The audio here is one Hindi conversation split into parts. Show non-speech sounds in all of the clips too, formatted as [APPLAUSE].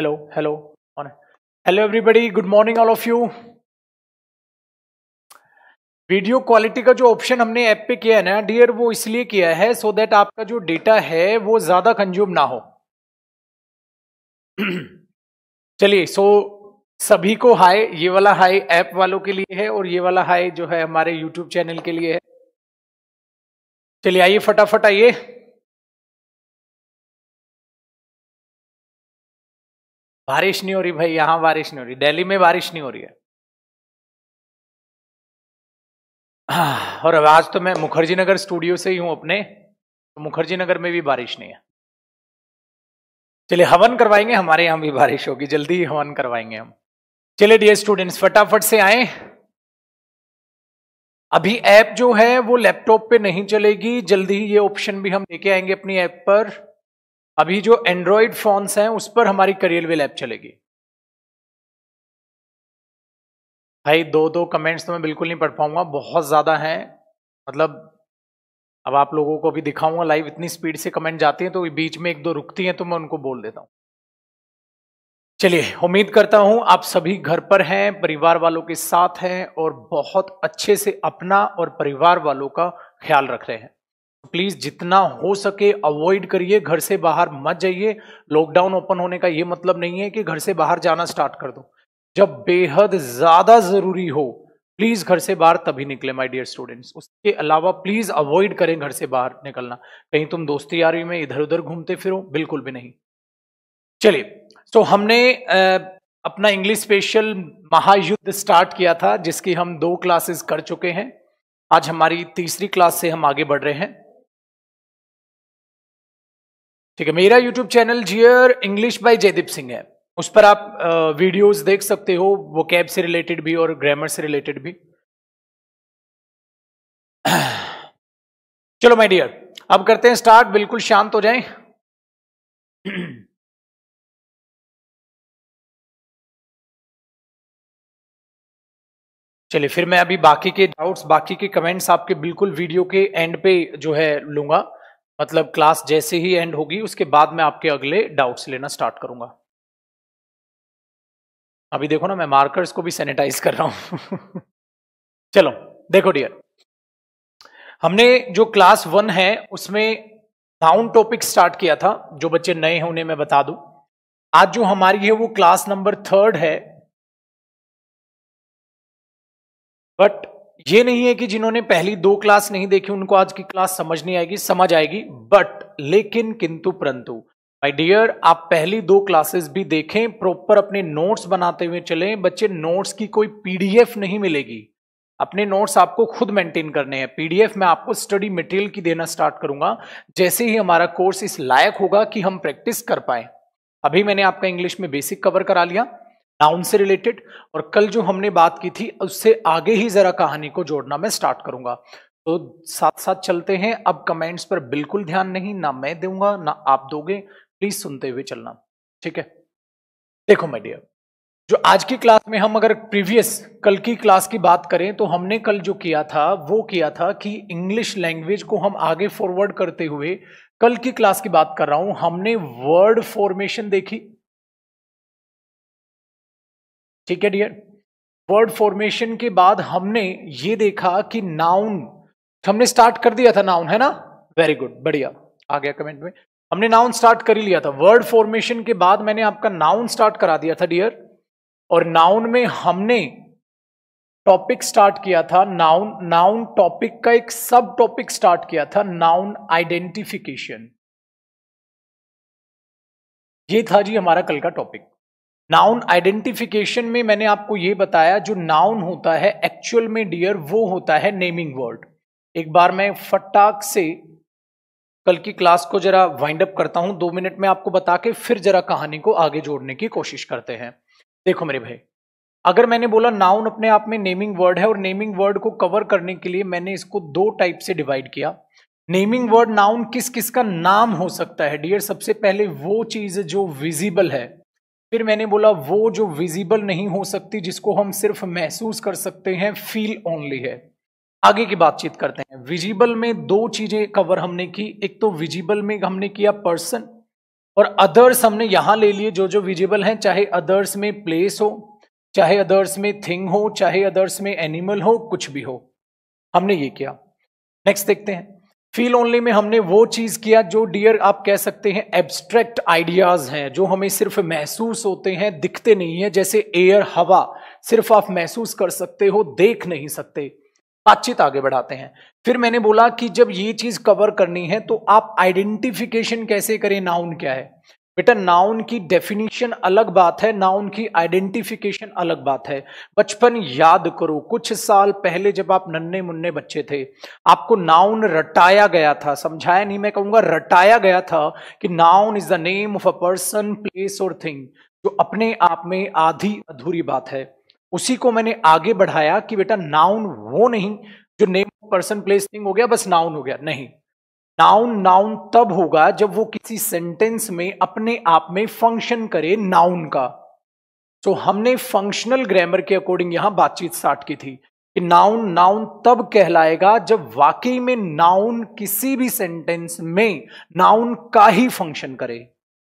hello hello on hello everybody good morning all of you video quality का जो ऑप्शन हमने ऐप पे किया है ना डियर वो इसलिए किया है सो so दैट आपका जो डेटा है वो ज्यादा कंज्यूम ना हो चलिए सो so, सभी को हाय ये वाला हाय ऐप वालों के लिए है और ये वाला हाय जो है हमारे यूट्यूब चैनल के लिए है चलिए आइए फटाफट आइए बारिश नहीं हो रही भाई यहां बारिश नहीं हो रही दिल्ली में बारिश नहीं हो रही है और आज तो मैं मुखर्जी नगर स्टूडियो से ही हूं अपने तो मुखर्जी नगर में भी बारिश नहीं है चलिए हवन करवाएंगे हमारे यहां भी बारिश होगी जल्दी ही हवन करवाएंगे हम चलिए डियर स्टूडेंट्स फटाफट से आए अभी ऐप जो है वो लैपटॉप पे नहीं चलेगी जल्दी ही ये ऑप्शन भी हम लेके आएंगे अपनी ऐप पर अभी जो एंड्रॉइड फोन्स हैं उस पर हमारी करियर वेल ऐप चलेगी भाई दो दो कमेंट्स तो मैं बिल्कुल नहीं पढ़ पाऊंगा बहुत ज़्यादा हैं मतलब अब आप लोगों को अभी दिखाऊंगा लाइव इतनी स्पीड से कमेंट जाती हैं तो बीच में एक दो रुकती हैं तो मैं उनको बोल देता हूं चलिए उम्मीद करता हूं आप सभी घर पर हैं परिवार वालों के साथ हैं और बहुत अच्छे से अपना और परिवार वालों का ख्याल रख रहे हैं प्लीज जितना हो सके अवॉइड करिए घर से बाहर मत जाइए लॉकडाउन ओपन होने का ये मतलब नहीं है कि घर से बाहर जाना स्टार्ट कर दो जब बेहद ज्यादा जरूरी हो प्लीज घर से बाहर तभी निकले माय डियर स्टूडेंट्स उसके अलावा प्लीज अवॉइड करें घर से बाहर निकलना कहीं तुम दोस्ती यारी में इधर उधर घूमते फिरो बिल्कुल भी नहीं चलिए तो so हमने अपना इंग्लिश स्पेशल महायुद्ध स्टार्ट किया था जिसकी हम दो क्लासेस कर चुके हैं आज हमारी तीसरी क्लास से हम आगे बढ़ रहे हैं ठीक है मेरा यूट्यूब चैनल जियर इंग्लिश बाय जयदीप सिंह है उस पर आप वीडियोस देख सकते हो वो कैब से रिलेटेड भी और ग्रामर से रिलेटेड भी चलो माय डियर अब करते हैं स्टार्ट बिल्कुल शांत हो जाएं चलिए फिर मैं अभी बाकी के डाउट्स बाकी के कमेंट्स आपके बिल्कुल वीडियो के एंड पे जो है लूंगा मतलब क्लास जैसे ही एंड होगी उसके बाद मैं आपके अगले डाउट्स लेना स्टार्ट करूंगा अभी देखो ना मैं मार्कर्स को भी सैनिटाइज कर रहा हूं [LAUGHS] चलो देखो डियर हमने जो क्लास वन है उसमें डाउन टॉपिक स्टार्ट किया था जो बच्चे नए हैं उन्हें मैं बता दूं आज जो हमारी है वो क्लास नंबर थर्ड है बट ये नहीं है कि जिन्होंने पहली दो क्लास नहीं देखी उनको आज की क्लास समझ नहीं आएगी समझ आएगी बट लेकिन किंतु परंतु माई डियर आप पहली दो क्लासेस भी देखें प्रॉपर अपने नोट्स बनाते हुए चलें बच्चे नोट्स की कोई पीडीएफ नहीं मिलेगी अपने नोट्स आपको खुद मेंटेन करने हैं पीडीएफ में आपको स्टडी मटेरियल की देना स्टार्ट करूंगा जैसे ही हमारा कोर्स इस लायक होगा कि हम प्रैक्टिस कर पाए अभी मैंने आपका इंग्लिश में बेसिक कवर करा लिया नाउन से रिलेटेड और कल जो हमने बात की थी उससे आगे ही जरा कहानी को जोड़ना मैं स्टार्ट करूंगा तो साथ साथ चलते हैं अब कमेंट्स पर बिल्कुल ध्यान नहीं ना मैं दूंगा ना आप दोगे प्लीज सुनते हुए चलना ठीक है देखो माय डियर जो आज की क्लास में हम अगर प्रीवियस कल की क्लास की बात करें तो हमने कल जो किया था वो किया था कि इंग्लिश लैंग्वेज को हम आगे फॉरवर्ड करते हुए कल की क्लास की बात कर रहा हूं हमने वर्ड फॉर्मेशन देखी ठीक है डियर वर्ड फॉर्मेशन के बाद हमने ये देखा कि नाउन हमने स्टार्ट कर दिया था नाउन है ना वेरी गुड बढ़िया आ गया कमेंट में हमने नाउन स्टार्ट कर ही लिया था वर्ड फॉर्मेशन के बाद मैंने आपका नाउन स्टार्ट करा दिया था डियर और नाउन में हमने टॉपिक स्टार्ट किया था नाउन नाउन टॉपिक का एक सब टॉपिक स्टार्ट किया था नाउन आइडेंटिफिकेशन ये था जी हमारा कल का टॉपिक नाउन आइडेंटिफिकेशन में मैंने आपको ये बताया जो नाउन होता है एक्चुअल में डियर वो होता है नेमिंग वर्ड एक बार मैं फटाक से कल की क्लास को जरा वाइंड अप करता हूं दो मिनट में आपको बता के फिर जरा कहानी को आगे जोड़ने की कोशिश करते हैं देखो मेरे भाई अगर मैंने बोला नाउन अपने आप में नेमिंग वर्ड है और नेमिंग वर्ड को कवर करने के लिए मैंने इसको दो टाइप से डिवाइड किया नेमिंग वर्ड नाउन किस किस का नाम हो सकता है डियर सबसे पहले वो चीज जो विजिबल है फिर मैंने बोला वो जो विजिबल नहीं हो सकती जिसको हम सिर्फ महसूस कर सकते हैं फील ओनली है आगे की बातचीत करते हैं विजिबल में दो चीजें कवर हमने की एक तो विजिबल में हमने किया पर्सन और अदर्स हमने यहां ले लिए जो जो विजिबल हैं चाहे अदर्स में प्लेस हो चाहे अदर्स में थिंग हो चाहे अदर्स में एनिमल हो कुछ भी हो हमने ये किया नेक्स्ट देखते हैं फील ओनली में हमने वो चीज किया जो डियर आप कह सकते हैं एब्स्ट्रैक्ट आइडियाज हैं जो हमें सिर्फ महसूस होते हैं दिखते नहीं है जैसे एयर हवा सिर्फ आप महसूस कर सकते हो देख नहीं सकते बातचीत आगे बढ़ाते हैं फिर मैंने बोला कि जब ये चीज कवर करनी है तो आप आइडेंटिफिकेशन कैसे करें नाउन क्या है बेटा नाउन की डेफिनेशन अलग बात है नाउन की आइडेंटिफिकेशन अलग बात है बचपन याद करो कुछ साल पहले जब आप नन्हे मुन्ने बच्चे थे आपको नाउन रटाया गया था समझाया नहीं मैं कहूंगा रटाया गया था कि noun is the name of a person place और थिंग जो अपने आप में आधी अधूरी बात है उसी को मैंने आगे बढ़ाया कि बेटा नाउन वो नहीं जो name of person place thing हो गया बस नाउन हो गया नहीं नाउन नाउन तब होगा जब वो किसी सेंटेंस में अपने आप में फंक्शन करे नाउन का तो हमने फंक्शनल ग्रामर के अकॉर्डिंग यहां बातचीत स्टार्ट की थी कि नाउन नाउन तब कहलाएगा जब वाकई में नाउन किसी भी सेंटेंस में नाउन का ही फंक्शन करे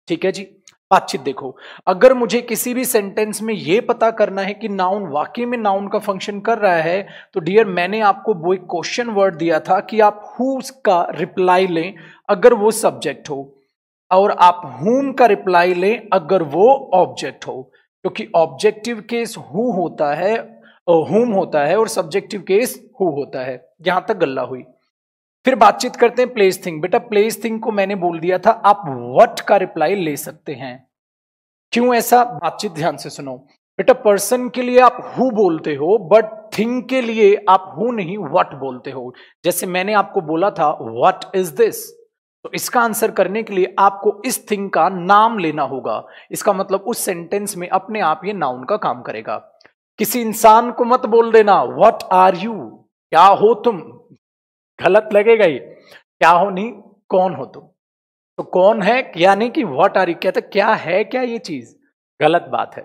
ठीक है जी बातचीत देखो अगर मुझे किसी भी सेंटेंस में यह पता करना है कि नाउन वाकई में नाउन का फंक्शन कर रहा है तो डियर मैंने आपको वो एक क्वेश्चन वर्ड दिया था कि आप हु का रिप्लाई लें अगर वो सब्जेक्ट हो और आप हुम का रिप्लाई लें अगर वो ऑब्जेक्ट हो क्योंकि ऑब्जेक्टिव केस हु होता है हुम होता है और सब्जेक्टिव केस हु होता है यहां तक गल्ला हुई फिर बातचीत करते हैं प्लेस थिंग बेटा प्लेस थिंग को मैंने बोल दिया था आप व्हाट का रिप्लाई ले सकते हैं क्यों ऐसा बातचीत ध्यान से सुनो बेटा पर्सन के लिए आप हु बोलते हो बट थिंग के लिए आप हु नहीं व्हाट बोलते हो जैसे मैंने आपको बोला था व्हाट इज दिस तो इसका आंसर करने के लिए आपको इस थिंग का नाम लेना होगा इसका मतलब उस सेंटेंस में अपने आप ये नाउन का काम करेगा किसी इंसान को मत बोल देना व्हाट आर यू क्या हो तुम गलत लगेगा ही क्या हो नहीं कौन हो तुम तो कौन है यानी कि व्हाट आर यू कहते क्या है क्या ये चीज गलत बात है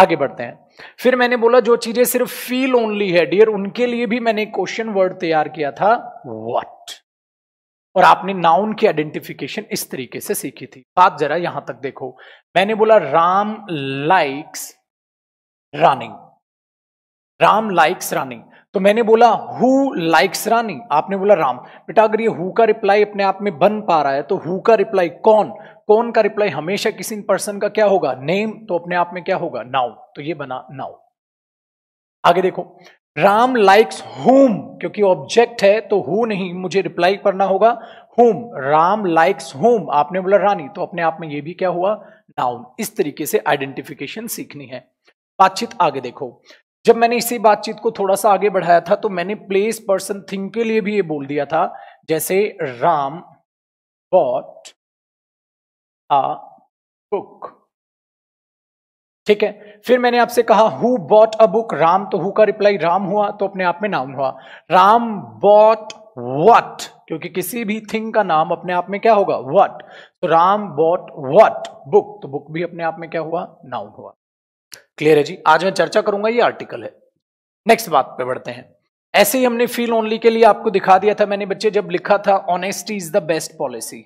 आगे बढ़ते हैं फिर मैंने बोला जो चीजें सिर्फ फील ओनली है डियर उनके लिए भी मैंने क्वेश्चन वर्ड तैयार किया था व्हाट और आपने नाउन की आइडेंटिफिकेशन इस तरीके से सीखी थी बात जरा यहां तक देखो मैंने बोला Ram likes running Ram likes running तो मैंने बोला हु लाइक्स रानी आपने बोला राम बेटा अगर ये हु का रिप्लाई अपने आप में बन पा रहा है तो हु का रिप्लाई कौन कौन का रिप्लाई हमेशा किसी पर्सन का क्या होगा नेम तो अपने आप में क्या होगा नाउ तो ये बना नाउ आगे देखो राम लाइक्स हुम क्योंकि ऑब्जेक्ट है तो हु नहीं मुझे रिप्लाई करना होगा हुम राम लाइक्स हुम आपने बोला रानी तो अपने आप में ये भी क्या हुआ नाउन इस तरीके से आइडेंटिफिकेशन सीखनी है बातचीत आगे देखो जब मैंने इसी बातचीत को थोड़ा सा आगे बढ़ाया था तो मैंने प्लेस पर्सन थिंग के लिए भी ये बोल दिया था जैसे राम बॉट आ बुक ठीक है फिर मैंने आपसे कहा who bought a book Ram तो हु का रिप्लाई राम हुआ तो अपने आप में नाम हुआ राम बॉट वट क्योंकि किसी भी थिंग का नाम अपने आप में क्या होगा वट तो राम बॉट वट बुक तो बुक भी अपने आप में क्या हुआ नाउन हुआ क्लियर है जी आज मैं चर्चा करूंगा ये आर्टिकल है नेक्स्ट बात पे बढ़ते हैं ऐसे ही हमने फील ओनली के लिए आपको दिखा दिया था मैंने बच्चे जब लिखा था honesty is the best policy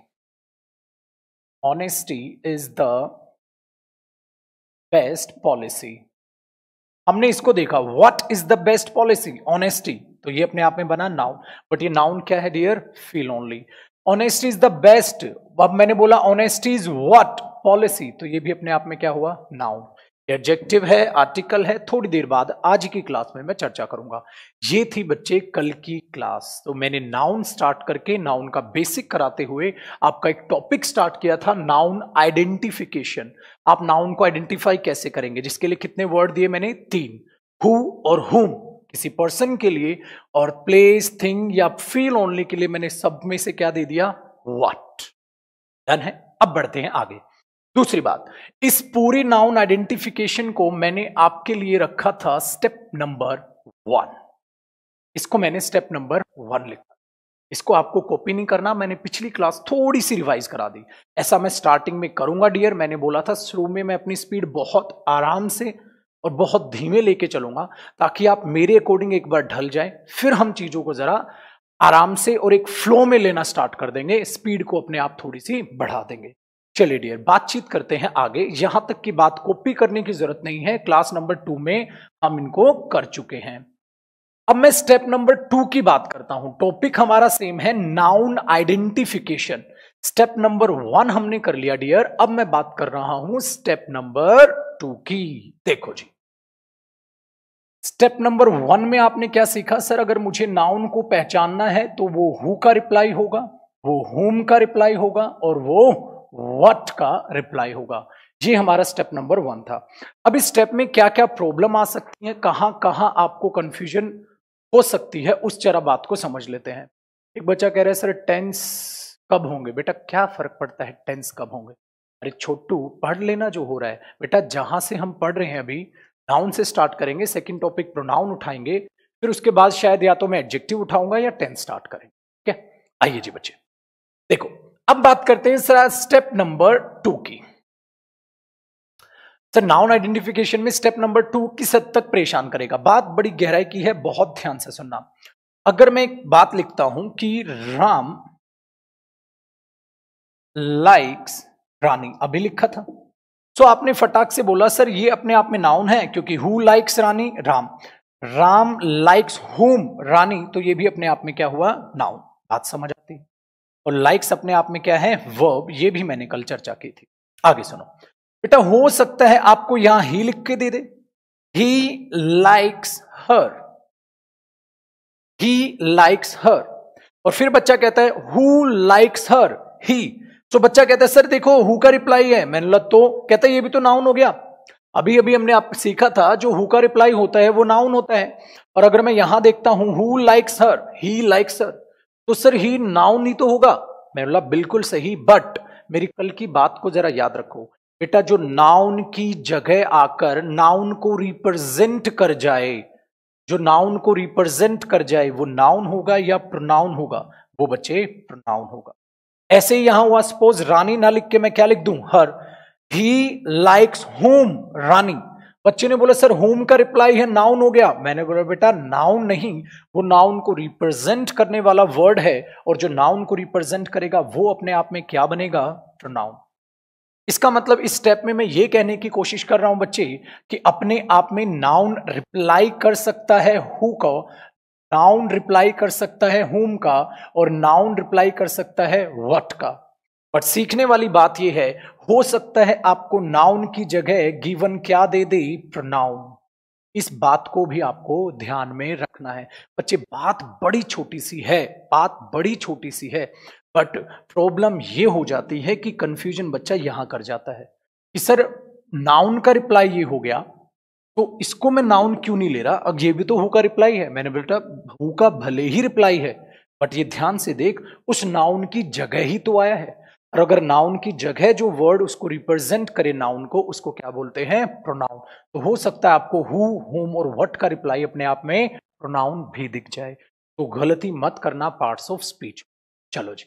honesty is the best policy हमने इसको देखा what is the best policy honesty तो ये अपने आप में बना नाउन बट ये नाउन क्या है dear feel only honesty is the best अब मैंने बोला ऑनेस्टी इज व्हाट पॉलिसी तो ये भी अपने आप में क्या हुआ नाउन एडजेक्टिव है आर्टिकल है थोड़ी देर बाद आज की क्लास में मैं चर्चा करूंगा ये थी बच्चे कल की क्लास तो मैंने नाउन स्टार्ट करके नाउन का बेसिक कराते हुए आपका एक टॉपिक स्टार्ट किया था नाउन आइडेंटिफिकेशन आप नाउन को आइडेंटिफाई कैसे करेंगे जिसके लिए कितने वर्ड दिए मैंने तीन हु और हुम किसी पर्सन के लिए और प्लेस थिंग या फील ओनली के लिए मैंने सब में से क्या दे दिया वट डन है अब बढ़ते हैं आगे दूसरी बात इस पूरी नाउन आइडेंटिफिकेशन को मैंने आपके लिए रखा था स्टेप नंबर वन इसको मैंने स्टेप नंबर वन लिखा इसको आपको कॉपी नहीं करना मैंने पिछली क्लास थोड़ी सी रिवाइज करा दी ऐसा मैं स्टार्टिंग में करूंगा डियर मैंने बोला था शुरू में मैं अपनी स्पीड बहुत आराम से और बहुत धीमे लेके चलूंगा ताकि आप मेरे अकॉर्डिंग एक बार ढल जाए फिर हम चीज़ों को ज़रा आराम से और एक फ्लो में लेना स्टार्ट कर देंगे स्पीड को अपने आप थोड़ी सी बढ़ा देंगे चलिए डियर बातचीत करते हैं आगे यहां तक की बात कॉपी करने की जरूरत नहीं है क्लास नंबर टू में हम इनको कर चुके हैं अब मैं स्टेप नंबर टू की बात करता हूं टॉपिक हमारा सेम है noun identification step number one हमने कर लिया डियर अब मैं बात कर रहा हूं स्टेप नंबर टू की देखो जी स्टेप नंबर वन में आपने क्या सीखा सर अगर मुझे नाउन को पहचानना है तो वो हु का रिप्लाई होगा वो होम का रिप्लाई होगा और वो व्हाट का रिप्लाई होगा ये हमारा स्टेप नंबर वन था अब इस स्टेप में क्या क्या प्रॉब्लम आ सकती है कहाँ कहाँ आपको कंफ्यूजन हो सकती है उस जरा बात को समझ लेते हैं एक बच्चा कह रहा है सर टेंस कब होंगे बेटा क्या फर्क पड़ता है टेंस कब होंगे अरे छोटू पढ़ लेना जो हो रहा है बेटा जहां से हम पढ़ रहे हैं अभी नाउन से स्टार्ट करेंगे सेकंड टॉपिक प्रोनाउन उठाएंगे फिर उसके बाद शायद या तो मैं एडजेक्टिव उठाऊंगा या टेंस स्टार्ट करेंगे ठीक है आइए जी बच्चे देखो अब बात करते हैं सर स्टेप नंबर टू की सर नाउन आइडेंटिफिकेशन में स्टेप नंबर टू किस हद तक परेशान करेगा बात बड़ी गहराई की है बहुत ध्यान से सुनना अगर मैं एक बात लिखता हूं कि राम लाइक्स रानी अभी लिखा था सो तो आपने फटाक से बोला सर ये अपने आप में नाउन है क्योंकि who likes Rani Ram Ram likes whom Rani तो ये भी अपने आप में क्या हुआ नाउन बात समझ आती है और लाइक्स अपने आप में क्या है वर्ब ये भी मैंने कल चर्चा की थी आगे सुनो बेटा हो सकता है आपको यहां ही लिख के दे दे ही लाइक्स हर ही लाइक्स हर और फिर बच्चा कहता है हु लाइक्स हर ही तो बच्चा कहता है सर देखो हु का रिप्लाई है मैंने लग तो कहता है ये भी तो नाउन हो गया अभी अभी हमने आप सीखा था जो हु का रिप्लाई होता है वो नाउन होता है और अगर मैं यहां देखता हूं who likes her he likes her तो सर ही नाउन नहीं तो होगा मैं बोला बिल्कुल सही बट मेरी कल की बात को जरा याद रखो बेटा जो नाउन की जगह आकर नाउन को रिप्रेजेंट कर जाए जो नाउन को रिप्रेजेंट कर जाए वो नाउन होगा या प्रोनाउन होगा वो बच्चे प्रोनाउन होगा ऐसे यहां हुआ सपोज रानी ना लिख के मैं क्या लिख दूं हर ही लाइक्स होम रानी बच्चे ने बोला सर होम का रिप्लाई है नाउन हो गया मैंने बोला बेटा नाउन नहीं वो नाउन को रिप्रेजेंट करने वाला वर्ड है और जो नाउन को रिप्रेजेंट करेगा वो अपने आप में क्या बनेगा प्रोनाउन तो इसका मतलब इस स्टेप में मैं ये कहने की कोशिश कर रहा हूं बच्चे कि अपने आप में नाउन रिप्लाई कर सकता है हु का नाउन रिप्लाई कर सकता है होम का और नाउन रिप्लाई कर सकता है वट का पर सीखने वाली बात यह है हो सकता है आपको नाउन की जगह गिवन क्या दे दे प्रोनाउन इस बात को भी आपको ध्यान में रखना है बच्चे बात बड़ी छोटी सी है बात बड़ी छोटी सी है बट प्रॉब्लम ये हो जाती है कि कंफ्यूजन बच्चा यहां कर जाता है कि सर नाउन का रिप्लाई ये हो गया तो इसको मैं नाउन क्यों नहीं ले रहा अब ये भी तो हु का रिप्लाई है मैंने बेटा हु का भले ही रिप्लाई है बट ये ध्यान से देख उस नाउन की जगह ही तो आया है और अगर नाउन की जगह जो वर्ड उसको रिप्रेजेंट करे नाउन को उसको क्या बोलते हैं प्रोनाउन तो हो सकता है आपको हु होम और वट का रिप्लाई अपने आप में प्रोनाउन भी दिख जाए तो गलती मत करना पार्ट्स ऑफ स्पीच चलो जी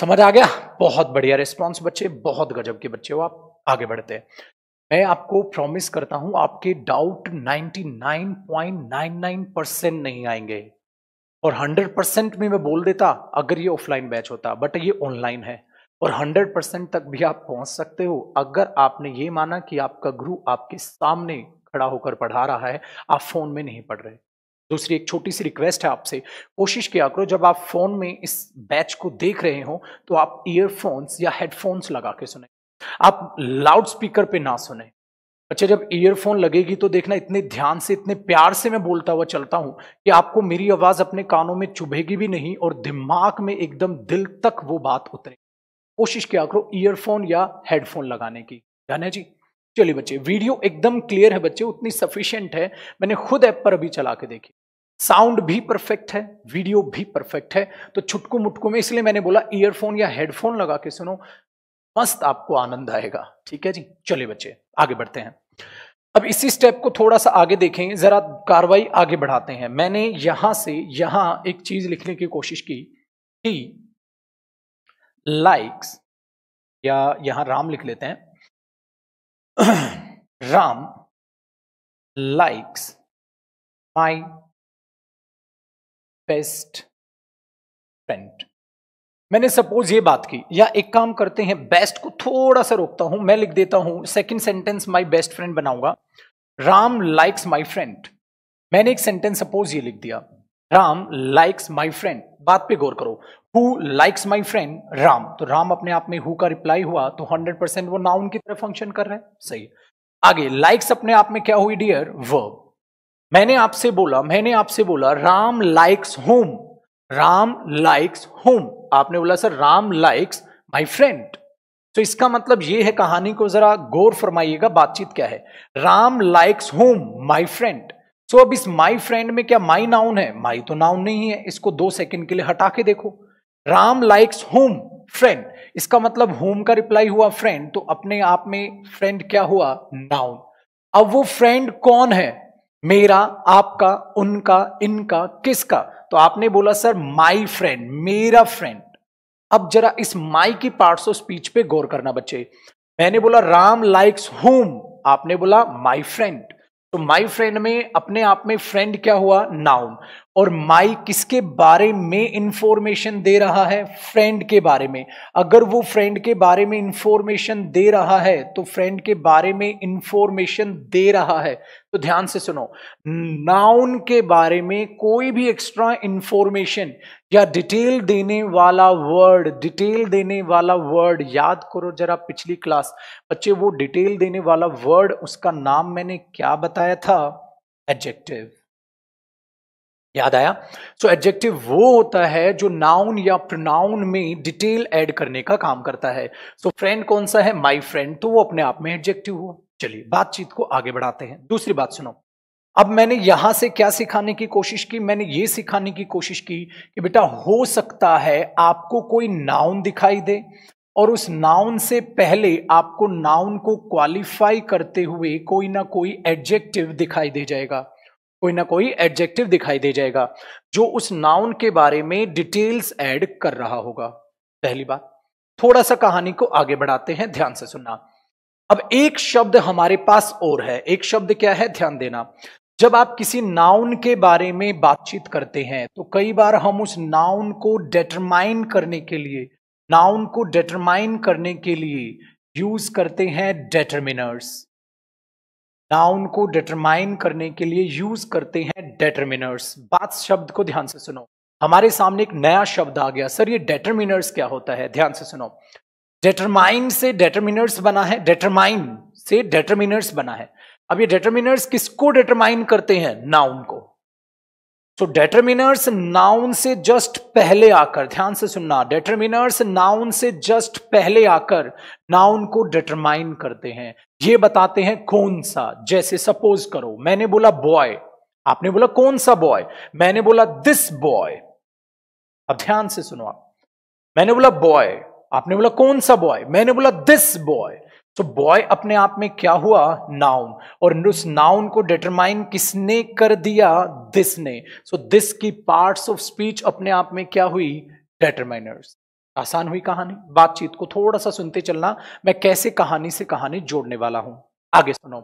समझ आ गया बहुत बढ़िया रिस्पॉन्स बच्चे बहुत गजब के बच्चे हो आप आगे बढ़ते हैं मैं आपको प्रॉमिस करता हूं आपके डाउट 99.99 परसेंट नहीं आएंगे और 100 परसेंट में मैं बोल देता अगर ये ऑफलाइन बैच होता बट ये ऑनलाइन है और 100 परसेंट तक भी आप पहुंच सकते हो अगर आपने ये माना कि आपका गुरु आपके सामने खड़ा होकर पढ़ा रहा है आप फ़ोन में नहीं पढ़ रहे दूसरी एक छोटी सी रिक्वेस्ट है आपसे कोशिश किया करो जब आप फ़ोन में इस बैच को देख रहे हो तो आप ईयरफोन्स या हेडफोन्स लगा के सुने आप लाउड स्पीकर पे ना सुने अच्छा जब ईयरफोन लगेगी तो देखना इतने ध्यान से इतने प्यार से मैं बोलता हुआ चलता हूं कि आपको मेरी आवाज़ अपने कानों में चुभेगी भी नहीं और दिमाग में एकदम दिल तक वो बात उतरे कोशिश किया करो ईयरफोन या हेडफोन लगाने की डन है जी चलिए बच्चे वीडियो एकदम क्लियर है बच्चे उतनी सफिशियंट है मैंने खुद ऐप पर अभी चला के देखी साउंड भी परफेक्ट है वीडियो भी परफेक्ट है तो छुटकू मुटकू में इसलिए मैंने बोला ईयरफोन या हेडफोन लगा के सुनो मस्त आपको आनंद आएगा ठीक है जी चलिए बच्चे आगे बढ़ते हैं अब इसी स्टेप को थोड़ा सा आगे देखें जरा कार्रवाई आगे बढ़ाते हैं मैंने यहां से यहां एक चीज लिखने की कोशिश की कि लाइक्स या यहां राम लिख लेते हैं [CLEARS THROAT] Ram likes my best friend मैंने सपोज ये बात की या एक काम करते हैं बेस्ट को थोड़ा सा रोकता हूं मैं लिख देता हूं second sentence my best friend बनाऊंगा राम लाइक्स माय फ्रेंड मैंने एक सेंटेंस सपोज ये लिख दिया राम लाइक्स माय फ्रेंड बात पे गौर करो who likes my friend Ram तो राम अपने आप में हु का रिप्लाई हुआ तो हंड्रेड परसेंट वो नाउन की तरह फंक्शन कर रहे हैं सही आगे लाइक्स अपने आप में क्या हुई डियर वर्ब मैंने आपसे बोला मैंने आपसे बोला Ram likes whom Ram likes whom आपने बोला sir Ram likes my friend तो इसका मतलब ये है कहानी को जरा गौर फरमाइएगा बातचीत क्या है Ram likes whom my friend so अब इस माई फ्रेंड में क्या माई नाउन है माई तो नाउन नहीं है इसको दो सेकंड के लिए हटा के देखो राम लाइक्स होम फ्रेंड इसका मतलब होम का रिप्लाई हुआ फ्रेंड तो अपने आप में फ्रेंड क्या हुआ नाउन अब वो फ्रेंड कौन है मेरा आपका उनका इनका किसका तो आपने बोला सर माई फ्रेंड मेरा फ्रेंड अब जरा इस माई की पार्ट्स ऑफ स्पीच पे गौर करना बच्चे मैंने बोला राम लाइक्स होम आपने बोला माई फ्रेंड तो माई फ्रेंड में अपने आप में फ्रेंड क्या हुआ नाउन और माई किसके बारे में इंफॉर्मेशन दे रहा है फ्रेंड के बारे में अगर वो फ्रेंड के बारे में इंफॉर्मेशन दे रहा है तो फ्रेंड के बारे में इंफॉर्मेशन दे रहा है तो ध्यान से सुनो नाउन के बारे में कोई भी एक्स्ट्रा इंफॉर्मेशन या डिटेल देने वाला वर्ड डिटेल देने वाला वर्ड याद करो जरा पिछली क्लास बच्चे वो डिटेल देने वाला वर्ड उसका नाम मैंने क्या बताया था एडजेक्टिव याद आया सो so, एडजेक्टिव वो होता है जो नाउन या प्रोनाउन में डिटेल ऐड करने का काम करता है सो so, फ्रेंड कौन सा है माई फ्रेंड तो वो अपने आप में एडजेक्टिव हुआ चलिए बातचीत को आगे बढ़ाते हैं दूसरी बात सुनो अब मैंने यहां से क्या सिखाने की कोशिश की मैंने ये सिखाने की कोशिश की कि बेटा हो सकता है आपको कोई नाउन दिखाई दे और उस नाउन से पहले आपको नाउन को क्वालिफाई करते हुए कोई ना कोई एडजेक्टिव दिखाई दे जाएगा कोई ना कोई एडजेक्टिव दिखाई दे जाएगा जो उस नाउन के बारे में डिटेल्स ऐड कर रहा होगा पहली बात थोड़ा सा कहानी को आगे बढ़ाते हैं ध्यान से सुनना अब एक शब्द हमारे पास और है एक शब्द क्या है ध्यान देना जब आप किसी नाउन के बारे में बातचीत करते हैं तो कई बार हम उस नाउन को डेटरमाइन करने के लिए नाउन को डेटरमाइन करने के लिए यूज करते हैं डेटरमिनर्स नाउन को डिटरमाइन करने के लिए यूज करते हैं डेटरमिनर्स बात शब्द को ध्यान से सुनो हमारे सामने एक नया शब्द आ गया सर ये डेटरमिनर्स क्या होता है ध्यान से सुनो डेटरमाइन से डेटरमिनर्स बना है डेटरमाइन से डेटरमिनर्स बना है अब ये डेटरमिनर्स किसको डिटरमाइन करते हैं नाउन को सो डेटरमिनर्स नाउन से जस्ट पहले आकर ध्यान से सुनना डेटरमिनर्स नाउन से जस्ट पहले आकर नाउन को डिटरमाइन करते हैं ये बताते हैं कौन सा जैसे सपोज करो मैंने बोला बॉय आपने बोला कौन सा बॉय मैंने बोला दिस बॉय अब ध्यान से सुनो आप मैंने बोला बॉय आपने बोला कौन सा बॉय मैंने बोला दिस बॉय सो बॉय अपने आप में क्या हुआ नाउन और उस नाउन को डिटरमाइन किसने कर दिया दिस ने सो so, दिस की पार्ट्स ऑफ स्पीच अपने आप में क्या हुई डिटरमाइनर्स आसान हुई कहानी बातचीत को थोड़ा सा सुनते चलना मैं कैसे कहानी से कहानी जोड़ने वाला हूं आगे सुनो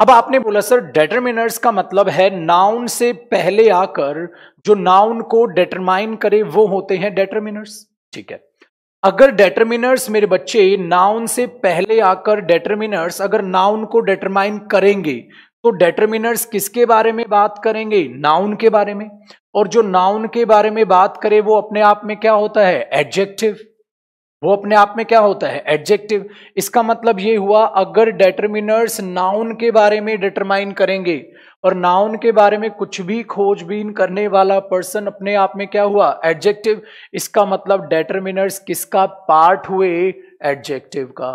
अब आपने बोला सर डेटरमिनर्स का मतलब है नाउन से पहले आकर जो नाउन को डेटरमाइन करे वो होते हैं डेटरमिनर्स ठीक है अगर डेटरमिनर्स मेरे बच्चे नाउन से पहले आकर डेटरमिनर्स अगर नाउन को डेटरमाइन करेंगे तो डेटरमिनर्स किसके बारे में बात करेंगे नाउन के बारे में और जो नाउन के बारे में बात करे वो अपने आप में क्या होता है एडजेक्टिव वो अपने आप में क्या होता है एडजेक्टिव इसका मतलब ये हुआ अगर डेटरमिनर्स नाउन के बारे में डिटरमाइन करेंगे और नाउन के बारे में कुछ भी खोजबीन करने वाला पर्सन अपने आप में क्या हुआ एडजेक्टिव इसका मतलब डेटरमिनर्स किसका पार्ट हुए एडजेक्टिव का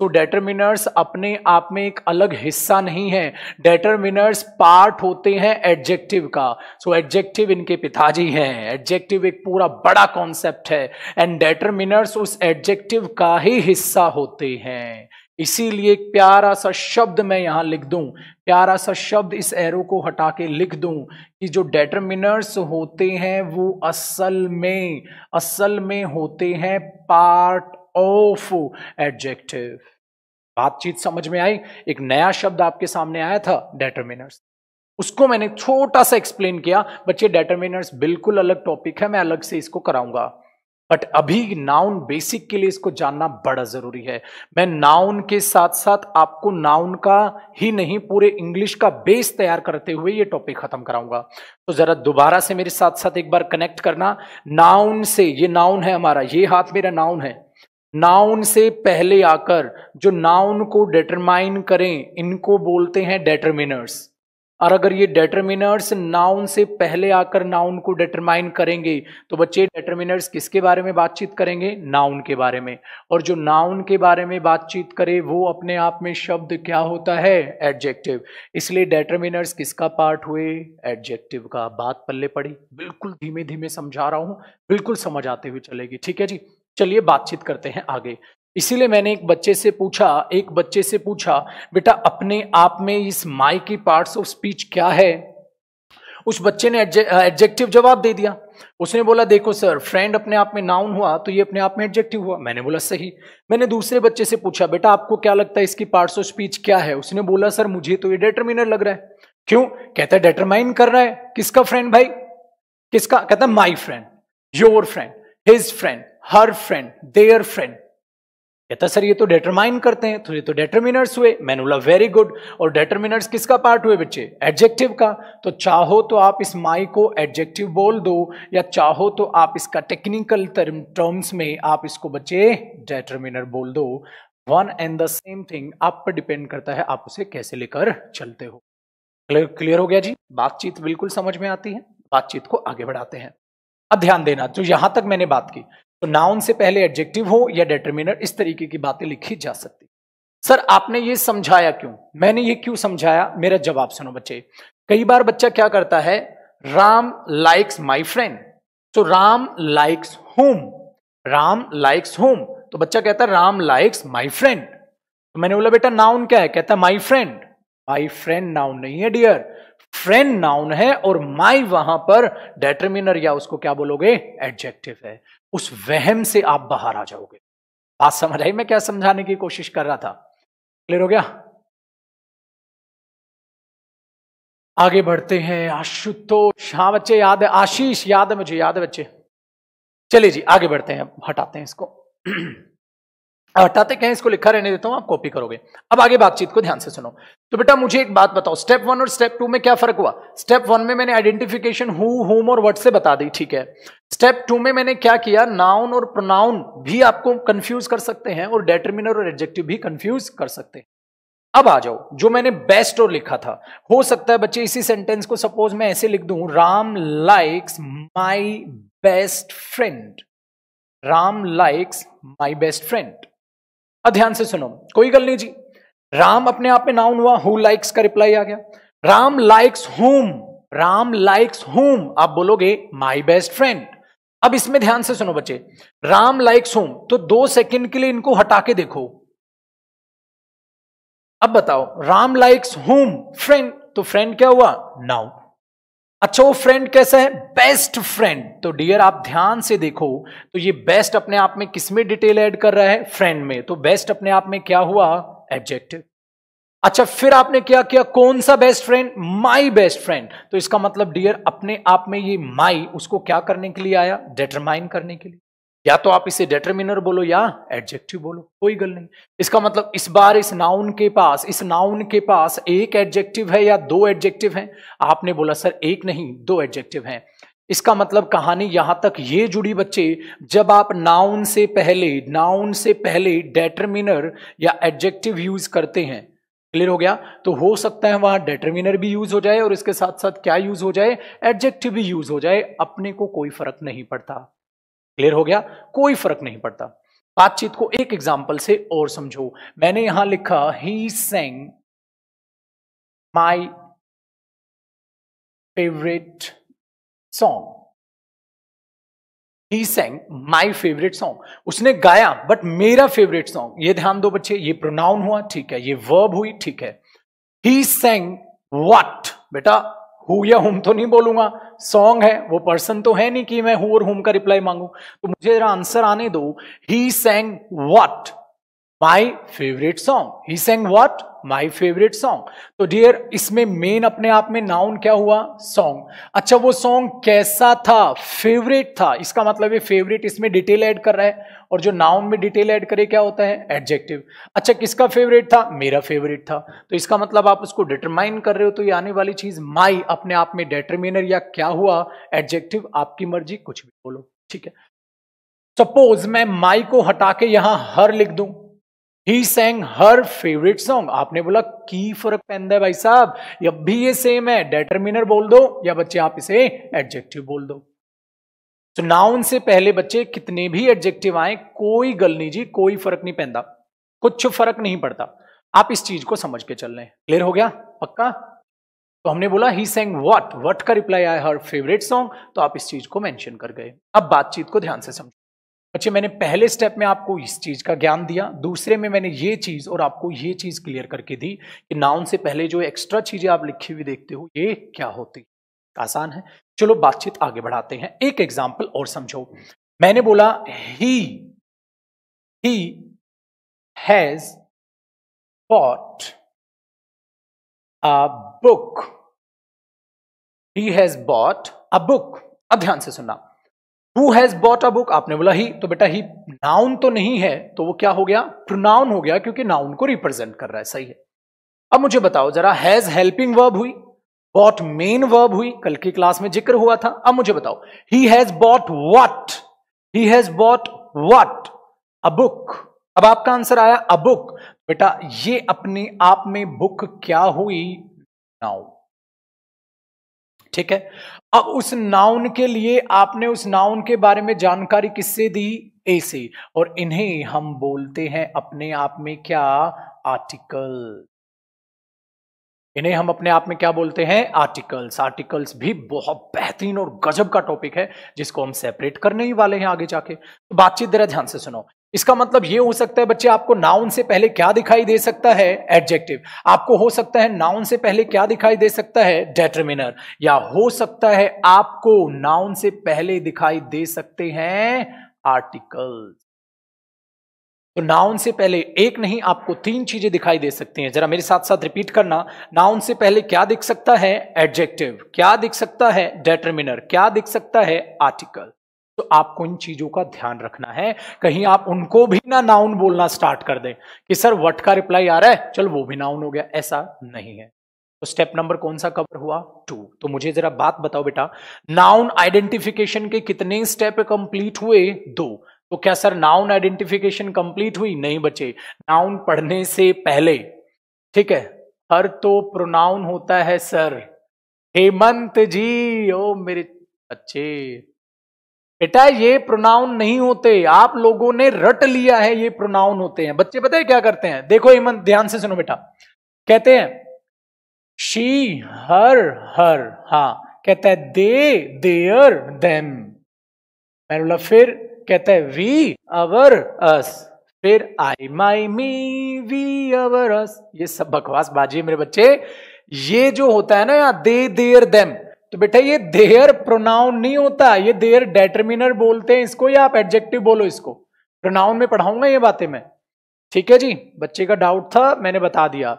तो डेटरमिनर्स अपने आप में एक अलग हिस्सा नहीं है डेटरमिनर्स पार्ट होते हैं एडजेक्टिव का सो so, एडजेक्टिव इनके पिताजी हैं एडजेक्टिव एक पूरा बड़ा कॉन्सेप्ट है एंड डेटरमिनर्स उस एडजेक्टिव का ही हिस्सा होते हैं इसीलिए एक प्यारा सा शब्द मैं यहां लिख दूं प्यारा सा शब्द इस एरो को हटा के लिख दूं कि जो डेटर्मिनर्स होते हैं वो असल में असल में होते हैं पार्ट ऑफ एडजेक्टिव बातचीत समझ में आई एक नया शब्द आपके सामने आया था डेटर्मिनर्स उसको मैंने छोटा सा एक्सप्लेन किया बच्चे डेटर्मिनर्स बिल्कुल अलग टॉपिक है मैं अलग से इसको कराऊंगा बट अभी नाउन बेसिक के लिए इसको जानना बड़ा जरूरी है मैं नाउन के साथ साथ आपको नाउन का ही नहीं पूरे इंग्लिश का बेस तैयार करते हुए ये टॉपिक खत्म कराऊंगा तो जरा दोबारा से मेरे साथ साथ एक बार कनेक्ट करना नाउन से ये नाउन है हमारा ये हाथ मेरा नाउन है नाउन से पहले आकर जो नाउन को डिटरमाइन करें इनको बोलते हैं डेटरमिनर्स और अगर ये डेटर्मिनर्स नाउन से पहले आकर नाउन को डिटरमाइन करेंगे तो बच्चे डेटरमिनर्स किसके बारे में बातचीत करेंगे नाउन के बारे में और जो नाउन के बारे में बातचीत करे वो अपने आप में शब्द क्या होता है एडजेक्टिव इसलिए डेटरमिनर्स किसका पार्ट हुए एडजेक्टिव का बात पल्ले पड़ी बिल्कुल धीमे धीमे समझा रहा हूँ बिल्कुल समझ आते हुए चलेगी ठीक है जी चलिए बातचीत करते हैं आगे इसीलिए मैंने एक बच्चे से पूछा एक बच्चे से पूछा बेटा अपने आप में इस माई की पार्ट्स ऑफ स्पीच क्या है उस बच्चे ने एडजेक्टिव जवाब दे दिया उसने बोला देखो सर फ्रेंड अपने आप में नाउन हुआ तो ये अपने आप में एडजेक्टिव हुआ मैंने बोला सही मैंने दूसरे बच्चे से पूछा बेटा आपको क्या लगता है इसकी पार्ट्स ऑफ स्पीच क्या है उसने बोला सर मुझे तो ये डेटरमिनर लग रहा है क्यों कहता है डेटरमाइन कर रहा है किसका फ्रेंड भाई किसका कहता है my friend your friend his friend her friend their friend कहता सर ये तो डेटरमाइन करते हैं तो ये तो डेटरमिनर्स हुए मैंने बोला वेरी गुड और डेटरमिनर्स किसका पार्ट हुए बच्चे एडजेक्टिव का तो चाहो तो आप इस माई को एडजेक्टिव बोल दो या चाहो तो आप इसका टेक्निकल टर्म टर्म्स में आप इसको बच्चे डेटरमिनर बोल दो one and the same thing आप पर डिपेंड करता है आप उसे कैसे लेकर चलते हो क्लियर क्लियर हो गया जी बातचीत बिल्कुल समझ में आती है बातचीत को आगे बढ़ाते हैं अब ध्यान देना जो यहां तक मैंने बात की तो नाउन से पहले एडजेक्टिव हो या डेटरमिनर इस तरीके की बातें लिखी जा सकती सर आपने ये समझाया क्यों मैंने ये क्यों समझाया मेरा जवाब सुनो बच्चे कई बार बच्चा क्या करता है राम लाइक्स माई फ्रेंड तो Ram likes whom Ram likes whom तो बच्चा कहता है राम लाइक्स माई फ्रेंड तो मैंने बोला बेटा नाउन क्या है कहता है my friend my friend noun नहीं है डियर फ्रेंड नाउन है और माई वहां पर डेटरमिनर या उसको क्या बोलोगे एडजेक्टिव है उस वहम से आप बाहर आ जाओगे बात समझ आई मैं क्या समझाने की कोशिश कर रहा था क्लियर हो गया आगे बढ़ते हैं आशुतोष हाँ बच्चे याद है आशीष याद है मुझे याद है बच्चे चलिए जी आगे बढ़ते हैं हटाते हैं इसको हाँ, हटाते कहें इसको लिखा रहने देता हूं आप कॉपी करोगे अब आगे बातचीत को ध्यान से सुनो तो बेटा मुझे एक बात बताओ स्टेप वन और स्टेप टू में क्या फर्क हुआ स्टेप वन में मैंने आइडेंटिफिकेशन हु होम और वट से बता दी ठीक है स्टेप टू में मैंने क्या किया नाउन और प्रोनाउन भी आपको कंफ्यूज कर सकते हैं और डेटर्मिनर और एडजेक्टिव भी कंफ्यूज कर सकते हैं अब आ जाओ जो मैंने बेस्ट और लिखा था हो सकता है बच्चे इसी सेंटेंस को सपोज मैं ऐसे लिख दू Ram likes my best friend Ram likes my best friend ध्यान से सुनो कोई गल नहीं जी राम अपने आप में नाउन हुआ हु लाइक्स का रिप्लाई आ गया Ram likes whom Ram likes whom आप बोलोगे माई बेस्ट फ्रेंड अब इसमें ध्यान से सुनो बच्चे राम लाइक्स होम तो दो सेकंड के लिए इनको हटा के देखो अब बताओ राम लाइक्स होम फ्रेंड तो फ्रेंड क्या हुआ नाउ अच्छा वो फ्रेंड कैसा है बेस्ट फ्रेंड तो डियर आप ध्यान से देखो तो ये बेस्ट अपने आप में किसमें डिटेल ऐड कर रहा है फ्रेंड में तो बेस्ट अपने आप में क्या हुआ एब्जेक्टिव अच्छा फिर आपने क्या किया कौन सा best friend my best friend तो इसका मतलब डियर अपने आप में ये माई उसको क्या करने के लिए आया डिटरमाइन करने के लिए या तो आप इसे डेटरमिनर बोलो या एडजेक्टिव बोलो कोई गल नहीं इसका मतलब इस बार इस नाउन के पास इस नाउन के पास एक एडजेक्टिव है या दो एडजेक्टिव हैं आपने बोला सर एक नहीं दो एडजेक्टिव हैं इसका मतलब कहानी यहां तक ये जुड़ी बच्चे जब आप नाउन से पहले नाउन से पहले डेटरमिनर या एडजेक्टिव यूज करते हैं क्लियर हो गया तो हो सकता है वहां डेटरमिनर भी यूज हो जाए और इसके साथ साथ क्या यूज हो जाए एडजेक्टिव भी यूज हो जाए अपने को कोई फर्क नहीं पड़ता क्लियर हो गया कोई फर्क नहीं पड़ता बातचीत को एक एग्जाम्पल से और समझो मैंने यहां लिखा he sang my favourite song he sang my favourite song उसने गाया बट मेरा फेवरेट सॉन्ग ये ध्यान दो बच्चे ये प्रोनाउन हुआ ठीक है ये वर्ब हुई ठीक है ही सेंग वट बेटा हु या हुम तो नहीं बोलूंगा सॉन्ग है वो पर्सन तो है नहीं कि मैं हूं और हूं का रिप्लाई मांगू तो मुझे आंसर आने दो he sang what my favourite song he sang what my favourite song तो डियर इसमें मेन अपने आप में नाउन क्या हुआ सॉन्ग अच्छा वो सॉन्ग कैसा था फेवरेट था इसका मतलब ये फेवरेट इसमें डिटेल ऐड कर रहा है और जो नाउन में डिटेल ऐड करे क्या होता है एडजेक्टिव अच्छा किसका फेवरेट था मेरा फेवरेट था तो इसका मतलब आप उसको डिटरमाइन कर रहे हो तो ये आने वाली चीज माई अपने आप में डिटरमिनर या क्या हुआ एडजेक्टिव आपकी मर्जी कुछ भी बोलो ठीक है सपोज मैं माई को हटा के यहां हर लिख दूं ही सेंग हर फेवरेट सॉन्ग आपने बोला की फर्क पहनता है भाई साहब जब भी ये सेम है डेटरमिनर बोल दो या बच्चे आप इसे एडजेक्टिव बोल दो तो नाउन से पहले बच्चे कितने भी एडजेक्टिव आए कोई गल नहीं जी कोई फर्क नहीं पहनता कुछ फर्क नहीं पड़ता आप इस चीज को समझ के चल रहे हैं क्लियर हो गया पक्का तो हमने बोला ही सेंग वट वट का रिप्लाई आया हर फेवरेट सॉन्ग तो आप इस चीज को मैंशन कर गए अब बातचीत को ध्यान से समझ अच्छा मैंने पहले स्टेप में आपको इस चीज़ का ज्ञान दिया दूसरे में मैंने ये चीज़ और आपको ये चीज़ क्लियर करके दी कि नाउन से पहले जो एक्स्ट्रा चीज़ें आप लिखी हुई देखते हो ये क्या होती आसान है चलो बातचीत आगे बढ़ाते हैं एक एग्जाम्पल और समझो मैंने बोला he he has bought a book he has bought a book अब ध्यान से सुनना Who has bought a book आपने बोला ही तो बेटा ही नाउन तो नहीं है तो वो क्या हो गया प्रोनाउन हो गया क्योंकि नाउन को रिप्रेजेंट कर रहा है सही है अब मुझे बताओ जरा हैज हेल्पिंग वर्ब हुई बॉट मेन वर्ब हुई कल की क्लास में जिक्र हुआ था अब मुझे बताओ he has bought what he has bought what a book अब आपका आंसर आया अ बुक बेटा ये अपने आप में बुक क्या हुई नाउन ठीक है अब उस नाउन के लिए आपने उस नाउन के बारे में जानकारी किससे दी ए से और इन्हें हम बोलते हैं अपने आप में क्या आर्टिकल इन्हें हम अपने आप में क्या बोलते हैं आर्टिकल्स आर्टिकल्स भी बहुत बेहतरीन और गजब का टॉपिक है जिसको हम सेपरेट करने ही वाले हैं आगे जाके तो बातचीत जरा ध्यान से सुनो इसका मतलब ये हो सकता है बच्चे आपको नाउन से पहले क्या दिखाई दे सकता है एडजेक्टिव आपको हो सकता है नाउन से पहले क्या दिखाई दे सकता है डेटरमिनर या हो सकता है आपको नाउन से पहले दिखाई दे सकते हैं आर्टिकल्स तो नाउन से पहले एक नहीं आपको तीन चीजें दिखाई दे सकती हैं जरा मेरे साथ साथ रिपीट करना नाउन से पहले क्या दिख सकता है एडजेक्टिव क्या दिख सकता है डेटर्मिनर क्या दिख सकता है आर्टिकल तो आपको इन चीजों का ध्यान रखना है कहीं आप उनको भी ना नाउन बोलना स्टार्ट कर दें कि सर वट का रिप्लाई आ रहा है चल वो भी नाउन हो गया ऐसा नहीं है तो स्टेप नंबर कौन सा कवर हुआ टू तो मुझे जरा बात बताओ बेटा नाउन आइडेंटिफिकेशन के कितने स्टेप कंप्लीट हुए दो तो क्या सर नाउन आइडेंटिफिकेशन कंप्लीट हुई नहीं बचे नाउन पढ़ने से पहले ठीक है हर तो प्रोनाउन होता है सर हेमंत जी ओ मेरे बच्चे बेटा ये प्रोनाउन नहीं होते आप लोगों ने रट लिया है ये प्रोनाउन होते हैं बच्चे पता है क्या करते हैं देखो हेमंत ध्यान से सुनो बेटा कहते हैं शी हर हर हा कहता है दे देयर देम मैं बोला फिर कहता है वी अवर अस फिर आई माई मी वी अवर अस ये सब बकवास बाजी मेरे बच्चे ये जो होता है ना यहाँ दे देयर देम तो बेटा ये देयर प्रोनाउन नहीं होता ये देयर डेटरमिनर बोलते हैं इसको या आप एडजेक्टिव बोलो इसको प्रोनाउन में पढ़ाऊंगा ये बातें मैं ठीक है जी बच्चे का डाउट था मैंने बता दिया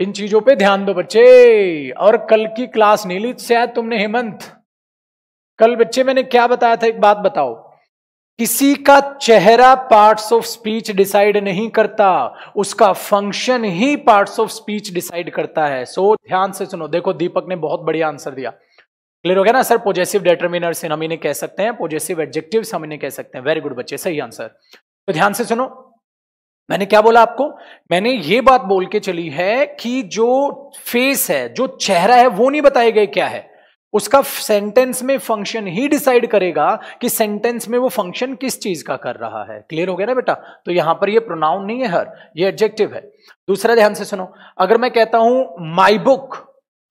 इन चीजों पे ध्यान दो बच्चे और कल की क्लास नहीं ली शायद तुमने हेमंत कल बच्चे मैंने क्या बताया था एक बात बताओ किसी का चेहरा पार्ट्स ऑफ स्पीच डिसाइड नहीं करता उसका फंक्शन ही पार्ट्स ऑफ स्पीच डिसाइड करता है सो so, ध्यान से सुनो देखो दीपक ने बहुत बढ़िया आंसर दिया क्लियर हो गया ना सर पॉजिटिव डेटर्मिनर्स हम इन्हें कह सकते हैं पॉजिटिव एडजेक्टिव्स हम इन्हें कह सकते हैं वेरी गुड बच्चे सही आंसर तो ध्यान से सुनो मैंने क्या बोला आपको मैंने ये बात बोल के चली है कि जो फेस है जो चेहरा है वो नहीं बताए गए क्या है उसका सेंटेंस में फंक्शन ही डिसाइड करेगा कि सेंटेंस में वो फंक्शन किस चीज का कर रहा है क्लियर हो गया ना बेटा तो यहां पर ये प्रोनाउन नहीं है हर ये एडजेक्टिव है दूसरा ध्यान से सुनो अगर मैं कहता हूं माई बुक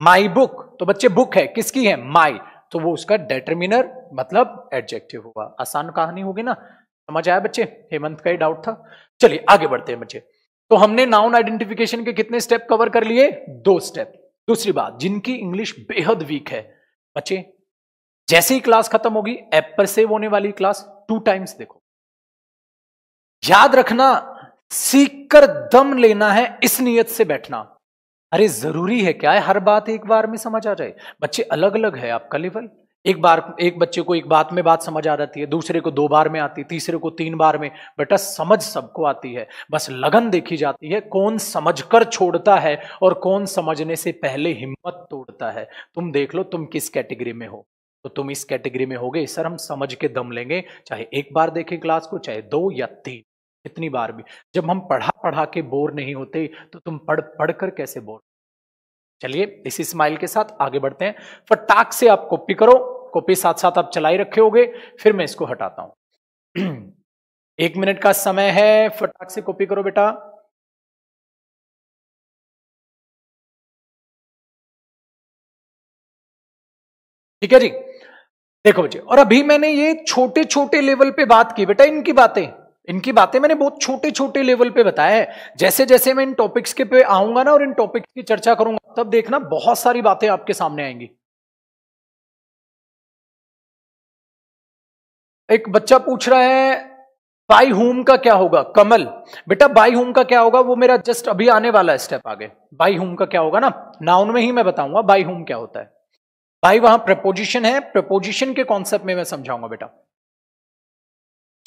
माई बुक तो बच्चे बुक है किसकी है माई तो वो उसका डेटरमिनर मतलब एडजेक्टिव हुआ आसान कहानी होगी ना समझ आया बच्चे हेमंत का ही डाउट था चलिए आगे बढ़ते हैं बच्चे तो हमने नाउन आइडेंटिफिकेशन के कितने स्टेप कवर कर लिए दो स्टेप दूसरी बात जिनकी इंग्लिश बेहद वीक है बच्चे जैसे ही क्लास खत्म होगी ऐप पर सेव होने वाली क्लास टू टाइम्स देखो याद रखना सीख कर दम लेना है इस नियत से बैठना अरे जरूरी है क्या है हर बात एक बार में समझ आ जाए बच्चे अलग अलग है आपका लेवल एक बार एक बच्चे को एक बात में बात समझ आ जाती है दूसरे को दो बार में आती तीसरे को तीन बार में बेटा समझ सबको आती है बस लगन देखी जाती है कौन समझकर छोड़ता है और कौन समझने से पहले हिम्मत तोड़ता है तुम देख लो तुम किस कैटेगरी में हो तो तुम इस कैटेगरी में होगे सर हम समझ के दम लेंगे चाहे एक बार देखें क्लास को चाहे दो या तीन कितनी बार भी जब हम पढ़ा पढ़ा के बोर नहीं होते तो तुम पढ़ पढ़ कर कैसे बोर चलिए इसी स्माइल के साथ आगे बढ़ते हैं फटाक से आप कॉपी करो कॉपी साथ साथ आप चलाई रखे होगे फिर मैं इसको हटाता हूं [CLEARS THROAT] एक मिनट का समय है फटाक से कॉपी करो बेटा ठीक है जी देखो जी और अभी मैंने ये छोटे छोटे लेवल पे बात की बेटा इनकी बातें इनकी बातें मैंने बहुत छोटे छोटे लेवल पे बताया है जैसे जैसे मैं इन टॉपिक्स के पे आऊंगा ना और इन टॉपिक्स की चर्चा करूंगा तब देखना बहुत सारी बातें आपके सामने आएंगी एक बच्चा पूछ रहा है बाई होम का क्या होगा कमल बेटा बाई होम का क्या होगा वो मेरा जस्ट अभी आने वाला स्टेप आगे बाई होम का क्या होगा ना नाउन में ही मैं बताऊंगा बाई होम क्या होता है बाई वहां प्रपोजिशन है प्रपोजिशन के कॉन्सेप्ट में मैं समझाऊंगा बेटा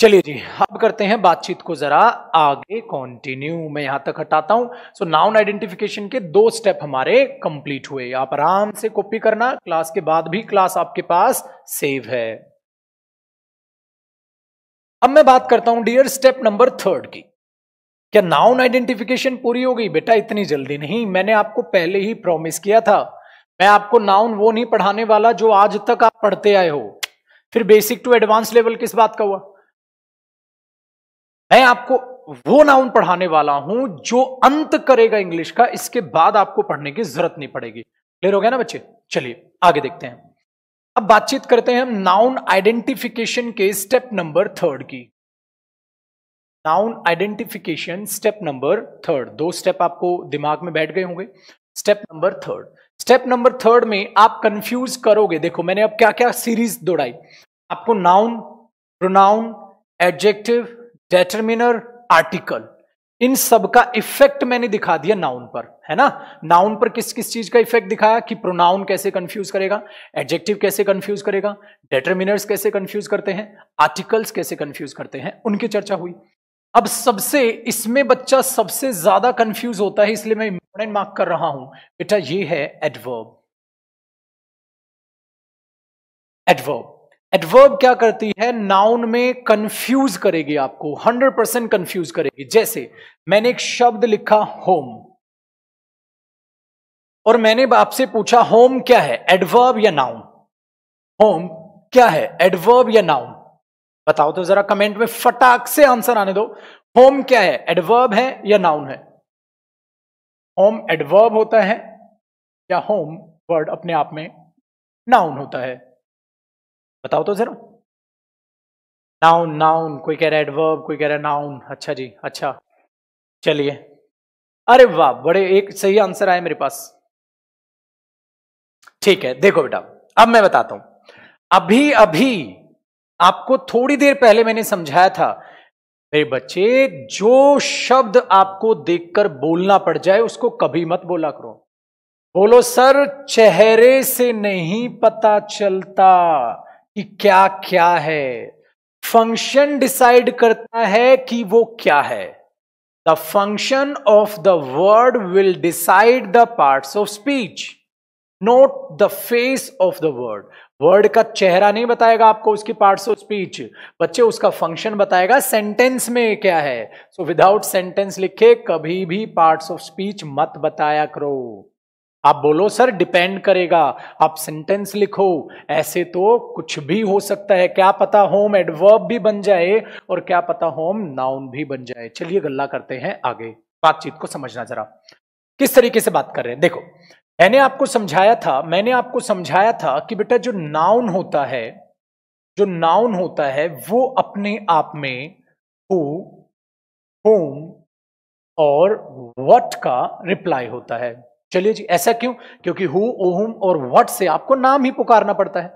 चलिए जी अब करते हैं बातचीत को जरा आगे कंटिन्यू मैं यहां तक हटाता हूं सो नाउन आइडेंटिफिकेशन के दो स्टेप हमारे कंप्लीट हुए आप आराम से कॉपी करना क्लास के बाद भी क्लास आपके पास सेव है अब मैं बात करता हूं डियर स्टेप नंबर थर्ड की क्या नाउन आइडेंटिफिकेशन पूरी हो गई बेटा इतनी जल्दी नहीं मैंने आपको पहले ही प्रोमिस किया था मैं आपको नाउन वो नहीं पढ़ाने वाला जो आज तक आप पढ़ते आए हो फिर बेसिक टू एडवांस लेवल किस बात का हुआ मैं आपको वो नाउन पढ़ाने वाला हूं जो अंत करेगा इंग्लिश का इसके बाद आपको पढ़ने की जरूरत नहीं पड़ेगी क्लियर हो गया ना बच्चे चलिए आगे देखते हैं अब बातचीत करते हैं हम नाउन आइडेंटिफिकेशन के स्टेप नंबर थर्ड की noun identification step number third दो स्टेप आपको दिमाग में बैठ गए होंगे step number third step number third में आप कंफ्यूज करोगे देखो मैंने अब क्या क्या सीरीज दौड़ाई आपको noun pronoun adjective determiner article इन सब का इफेक्ट मैंने दिखा दिया नाउन पर है ना नाउन पर किस किस चीज का इफेक्ट दिखाया कि प्रोनाउन कैसे कंफ्यूज करेगा एडजेक्टिव कैसे कंफ्यूज करेगा डेटरमिनर्स कैसे कंफ्यूज करते हैं आर्टिकल्स कैसे कंफ्यूज करते हैं उनकी चर्चा हुई अब सबसे इसमें बच्चा सबसे ज्यादा कंफ्यूज होता है इसलिए मैं इंपॉर्टेंट मार्क कर रहा हूं बेटा ये है एडवर्ब एडवर्ब एडवर्ब क्या करती है नाउन में कंफ्यूज करेगी आपको 100 परसेंट कंफ्यूज करेगी जैसे मैंने एक शब्द लिखा होम और मैंने आपसे पूछा होम क्या है एडवर्ब या नाउन होम क्या है एडवर्ब या नाउन बताओ तो जरा कमेंट में फटाक से आंसर आने दो होम क्या है एडवर्ब है या नाउन है होम एडवर्ब होता है या होम वर्ड अपने आप में नाउन होता है बताओ तो जरा नाउन नाउन कोई कह रहा है एडवर्ब कोई कह रहा है नाउन अच्छा जी अच्छा चलिए अरे वाह बड़े एक सही आंसर आए मेरे पास ठीक है देखो बेटा अब मैं बताता हूं अभी अभी आपको थोड़ी देर पहले मैंने समझाया था मेरे बच्चे जो शब्द आपको देखकर बोलना पड़ जाए उसको कभी मत बोला करो बोलो सर चेहरे से नहीं पता चलता कि क्या क्या है फंक्शन डिसाइड करता है कि वो क्या है the function of the word will decide the parts of speech not the face of the word word का चेहरा नहीं बताएगा आपको उसकी पार्ट्स ऑफ स्पीच बच्चे उसका फंक्शन बताएगा सेंटेंस में क्या है सो विदाउट सेंटेंस लिखे कभी भी पार्ट्स ऑफ स्पीच मत बताया करो आप बोलो सर डिपेंड करेगा आप सेंटेंस लिखो ऐसे तो कुछ भी हो सकता है क्या पता होम एडवर्ब भी बन जाए और क्या पता होम नाउन भी बन जाए चलिए गल्ला करते हैं आगे बातचीत को समझना जरा किस तरीके से बात कर रहे हैं देखो मैंने आपको समझाया था मैंने आपको समझाया था कि बेटा जो नाउन होता है जो नाउन होता है वो अपने आप में हु होम और वट का रिप्लाई होता है चलिए जी ऐसा क्यों क्योंकि हु ओहुम और व्हाट से आपको नाम ही पुकारना पड़ता है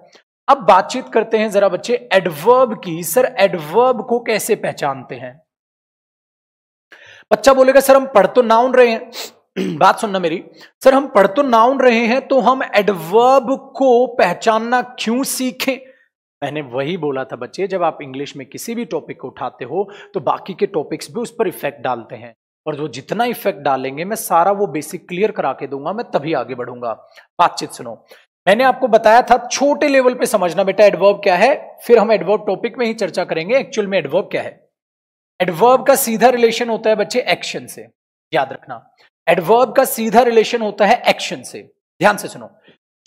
अब बातचीत करते हैं जरा बच्चे एडवर्ब की सर एडवर्ब को कैसे पहचानते हैं बच्चा बोलेगा सर हम पढ़ तो नाउन रहे हैं [CLEARS THROAT] बात सुनना मेरी सर हम पढ़ तो नाउन रहे हैं तो हम एडवर्ब को पहचानना क्यों सीखें मैंने वही बोला था बच्चे जब आप इंग्लिश में किसी भी टॉपिक को उठाते हो तो बाकी के टॉपिक्स भी उस पर इफेक्ट डालते हैं और जो जितना इफेक्ट डालेंगे मैं सारा वो बेसिक क्लियर करा के दूंगा मैं तभी आगे बढ़ूंगा बातचीत सुनो मैंने आपको बताया था छोटे लेवल पे समझना बेटा एडवर्ब क्या है फिर हम एडवर्ब टॉपिक में ही चर्चा करेंगे एक्चुअल में एडवर्ब क्या है एडवर्ब का सीधा रिलेशन होता है बच्चे एक्शन से याद रखना एडवर्ब का सीधा रिलेशन होता है एक्शन से ध्यान से सुनो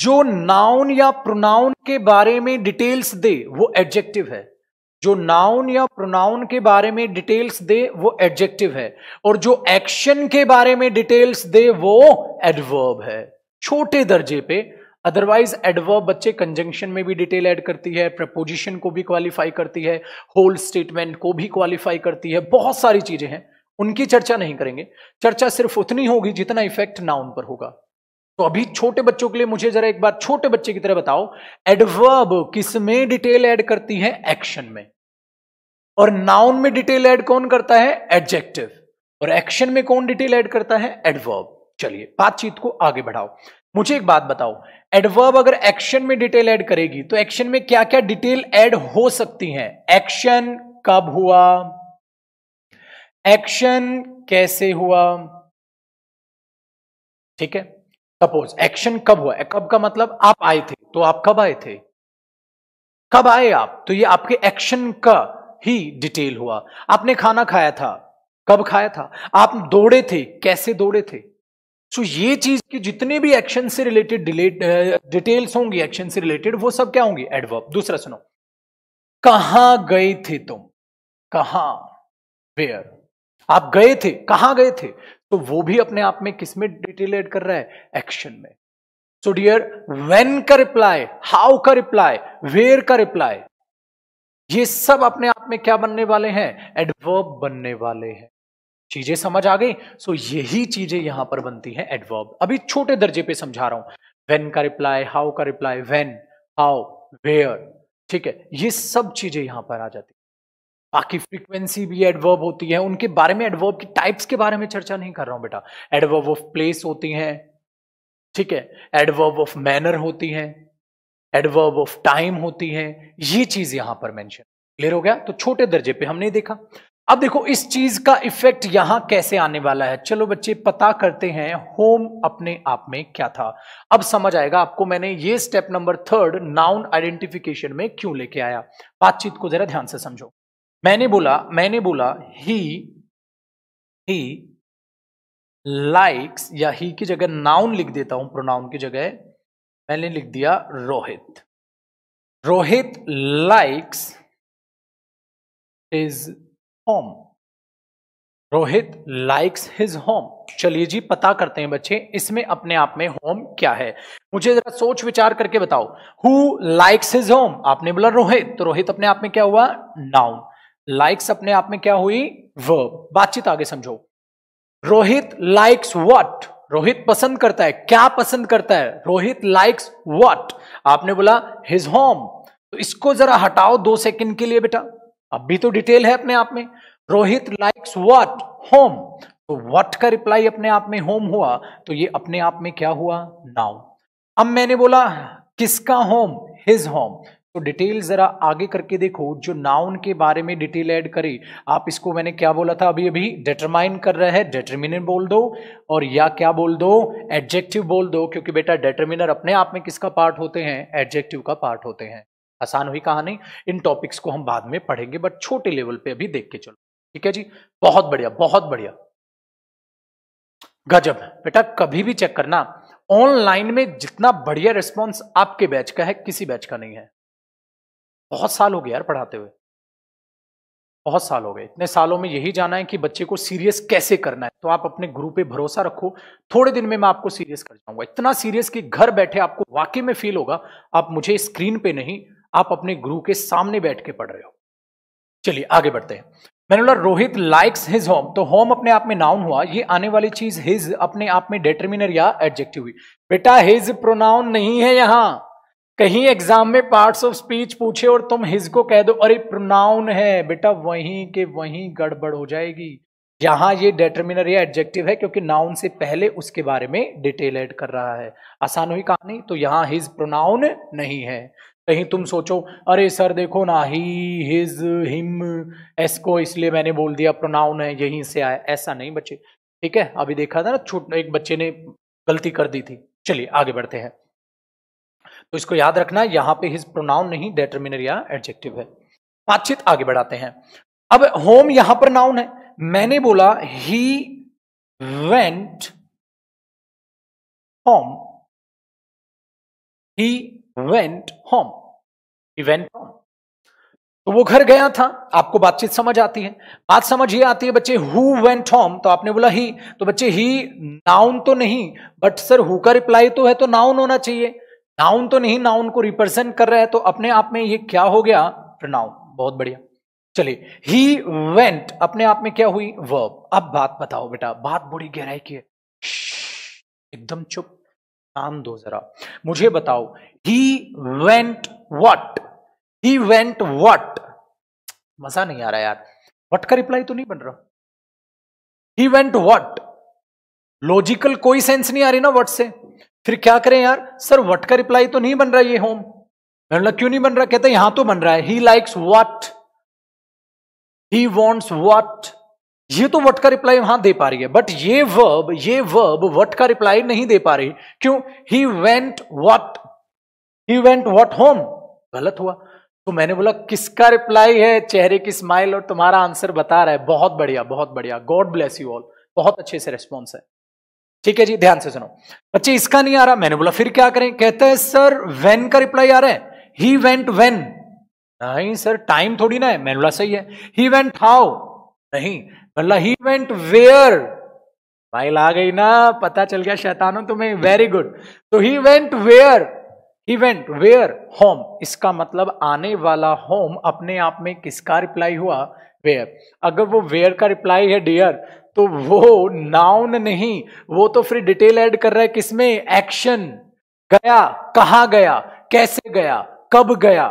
जो नाउन या प्रोनाउन के बारे में डिटेल्स दे वो एडजेक्टिव है जो नाउन या प्रोनाउन के बारे में डिटेल्स दे वो एडजेक्टिव है और जो एक्शन के बारे में डिटेल्स दे वो एडवर्ब है छोटे दर्जे पे अदरवाइज एडवर्ब बच्चे कंजंक्शन में भी डिटेल ऐड करती है प्रपोजिशन को भी क्वालिफाई करती है होल स्टेटमेंट को भी क्वालिफाई करती है बहुत सारी चीजें हैं उनकी चर्चा नहीं करेंगे चर्चा सिर्फ उतनी होगी जितना इफेक्ट नाउन पर होगा तो अभी छोटे बच्चों के लिए मुझे जरा एक बार छोटे बच्चे की तरह बताओ एडवर्ब किस में डिटेल ऐड करती है एक्शन में और नाउन में डिटेल ऐड कौन करता है एडजेक्टिव और एक्शन में कौन डिटेल ऐड करता है एडवर्ब चलिए बातचीत को आगे बढ़ाओ मुझे एक बात बताओ एडवर्ब अगर एक्शन में डिटेल ऐड करेगी तो एक्शन में क्या क्या डिटेल ऐड हो सकती हैं एक्शन कब हुआ एक्शन कैसे हुआ ठीक है सपोज एक्शन कब हुआ कब का मतलब आप आए थे तो आप कब आए थे कब आए आप तो ये आपके एक्शन का ही डिटेल हुआ आपने खाना खाया था कब खाया था आप दौड़े थे कैसे दौड़े थे सो so, ये चीज की जितने भी एक्शन से रिलेटेड डिटेल्स होंगी एक्शन से रिलेटेड वो सब क्या होंगे एडवर्ब दूसरा सुनो कहां गए थे तुम कहा वेयर आप गए थे कहां गए थे तो वो भी अपने आप में किसमें डिटेल एड कर रहा है एक्शन में सो डियर वेन का रिप्लाई हाउ का रिप्लाई वेयर का रिप्लाई ये सब अपने आप में क्या बनने वाले हैं एडवर्ब बनने वाले हैं चीजें समझ आ गई सो so, यही चीजें यहां पर बनती हैं एडवर्ब अभी छोटे दर्जे पे समझा रहा हूं वेन का रिप्लाई हाउ का रिप्लाई वेन हाउ वेयर ठीक है ये सब चीजें यहां पर आ जाती बाकी फ्रीक्वेंसी भी एडवर्ब होती है उनके बारे में एडवर्ब की टाइप्स के बारे में चर्चा नहीं कर रहा हूं बेटा एडवर्ब ऑफ प्लेस होती हैं ठीक है एडवर्ब ऑफ मैनर होती हैं एडवर्ब ऑफ टाइम होती हैं ये चीज यहां पर मेंशन क्लियर हो गया तो छोटे दर्जे पे हमने देखा अब देखो इस चीज का इफेक्ट यहां कैसे आने वाला है चलो बच्चे पता करते हैं होम अपने आप में क्या था अब समझ आएगा आपको मैंने ये step number third noun identification में क्यों लेके आया बातचीत को जरा ध्यान से समझो मैंने बोला मैंने बोला ही ही लाइक्स या ही की जगह नाउन लिख देता हूं प्रोनाउन की जगह मैंने लिख दिया Rohit Rohit likes his home Rohit likes his home चलिए जी पता करते हैं बच्चे इसमें अपने आप में होम क्या है मुझे जरा सोच विचार करके बताओ हु लाइक्स हिज होम आपने बोला रोहित तो रोहित अपने आप में क्या हुआ नाउन लाइक्स अपने आप में क्या हुई वर्ब बातचीत आगे समझो रोहित लाइक्स व्हाट रोहित पसंद करता है क्या पसंद करता है रोहित लाइक्स व्हाट आपने बोला हिज होम तो इसको जरा हटाओ दो सेकंड के लिए बेटा अब भी तो डिटेल है अपने आप में रोहित लाइक्स व्हाट होम तो व्हाट का रिप्लाई अपने आप में होम हुआ तो ये अपने आप में क्या हुआ नाउ अब मैंने बोला किसका होम हिज होम तो डिटेल ज़रा आगे करके देखो जो नाउन के बारे में डिटेल ऐड करे आप इसको मैंने क्या बोला था अभी अभी डिटरमाइन कर रहा है डिटरमिनेंट बोल दो और या क्या बोल दो एडजेक्टिव बोल दो क्योंकि बेटा डिटर्मिनर अपने आप में किसका पार्ट होते हैं एडजेक्टिव का पार्ट होते हैं आसान हुई कहानी इन टॉपिक्स को हम बाद में पढ़ेंगे बट छोटे लेवल पे अभी देख के चलो ठीक है जी बहुत बढ़िया बहुत बढ़िया गजब बेटा कभी भी चेक करना ऑनलाइन में जितना बढ़िया रिस्पॉन्स आपके बैच का है किसी बैच का नहीं है बहुत साल हो गया यार पढ़ाते हुए बहुत साल हो गए इतने सालों में यही जाना है कि बच्चे को सीरियस कैसे करना है तो आप अपने गुरु पे भरोसा रखो थोड़े दिन में मैं आपको सीरियस कर जाऊंगा इतना सीरियस कि घर बैठे आपको वाकई में फील होगा आप मुझे स्क्रीन पे नहीं आप अपने गुरु के सामने बैठ के पढ़ रहे हो चलिए आगे बढ़ते हैं मैंने बोला रोहित लाइक्स हिज होम तो होम अपने आप में नाउन हुआ ये आने वाली चीज हिज अपने आप में डेटरमिनर या एडजेक्टिव हुई बेटा हिज प्रोनाउन नहीं है यहां कहीं एग्जाम में पार्ट्स ऑफ स्पीच पूछे और तुम हिज को कह दो अरे प्रोनाउन है बेटा वहीं के वहीं गड़बड़ हो जाएगी यहाँ ये डेटरमिनर या एडजेक्टिव है क्योंकि नाउन से पहले उसके बारे में डिटेल ऐड कर रहा है आसान हुई कहानी तो यहाँ हिज प्रोनाउन नहीं है कहीं तुम सोचो अरे सर देखो ना ही हिज हिम एस को इसलिए मैंने बोल दिया प्रोनाउन है यहीं से आया ऐसा नहीं बच्चे ठीक है अभी देखा था ना छोट एक बच्चे ने गलती कर दी थी चलिए आगे बढ़ते हैं तो इसको याद रखना यहां पे हिज प्रोनाउन नहीं डेटरमिनर या एडजेक्टिव है बातचीत आगे बढ़ाते हैं अब होम यहां पर नाउन है मैंने बोला he went home he went home he went home तो वो घर गया था आपको बातचीत समझ आती है बात समझ ये आती है बच्चे हु वेंट होम तो आपने बोला ही तो बच्चे ही नाउन तो नहीं बट सर हु का रिप्लाई तो है तो नाउन होना चाहिए नाउन तो नहीं नाउन को रिप्रेजेंट कर रहा है तो अपने आप में ये क्या हो गया प्रनाउन बहुत बढ़िया चलिए ही वेंट अपने आप में क्या हुई वर्ब अब बात बताओ बेटा बात बड़ी गहराई की है एकदम चुप काम दो जरा मुझे बताओ he went what he went what मजा नहीं आ रहा यार वट का रिप्लाई तो नहीं बन रहा ही वेंट वट लॉजिकल कोई सेंस नहीं आ रही ना वट से फिर क्या करें यार सर वट का रिप्लाई तो नहीं बन रहा ये होम मैंने क्यों नहीं बन रहा कहते यहां तो बन रहा है he likes what he wants what ये तो वट का रिप्लाई वहां दे पा रही है बट ये वर्ब ये वर्ब वट का रिप्लाई नहीं दे पा रही क्यों he went what he went what home गलत हुआ तो मैंने बोला किसका रिप्लाई है चेहरे की स्माइल और तुम्हारा आंसर बता रहा है बहुत बढ़िया बहुत बढ़िया गॉड ब्लेस यू ऑल बहुत अच्छे से रिस्पॉन्स है ठीक है जी ध्यान से सुनो बच्चे इसका नहीं आ रहा मैंने बोला फिर क्या करें कहते हैं सर वेन का रिप्लाई आ रहा है ही वेंट वेन नहीं सर टाइम थोड़ी ना है मैंने बोला सही है ही वेंट हाउ नहीं बोला ही वेंट वेयर फाइल आ गई ना पता चल गया शैतानो तुम्हें वेरी गुड तो he went where he went where home इसका मतलब आने वाला होम अपने आप में किसका रिप्लाई हुआ वेयर अगर वो वेयर का रिप्लाई है डियर तो वो नाउन नहीं वो तो फिर डिटेल ऐड कर रहा है किसमें एक्शन गया कहा गया कैसे गया कब गया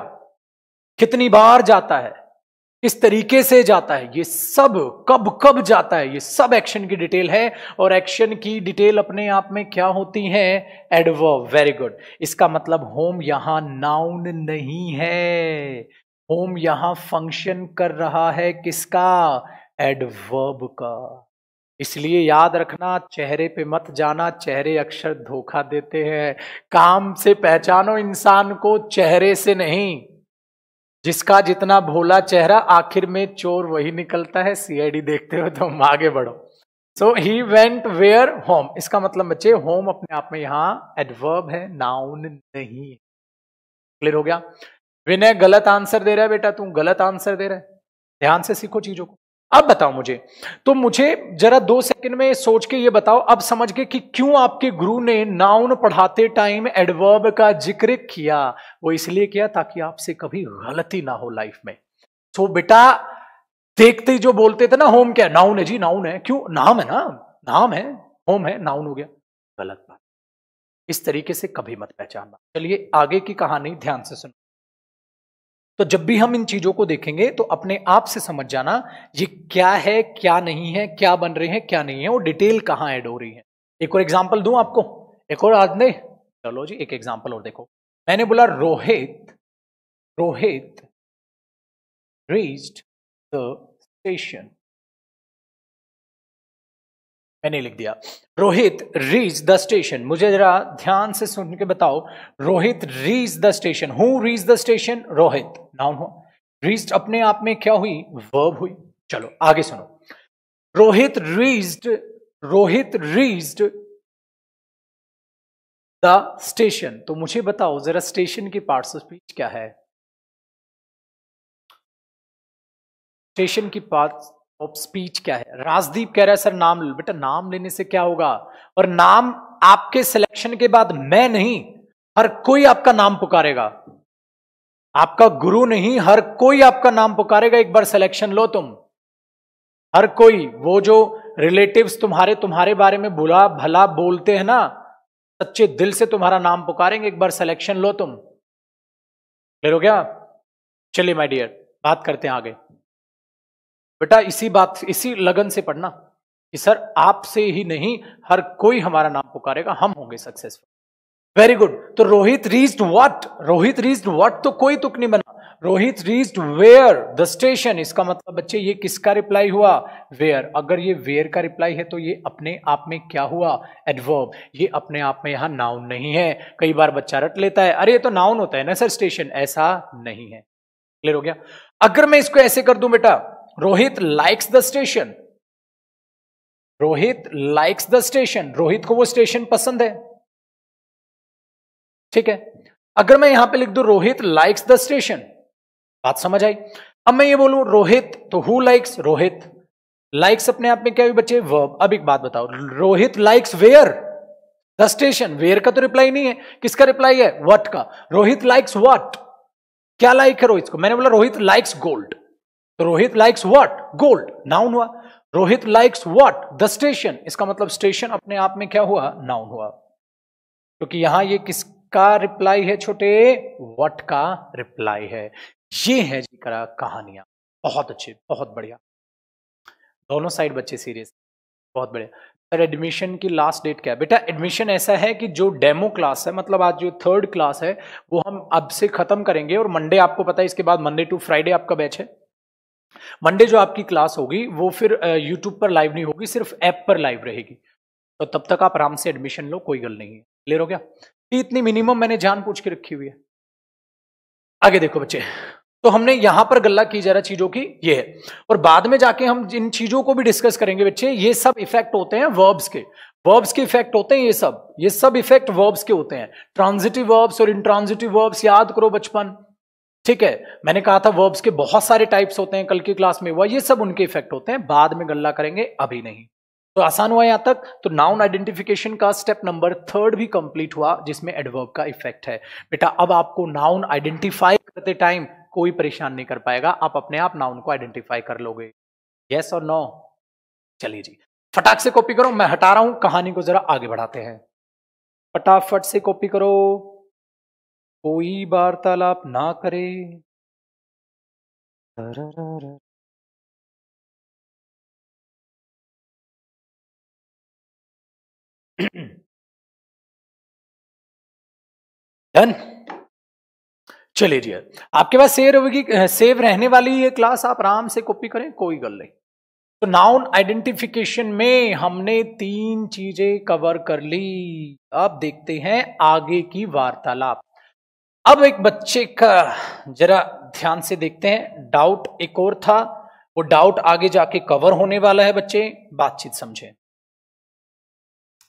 कितनी बार जाता है किस तरीके से जाता है ये सब कब कब जाता है ये सब एक्शन की डिटेल है और एक्शन की डिटेल अपने आप में क्या होती है एडवर्ब वेरी गुड इसका मतलब होम यहां नाउन नहीं है होम यहां फंक्शन कर रहा है किसका एडवर्ब का इसलिए याद रखना चेहरे पे मत जाना चेहरे अक्षर धोखा देते हैं काम से पहचानो इंसान को चेहरे से नहीं जिसका जितना भोला चेहरा आखिर में चोर वही निकलता है सीआईडी देखते हो तो हम आगे बढ़ो so he went where home इसका मतलब बच्चे होम अपने आप में यहां एडवर्ब है नाउन नहीं क्लियर हो गया विनय गलत आंसर दे रहा है बेटा तू गलत आंसर दे रहा है ध्यान से सीखो चीजों को अब बताओ मुझे तो मुझे जरा दो सेकंड में सोच के ये बताओ अब समझ के कि क्यों आपके गुरु ने नाउन पढ़ाते टाइम एडवर्ब का जिक्र किया वो इसलिए किया ताकि आपसे कभी गलती ना हो लाइफ में तो बेटा देखते ही जो बोलते थे ना होम क्या नाउन है जी नाउन है क्यों नाम है ना नाम है होम है नाउन हो गया गलत बात इस तरीके से कभी मत पहचानना चलिए आगे की कहानी ध्यान से सुनो तो जब भी हम इन चीजों को देखेंगे तो अपने आप से समझ जाना ये क्या है क्या नहीं है क्या बन रहे हैं क्या नहीं है और डिटेल कहाँ ऐड हो रही है एक और एग्जाम्पल दू आपको एक और आदमी चलो जी एक एग्जाम्पल और देखो मैंने बोला Rohit Rohit reached the station मैंने लिख दिया रोहित रीच द स्टेशन मुझे जरा ध्यान से सुन के बताओ Rohit reach the station who reach the station Rohit noun हो रीच अपने आप में क्या हुई वर्ब हुई चलो आगे सुनो Rohit reached Rohit reached the station तो मुझे बताओ जरा स्टेशन की पार्ट ऑफ स्पीच क्या है स्टेशन की पार्ट ऑफ स्पीच क्या है राजदीप कह रहा है सर नाम बेटा नाम लेने से क्या होगा और नाम आपके सिलेक्शन के बाद मैं नहीं हर कोई आपका नाम पुकारेगा आपका गुरु नहीं हर कोई आपका नाम पुकारेगा एक बार सिलेक्शन लो तुम हर कोई वो जो रिलेटिव्स तुम्हारे तुम्हारे बारे में बुला भला बोलते हैं ना सच्चे दिल से तुम्हारा नाम पुकारेंगे एक बार सिलेक्शन लो तुम क्लियर हो गया चलिए माय डियर बात करते हैं आगे बेटा इसी बात इसी लगन से पढ़ना कि सर आपसे ही नहीं हर कोई हमारा नाम पुकारेगा हम होंगे सक्सेसफुल वेरी गुड तो Rohit reached what Rohit reached what तो कोई तुक नहीं बना Rohit reached where the station इसका मतलब बच्चे ये किसका रिप्लाई हुआ वेयर अगर ये वेयर का रिप्लाई है तो ये अपने आप में क्या हुआ एडवर्ब ये अपने आप में यहां नाउन नहीं है कई बार बच्चा रट लेता है अरे ये तो नाउन होता है ना सर स्टेशन ऐसा नहीं है क्लियर हो गया अगर मैं इसको ऐसे कर दूं बेटा Rohit likes the station Rohit likes the station Rohit को वो स्टेशन पसंद है ठीक है अगर मैं यहां पे लिख दू रोहित लाइक्स द स्टेशन बात समझ आई अब मैं ये बोलू रोहित तो हु लाइक्स रोहित लाइक्स अपने आप में क्या हुई बच्चे वर्ब अब एक बात बताओ Rohit likes where the station where का तो रिप्लाई नहीं है किसका रिप्लाई है वट का रोहित लाइक्स वट क्या लाइक है रोहित को मैंने बोला रोहित लाइक्स गोल्ड तो Rohit likes what gold noun हुआ Rohit likes what the station इसका मतलब स्टेशन अपने आप में क्या हुआ नाउन हुआ क्योंकि तो यहां ये किसका रिप्लाई है छोटे व्हाट का रिप्लाई है ये है जी करा कहानियां बहुत अच्छे बहुत बढ़िया दोनों साइड बच्चे सीरियस बहुत बढ़िया सर एडमिशन की लास्ट डेट क्या है बेटा एडमिशन ऐसा है कि जो डेमो क्लास है मतलब आज जो थर्ड क्लास है वो हम अब से खत्म करेंगे और मंडे आपको पता है इसके बाद मंडे टू फ्राइडे आपका बैच है मंडे जो आपकी क्लास होगी वो फिर यूट्यूब पर लाइव नहीं होगी सिर्फ ऐप पर लाइव रहेगी तो तब तक आप आराम से एडमिशन लो कोई गल नहीं है क्लियर हो गया इतनी मिनिमम मैंने जान पूछ के रखी हुई है आगे देखो बच्चे तो हमने यहां पर गल्ला की जा रहा चीजों की ये है और बाद में जाके हम जिन चीजों को भी डिस्कस करेंगे बच्चे ये सब इफेक्ट होते हैं वर्ब्स के वर्ब्स के इफेक्ट होते हैं ये सब ये सब इफेक्ट वर्ब्स के होते हैं ट्रांजिटिव वर्ब्स और इंट्रांजिटिव वर्ब्स याद करो बचपन ठीक है मैंने कहा था वर्ब्स के बहुत सारे टाइप्स होते हैं कल की क्लास में हुआ ये सब उनके इफेक्ट होते हैं बाद में गल्ला करेंगे अभी नहीं तो आसान हुआ यहां तक तो नाउन आइडेंटिफिकेशन का स्टेप नंबर थर्ड भी कंप्लीट हुआ जिसमें एडवर्ब का इफेक्ट है बेटा अब आपको नाउन आइडेंटिफाई करते टाइम कोई परेशान नहीं कर पाएगा आप अपने आप नाउन को आइडेंटिफाई कर लोगे यस और नो चलिए जी फटाक से कॉपी करो मैं हटा रहा हूं कहानी को जरा आगे बढ़ाते हैं फटाफट से कॉपी करो कोई वार्तालाप ना करे डन चलिए जी आपके पास सेव रहेगी सेव रहने वाली ये क्लास आप आराम से कॉपी करें कोई गल नहीं तो नाउन आइडेंटिफिकेशन में हमने तीन चीजें कवर कर ली अब देखते हैं आगे की वार्तालाप अब एक बच्चे का जरा ध्यान से देखते हैं डाउट एक और था वो डाउट आगे जाके कवर होने वाला है बच्चे बातचीत समझे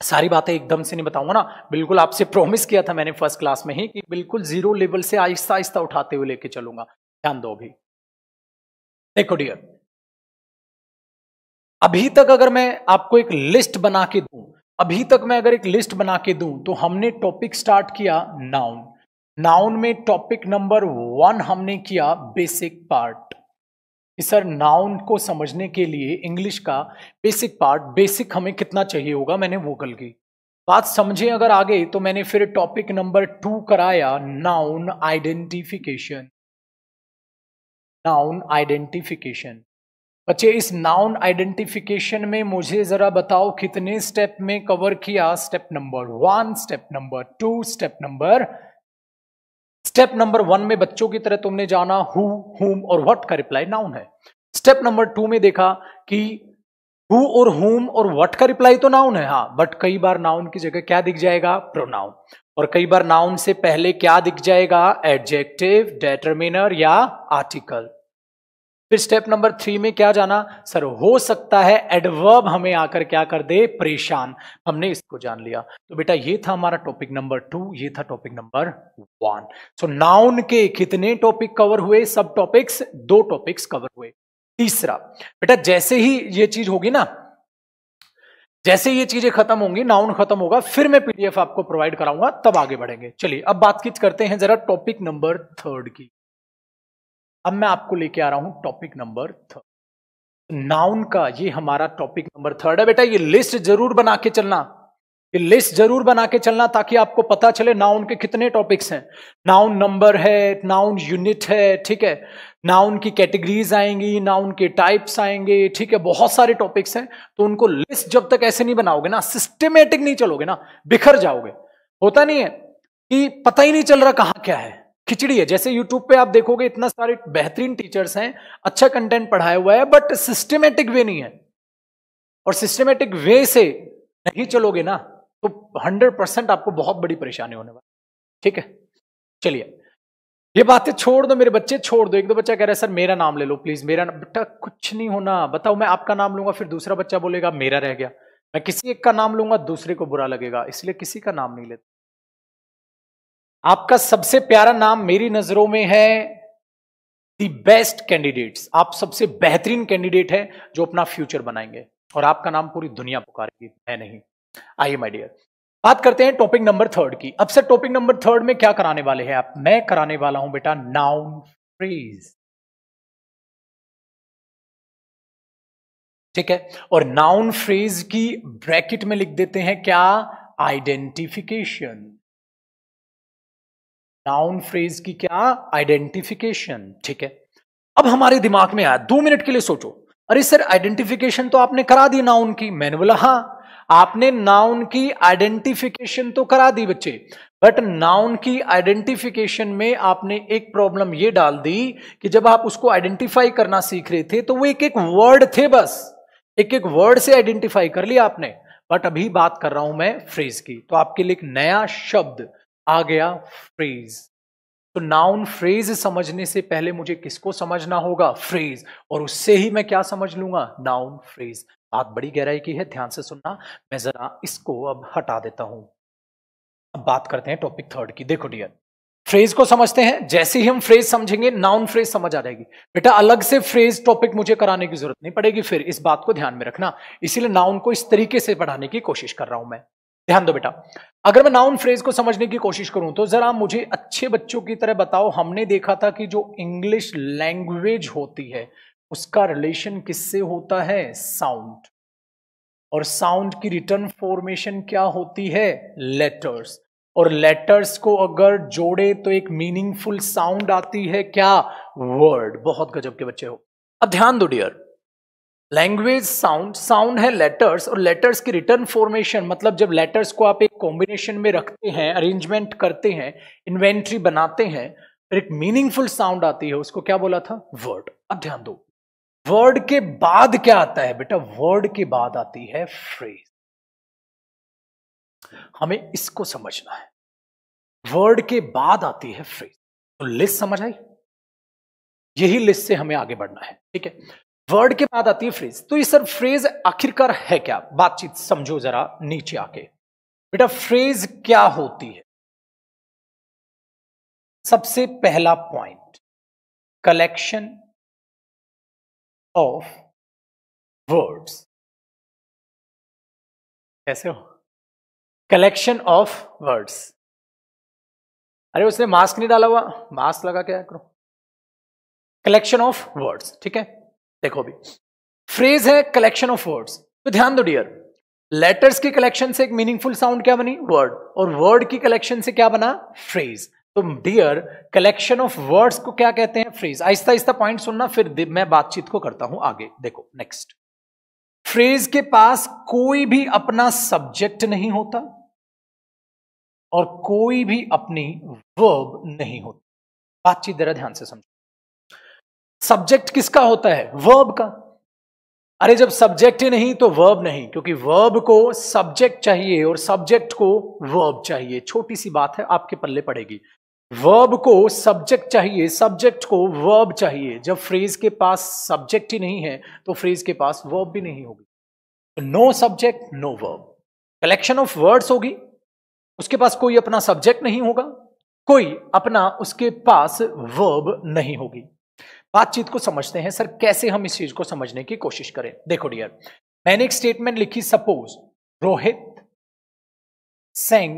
सारी बातें एकदम से नहीं बताऊंगा ना बिल्कुल आपसे प्रॉमिस किया था मैंने फर्स्ट क्लास में ही कि बिल्कुल जीरो लेवल से आहिस्ता आहिस्ता उठाते हुए लेके चलूंगा ध्यान दो अभी देखो डियर अभी तक अगर मैं आपको एक लिस्ट बना के दू अभी तक मैं अगर एक लिस्ट बना के दू तो हमने टॉपिक स्टार्ट किया नाउन नाउन में टॉपिक नंबर वन हमने किया बेसिक पार्ट सर नाउन को समझने के लिए इंग्लिश का बेसिक पार्ट बेसिक हमें कितना चाहिए होगा मैंने वो कल की बात समझे अगर आगे तो मैंने फिर टॉपिक नंबर टू कराया नाउन आइडेंटिफिकेशन नाउन आइडेंटिफिकेशन बच्चे इस नाउन आइडेंटिफिकेशन में मुझे जरा बताओ कितने स्टेप में कवर किया step number one step number two step number step number one में बच्चों की तरह तुमने जाना हु हुम और वट का रिप्लाई नाउन है स्टेप नंबर टू में देखा कि हु और हुम और वट का रिप्लाई तो नाउन है हाँ बट कई बार नाउन की जगह क्या दिख जाएगा प्रोनाउन और कई बार नाउन से पहले क्या दिख जाएगा एडजेक्टिव डेटरमिनर या आर्टिकल फिर स्टेप नंबर थ्री में क्या जाना सर हो सकता है एडवर्ब हमें आकर क्या कर दे परेशान हमने इसको जान लिया तो बेटा ये था हमारा टॉपिक नंबर टू ये था topic number one so noun के कितने टॉपिक कवर हुए सब टॉपिक्स दो टॉपिक्स कवर हुए तीसरा बेटा जैसे ही ये चीज होगी ना जैसे ये चीजें खत्म होंगी नाउन खत्म होगा फिर मैं पीडीएफ आपको प्रोवाइड कराऊंगा तब आगे बढ़ेंगे चलिए अब बातचीत करते हैं जरा टॉपिक नंबर थर्ड की अब मैं आपको लेके आ रहा हूं टॉपिक नंबर थर्ड नाउन का ये हमारा टॉपिक नंबर थर्ड है बेटा ये लिस्ट जरूर बना के चलना ये लिस्ट जरूर बना के चलना ताकि आपको पता चले नाउन के कितने टॉपिक्स हैं नाउन नंबर है नाउन यूनिट है ठीक है नाउन की कैटेगरीज आएंगी नाउन के टाइप्स आएंगे ठीक है बहुत सारे टॉपिक्स हैं तो उनको लिस्ट जब तक ऐसे नहीं बनाओगे ना सिस्टमेटिक नहीं चलोगे ना बिखर जाओगे होता नहीं है कि पता ही नहीं चल रहा कहाँ क्या है खिचड़ी है जैसे यूट्यूब पे आप देखोगे इतना सारे बेहतरीन टीचर्स हैं अच्छा कंटेंट पढ़ाया हुआ है बट सिस्टमेटिक वे नहीं है और सिस्टमेटिक वे से नहीं चलोगे ना तो हंड्रेड परसेंट आपको बहुत बड़ी परेशानी होने वाली ठीक है चलिए ये बातें छोड़ दो मेरे बच्चे छोड़ दो एक दो बच्चा कह रहा है सर मेरा नाम ले लो प्लीज मेरा बेटा कुछ नहीं होना बताओ मैं आपका नाम लूंगा फिर दूसरा बच्चा बोलेगा मेरा रह गया मैं किसी एक का नाम लूंगा दूसरे को बुरा लगेगा इसलिए किसी का नाम नहीं लेता आपका सबसे प्यारा नाम मेरी नजरों में है दी बेस्ट कैंडिडेट्स आप सबसे बेहतरीन कैंडिडेट है जो अपना फ्यूचर बनाएंगे और आपका नाम पूरी दुनिया पुकारेगी मैं नहीं आइए माय डियर बात करते हैं टॉपिक नंबर थर्ड की अब से टॉपिक नंबर थर्ड में क्या कराने वाले हैं आप मैं कराने वाला हूं बेटा नाउन फ्रेज ठीक है और नाउन फ्रेज की ब्रैकेट में लिख देते हैं क्या आइडेंटिफिकेशन नाउन फ्रेज की क्या आइडेंटिफिकेशन ठीक है अब हमारे दिमाग में आया दो मिनट के लिए सोचो अरे सर आइडेंटिफिकेशन तो आपने करा दी नाउन की मैंने बोला हाँ आपने नाउन की आइडेंटिफिकेशन तो करा दी बच्चे बट नाउन की आइडेंटिफिकेशन में आपने एक प्रॉब्लम ये डाल दी कि जब आप उसको आइडेंटिफाई करना सीख रहे थे तो वो एक एक वर्ड थे बस एक एक वर्ड से आइडेंटिफाई कर लिया आपने बट अभी बात कर रहा हूं मैं फ्रेज की तो आपके लिए एक नया शब्द आ गया फ्रेज तो नाउन फ्रेज समझने से पहले मुझे किसको समझना होगा फ्रेज और उससे ही मैं क्या समझ लूंगा नाउन फ्रेज बात बड़ी गहराई की है ध्यान से सुनना मैं जरा इसको अब हटा देता हूं अब बात करते हैं टॉपिक थर्ड की देखो डियर फ्रेज को समझते हैं जैसे ही हम फ्रेज समझेंगे नाउन फ्रेज समझ आ जाएगी बेटा अलग से फ्रेज टॉपिक मुझे कराने की जरूरत नहीं पड़ेगी फिर इस बात को ध्यान में रखना इसीलिए नाउन को इस तरीके से पढ़ाने की कोशिश कर रहा हूं मैं ध्यान दो बेटा अगर मैं नाउन फ्रेज को समझने की कोशिश करूं तो जरा मुझे अच्छे बच्चों की तरह बताओ हमने देखा था कि जो इंग्लिश लैंग्वेज होती है उसका रिलेशन किससे होता है साउंड और साउंड की रिटर्न फॉर्मेशन क्या होती है लेटर्स और लेटर्स को अगर जोड़े तो एक मीनिंगफुल साउंड आती है क्या वर्ड बहुत गजब के बच्चे हो अब ध्यान दो डियर लैंग्वेज साउंड साउंड है लेटर्स और लेटर्स की रिटर्न फॉर्मेशन मतलब जब लेटर्स को आप एक कॉम्बिनेशन में रखते हैं अरेंजमेंट करते हैं इन्वेंट्री बनाते हैं फिर एक मीनिंगफुल साउंड आती है उसको क्या बोला था वर्ड अब ध्यान दो वर्ड के बाद क्या आता है बेटा वर्ड के बाद आती है फ्रेज हमें इसको समझना है वर्ड के बाद आती है फ्रेज तो लिस्ट समझ आई यही लिस्ट से हमें आगे बढ़ना है ठीक है वर्ड के बाद आती है फ्रेज तो ये सर फ्रेज आखिरकार है क्या बातचीत समझो जरा नीचे आके बेटा फ्रेज क्या होती है सबसे पहला पॉइंट कलेक्शन ऑफ वर्ड्स कैसे हो कलेक्शन ऑफ वर्ड्स अरे उसने मास्क नहीं डाला हुआ मास्क लगा क्या करो कलेक्शन ऑफ वर्ड्स ठीक है देखो अभी फ्रेज है कलेक्शन ऑफ वर्ड्स तो ध्यान दो डियर लेटर्स की कलेक्शन से एक मीनिंगफुल साउंड क्या बनी वर्ड और वर्ड की कलेक्शन से क्या बना फ्रेज तो डियर कलेक्शन ऑफ वर्ड्स को क्या कहते हैं फ्रेज आहिस्ता आहिस्ता पॉइंट सुनना फिर मैं बातचीत को करता हूं आगे देखो नेक्स्ट फ्रेज के पास कोई भी अपना सब्जेक्ट नहीं होता और कोई भी अपनी वर्ब नहीं होती बातचीत जरा ध्यान से समझो सब्जेक्ट किसका होता है वर्ब का अरे जब सब्जेक्ट ही नहीं तो वर्ब नहीं क्योंकि वर्ब को सब्जेक्ट चाहिए और सब्जेक्ट को वर्ब चाहिए छोटी सी बात है आपके पल्ले पड़ेगी वर्ब को सब्जेक्ट चाहिए सब्जेक्ट को वर्ब चाहिए जब फ्रेज के पास सब्जेक्ट ही नहीं है तो फ्रेज के पास वर्ब भी नहीं होगी no subject no verb collection of words होगी उसके पास कोई अपना सब्जेक्ट नहीं होगा कोई अपना उसके पास वर्ब नहीं होगी बातचीत को समझते हैं सर कैसे हम इस चीज को समझने की कोशिश करें देखो डियर मैंने एक स्टेटमेंट लिखी suppose Rohit sang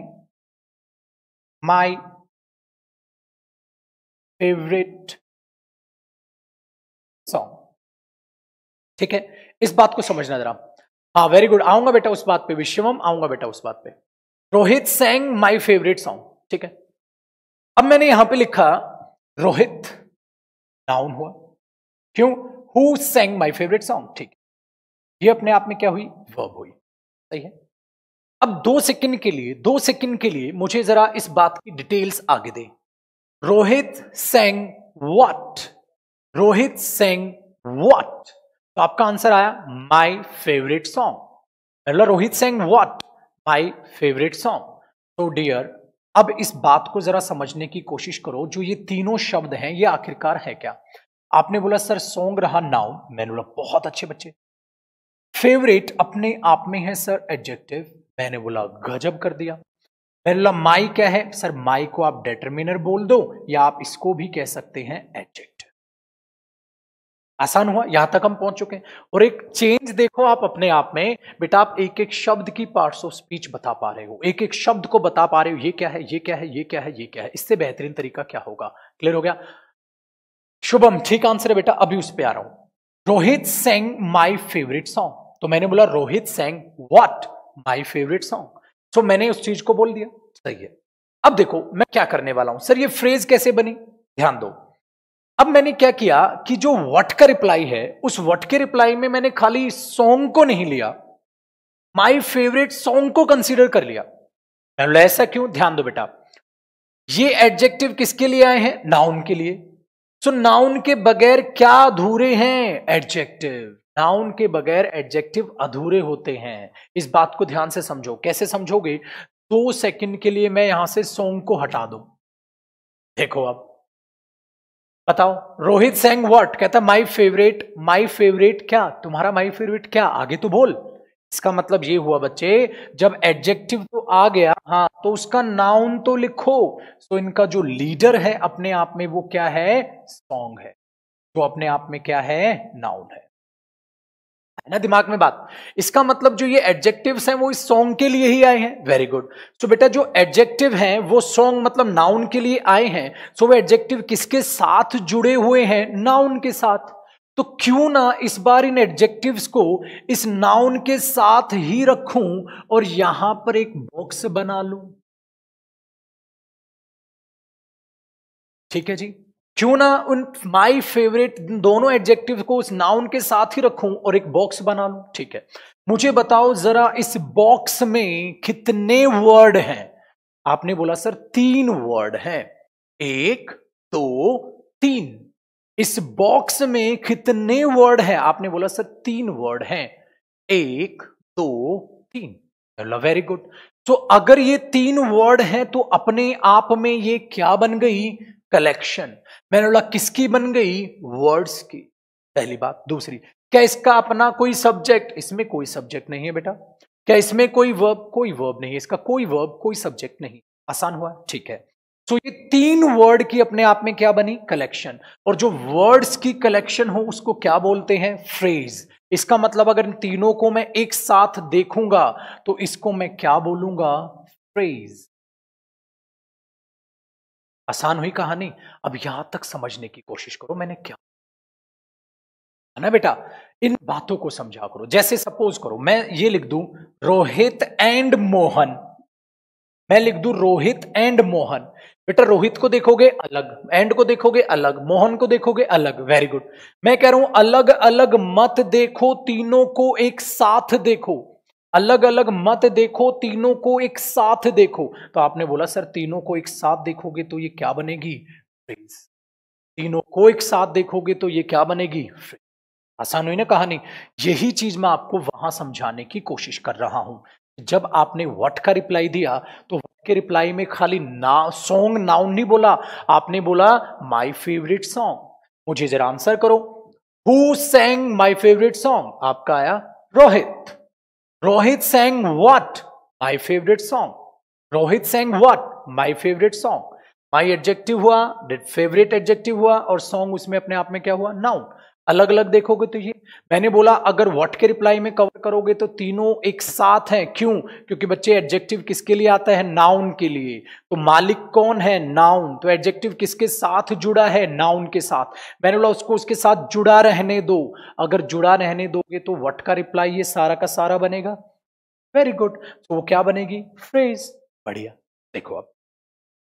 my favourite song ठीक है इस बात को समझना जरा हाँ वेरी गुड आऊंगा बेटा उस बात पे विश्वम आऊंगा बेटा उस बात पे Rohit sang my favourite song ठीक है अब मैंने यहां पे लिखा रोहित नाउन हुआ क्यों who sang my favourite song ठीक ये अपने आप में क्या हुई वर्ब हुई सही है अब दो सेकंड के लिए दो सेकंड के लिए मुझे जरा इस बात की डिटेल्स आगे दे Rohit sang what Rohit sang what तो आपका आंसर आया my favourite song Rohit sang what my favourite song तो डियर अब इस बात को जरा समझने की कोशिश करो जो ये तीनों शब्द हैं ये आखिरकार है क्या आपने बोला सर सोंग रहा नाउ मैंने बोला बहुत अच्छे बच्चे फेवरेट अपने आप में है सर एडजेक्टिव मैंने बोला गजब कर दिया मैंने बोला माई क्या है सर माई को आप डेटरमिनर बोल दो या आप इसको भी कह सकते हैं एडजेक्टिव आसान हुआ यहां तक हम पहुंच चुके हैं और एक चेंज देखो आप अपने आप में बेटा आप एक एक शब्द की पार्ट्स ऑफ स्पीच बता पा रहे हो एक एक शब्द को बता पा रहे हो ये क्या है ये क्या है ये क्या है ये क्या है इससे बेहतरीन तरीका क्या होगा क्लियर हो गया शुभम ठीक आंसर है बेटा अभी उस पर आ रहा हूं Rohit sang my favourite song तो मैंने बोला Rohit sang what my favourite song so मैंने उस चीज को बोल दिया सही है अब देखो मैं क्या करने वाला हूं सर ये फ्रेज कैसे बनी ध्यान दो अब मैंने क्या किया कि जो वट का रिप्लाई है उस वट के रिप्लाई में मैंने खाली सॉन्ग को नहीं लिया माई फेवरेट सॉन्ग को कंसिडर कर लिया बोला ऐसा क्यों ध्यान दो बेटा ये एडजेक्टिव किसके लिए आए हैं नाउन के लिए सो so, नाउन के बगैर क्या अधूरे हैं एडजेक्टिव नाउन के बगैर एडजेक्टिव अधूरे होते हैं इस बात को ध्यान से समझो कैसे समझोगे दो सेकंड के लिए मैं यहां से सॉन्ग को हटा दो देखो अब बताओ रोहित सैंग वॉट कहता माई फेवरेट माई फेवरेट क्या तुम्हारा माई फेवरेट क्या आगे तो बोल इसका मतलब ये हुआ बच्चे जब एडजेक्टिव तो आ गया हाँ तो उसका नाउन तो लिखो सो इनका जो लीडर है अपने आप में वो क्या है सॉन्ग है जो अपने आप में क्या है नाउन है है ना दिमाग में बात इसका मतलब जो ये एडजेक्टिव्स हैं वो इस सॉन्ग के लिए ही आए हैं वेरी गुड सो बेटा जो एडजेक्टिव हैं वो सॉन्ग मतलब नाउन के लिए आए हैं सो so, वो एडजेक्टिव किसके साथ जुड़े हुए हैं नाउन के साथ तो क्यों ना इस बार इन एडजेक्टिव्स को इस नाउन के साथ ही रखूं और यहां पर एक बॉक्स बना लूं ठीक है जी क्यों ना उन माई फेवरेट दोनों एडजेक्टिव को उस नाउन के साथ ही रखूं और एक बॉक्स बना लू ठीक है मुझे बताओ जरा इस बॉक्स में कितने वर्ड हैं आपने बोला सर तीन वर्ड हैं एक दो तो, तीन इस बॉक्स में कितने वर्ड हैं आपने बोला सर तीन वर्ड हैं एक दो तो, तीन वेरी गुड तो अगर ये तीन वर्ड हैं तो अपने आप में ये क्या बन गई कलेक्शन मैंने बोला किसकी बन गई वर्ड्स की पहली बात दूसरी क्या इसका अपना कोई सब्जेक्ट इसमें कोई सब्जेक्ट नहीं है बेटा क्या इसमें कोई वर्ब कोई वर्ब नहीं है इसका कोई वर्ब कोई सब्जेक्ट नहीं आसान हुआ ठीक है सो तो so, ये तीन वर्ड की अपने आप में क्या बनी कलेक्शन और जो वर्ड्स की कलेक्शन हो उसको क्या बोलते हैं फ्रेज इसका मतलब अगर इन तीनों को मैं एक साथ देखूंगा तो इसको मैं क्या बोलूंगा फ्रेज आसान हुई कहानी अब यहां तक समझने की कोशिश करो मैंने क्या है ना बेटा इन बातों को समझा करो जैसे सपोज करो मैं ये लिख दू रोहित एंड मोहन मैं लिख दू रोहित एंड मोहन बेटा रोहित को देखोगे अलग एंड को देखोगे अलग मोहन को देखोगे अलग वेरी गुड मैं कह रहा हूं अलग अलग मत देखो तीनों को एक साथ देखो अलग अलग मत देखो तीनों को एक साथ देखो तो आपने बोला सर तीनों को एक साथ देखोगे तो ये क्या बनेगी फ्रेज तीनों को एक साथ देखोगे तो ये क्या बनेगी आसान हुई ना कहानी यही चीज मैं आपको वहां समझाने की कोशिश कर रहा हूं जब आपने वट का रिप्लाई दिया तो के रिप्लाई में खाली ना सॉन्ग नाउन नहीं बोला आपने बोला माय फेवरेट सॉन्ग मुझे जरा आंसर करो who sang my favourite song आपका आया Rohit Rohit sang what? My favorite song. Rohit sang what? My favorite song. My adjective हुआ डेट फेवरेट एडजेक्टिव हुआ और सॉन्ग उसमें अपने आप में क्या हुआ नाउन अलग अलग देखोगे तो ये मैंने बोला अगर व्हाट के रिप्लाई में कवर करोगे तो तीनों एक साथ हैं क्यों क्योंकि बच्चे एडजेक्टिव किसके लिए आता है नाउन के लिए तो मालिक कौन है नाउन तो एडजेक्टिव किसके साथ जुड़ा है नाउन के साथ मैंने बोला उसको उसके साथ जुड़ा रहने दो अगर जुड़ा रहने दोगे तो वट का रिप्लाई ये सारा का सारा बनेगा वेरी गुड तो वो क्या बनेगी फ्रेज बढ़िया देखो अब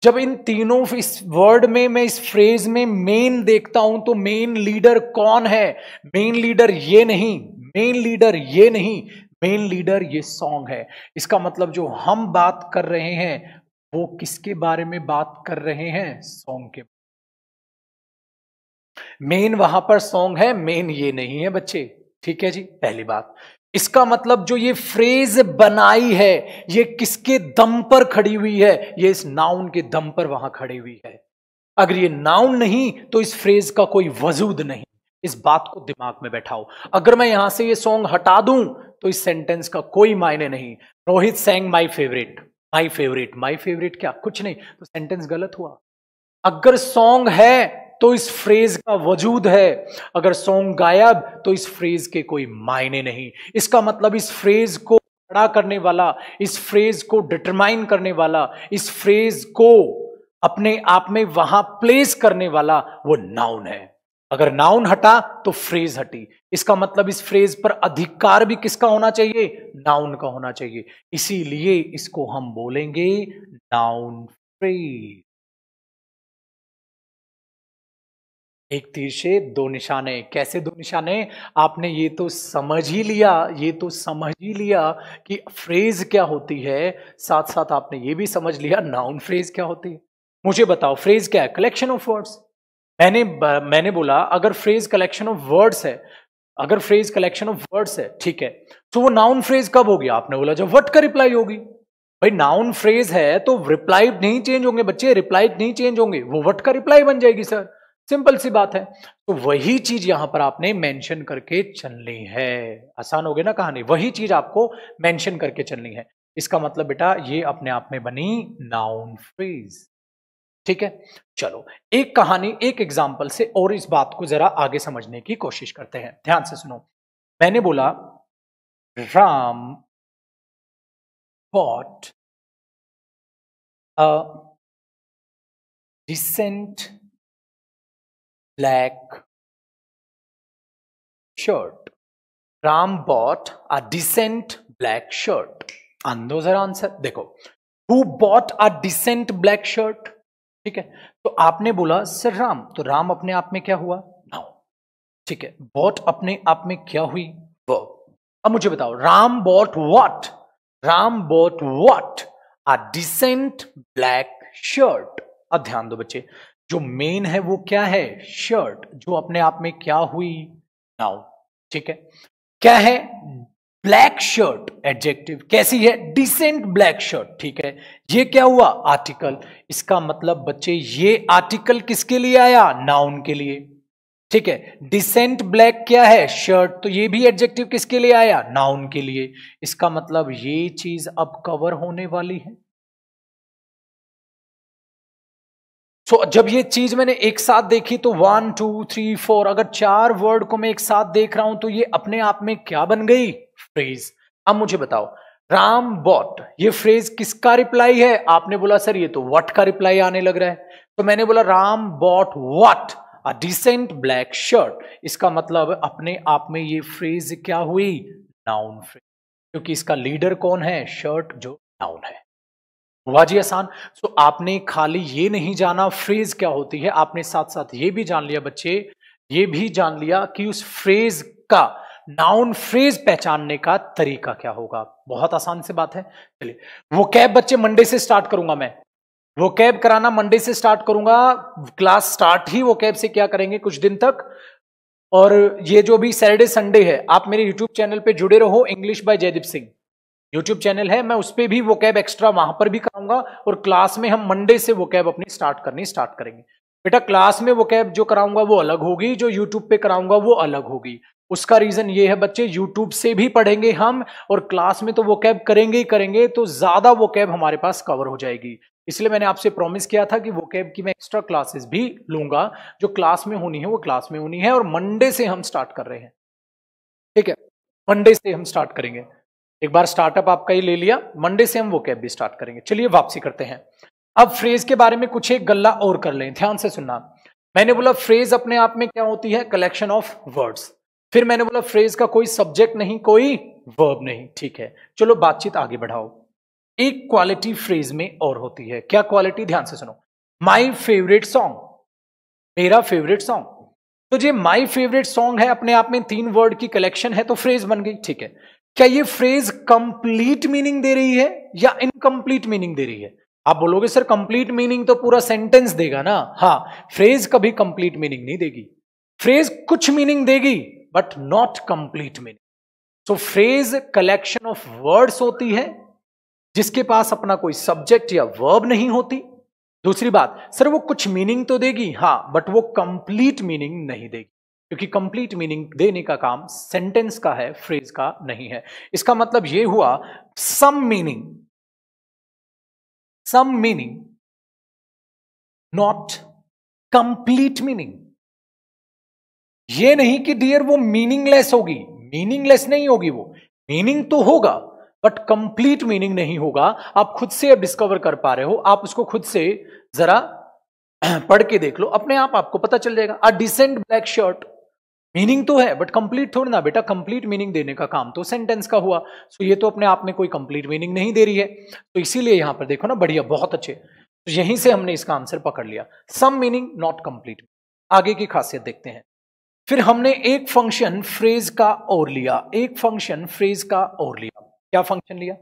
जब इन तीनों इस वर्ड में मैं इस फ्रेज में मेन देखता हूं तो मेन लीडर कौन है मेन लीडर ये नहीं मेन लीडर ये नहीं मेन लीडर ये सॉन्ग है इसका मतलब जो हम बात कर रहे हैं वो किसके बारे में बात कर रहे हैं सॉन्ग के मेन वहां पर सॉन्ग है मेन ये नहीं है बच्चे ठीक है जी पहली बात इसका मतलब जो ये फ्रेज बनाई है ये किसके दम पर खड़ी हुई है ये इस नाउन के दम पर वहां खड़ी हुई है अगर ये नाउन नहीं तो इस फ्रेज का कोई वजूद नहीं इस बात को दिमाग में बैठाओ अगर मैं यहां से ये सॉन्ग हटा दूं तो इस सेंटेंस का कोई मायने नहीं Rohit sang my favourite my favourite my favourite क्या कुछ नहीं तो सेंटेंस गलत हुआ अगर सॉन्ग है तो इस फ्रेज का वजूद है अगर सॉन्ग गायब तो इस फ्रेज के कोई मायने नहीं इसका मतलब इस फ्रेज को खड़ा करने वाला इस फ्रेज को डिटरमाइन करने वाला इस फ्रेज को अपने आप में वहां प्लेस करने वाला वो नाउन है अगर नाउन हटा तो फ्रेज हटी इसका मतलब इस फ्रेज पर अधिकार भी किसका होना चाहिए नाउन का होना चाहिए इसीलिए इसको हम बोलेंगे नाउन फ्रेज एक तीर से दो निशाने कैसे दो निशाने आपने ये तो समझ ही लिया ये तो समझ ही लिया कि फ्रेज क्या होती है साथ साथ आपने ये भी समझ लिया नाउन फ्रेज क्या होती है मुझे बताओ फ्रेज क्या है कलेक्शन ऑफ वर्ड्स मैंने मैंने बोला अगर फ्रेज कलेक्शन ऑफ वर्ड्स है अगर फ्रेज कलेक्शन ऑफ वर्ड्स है ठीक है तो वो नाउन फ्रेज कब होगी आपने बोला जब वट का रिप्लाई होगी भाई नाउन फ्रेज है तो रिप्लाई नहीं चेंज होंगे बच्चे रिप्लाई नहीं चेंज होंगे वो वट का रिप्लाई बन जाएगी सर सिंपल सी बात है तो वही चीज यहां पर आपने मेंशन करके चलनी है आसान हो गया ना कहानी वही चीज आपको मेंशन करके चलनी है इसका मतलब बेटा ये अपने आप में बनी नाउन फ्रीज ठीक है चलो एक कहानी एक एग्जाम्पल से और इस बात को जरा आगे समझने की कोशिश करते हैं ध्यान से सुनो मैंने बोला Ram bought decent black shirt. Ram bought a decent black shirt. And those are answer. देखो, who bought a decent black shirt? ठीक है तो आपने बोला सर राम तो राम अपने आप में क्या हुआ नाउ ठीक है बॉट अपने आप में क्या हुई वो अब मुझे बताओ Ram bought what Ram bought what a decent black shirt अब ध्यान दो बच्चे जो मेन है वो क्या है शर्ट जो अपने आप में क्या हुई नाउ ठीक है क्या है ब्लैक शर्ट एडजेक्टिव कैसी है डिसेंट ब्लैक शर्ट ठीक है ये क्या हुआ आर्टिकल इसका मतलब बच्चे ये आर्टिकल किसके लिए आया नाउन के लिए ठीक है डिसेंट ब्लैक क्या है शर्ट तो ये भी एडजेक्टिव किसके लिए आया नाउन के लिए इसका मतलब ये चीज अब कवर होने वाली है सो so, जब ये चीज मैंने एक साथ देखी तो वन टू थ्री फोर अगर चार वर्ड को मैं एक साथ देख रहा हूं तो ये अपने आप में क्या बन गई फ्रेज अब मुझे बताओ राम बॉट ये फ्रेज किसका रिप्लाई है आपने बोला सर ये तो वट का रिप्लाई आने लग रहा है तो मैंने बोला Ram bought what a decent black shirt इसका मतलब अपने आप में ये फ्रेज क्या हुई नाउन फ्रेज क्योंकि इसका लीडर कौन है शर्ट जो नाउन है जी आसान तो आपने खाली ये नहीं जाना फ्रेज क्या होती है आपने साथ साथ ये भी जान लिया बच्चे ये भी जान लिया कि उस फ्रेज का नाउन फ्रेज पहचानने का तरीका क्या होगा बहुत आसान से बात है चलिए वो कैब बच्चे मंडे से स्टार्ट करूंगा मैं वो कैब कराना मंडे से स्टार्ट करूंगा क्लास स्टार्ट ही वो कैब से क्या करेंगे कुछ दिन तक और ये जो भी सैटरडे संडे है आप मेरे यूट्यूब चैनल पे जुड़े रहो English by Jaideep Singh YouTube channel है मैं उस पर भी वो कैब एक्स्ट्रा वहां पर भी कराऊंगा और क्लास में हम मंडे से वो कैब अपनी स्टार्ट करनी स्टार्ट करेंगे बेटा क्लास में वो कैब जो कराऊंगा वो अलग होगी जो यूट्यूब पे कराऊंगा वो अलग होगी उसका रीजन ये है बच्चे यूट्यूब से भी पढ़ेंगे हम और क्लास में तो वो कैब करेंगे ही करेंगे तो ज्यादा वो कैब हमारे पास कवर हो जाएगी इसलिए मैंने आपसे प्रॉमिस किया था कि वो कैब की मैं एक्स्ट्रा क्लासेस भी लूंगा जो क्लास में होनी है वो क्लास में होनी है और मंडे से हम स्टार्ट कर रहे हैं ठीक है मंडे से हम स्टार्ट करेंगे एक बार स्टार्टअप आपका ही ले लिया मंडे से हम वो कैब भी स्टार्ट करेंगे चलिए वापसी करते हैं अब फ्रेज के बारे में कुछ एक गल्ला और कर लें ध्यान से सुनना मैंने बोला फ्रेज अपने आप में क्या होती है कलेक्शन ऑफ वर्ड्स फिर मैंने बोला फ्रेज का कोई सब्जेक्ट नहीं कोई वर्ब नहीं ठीक है चलो बातचीत आगे बढ़ाओ एक क्वालिटी फ्रेज में और होती है क्या क्वालिटी ध्यान से सुनो माई फेवरेट सॉन्ग मेरा फेवरेट सॉन्ग तो ये माई फेवरेट सॉन्ग है अपने आप में तीन वर्ड की कलेक्शन है तो फ्रेज बन गई ठीक है क्या ये फ्रेज कंप्लीट मीनिंग दे रही है या इनकम्प्लीट मीनिंग दे रही है आप बोलोगे सर कंप्लीट मीनिंग तो पूरा सेंटेंस देगा ना हाँ फ्रेज कभी कंप्लीट मीनिंग नहीं देगी फ्रेज कुछ मीनिंग देगी but not complete meaning so phrase collection of words होती है जिसके पास अपना कोई सब्जेक्ट या वर्ब नहीं होती दूसरी बात सर वो कुछ मीनिंग तो देगी हाँ बट वो कंप्लीट मीनिंग नहीं देगी क्योंकि कंप्लीट मीनिंग देने का काम सेंटेंस का है फ्रेज का नहीं है इसका मतलब यह हुआ some meaning some meaning not complete meaning ये नहीं कि डियर वो मीनिंगलेस होगी मीनिंगलेस नहीं होगी वो मीनिंग तो होगा बट कंप्लीट मीनिंग नहीं होगा आप खुद से अब डिस्कवर कर पा रहे हो आप उसको खुद से जरा [CLEARS THROAT] पढ़ के देख लो अपने आप आपको पता चल जाएगा a decent black shirt meaning तो है बट कंप्लीट थोड़ी ना बेटा कंप्लीट मीनिंग देने का काम तो सेंटेंस का हुआ सो so ये तो अपने आप में कोई कंप्लीट मीनिंग नहीं दे रही है तो इसीलिए यहां पर देखो ना बढ़िया बहुत अच्छे तो यहीं से हमने इसका आंसर पकड़ लिया सम मीनिंग नॉट कंप्लीट आगे की खासियत देखते हैं फिर हमने एक फंक्शन फ्रेज का और लिया एक फंक्शन फ्रेज का और लिया क्या फंक्शन लिया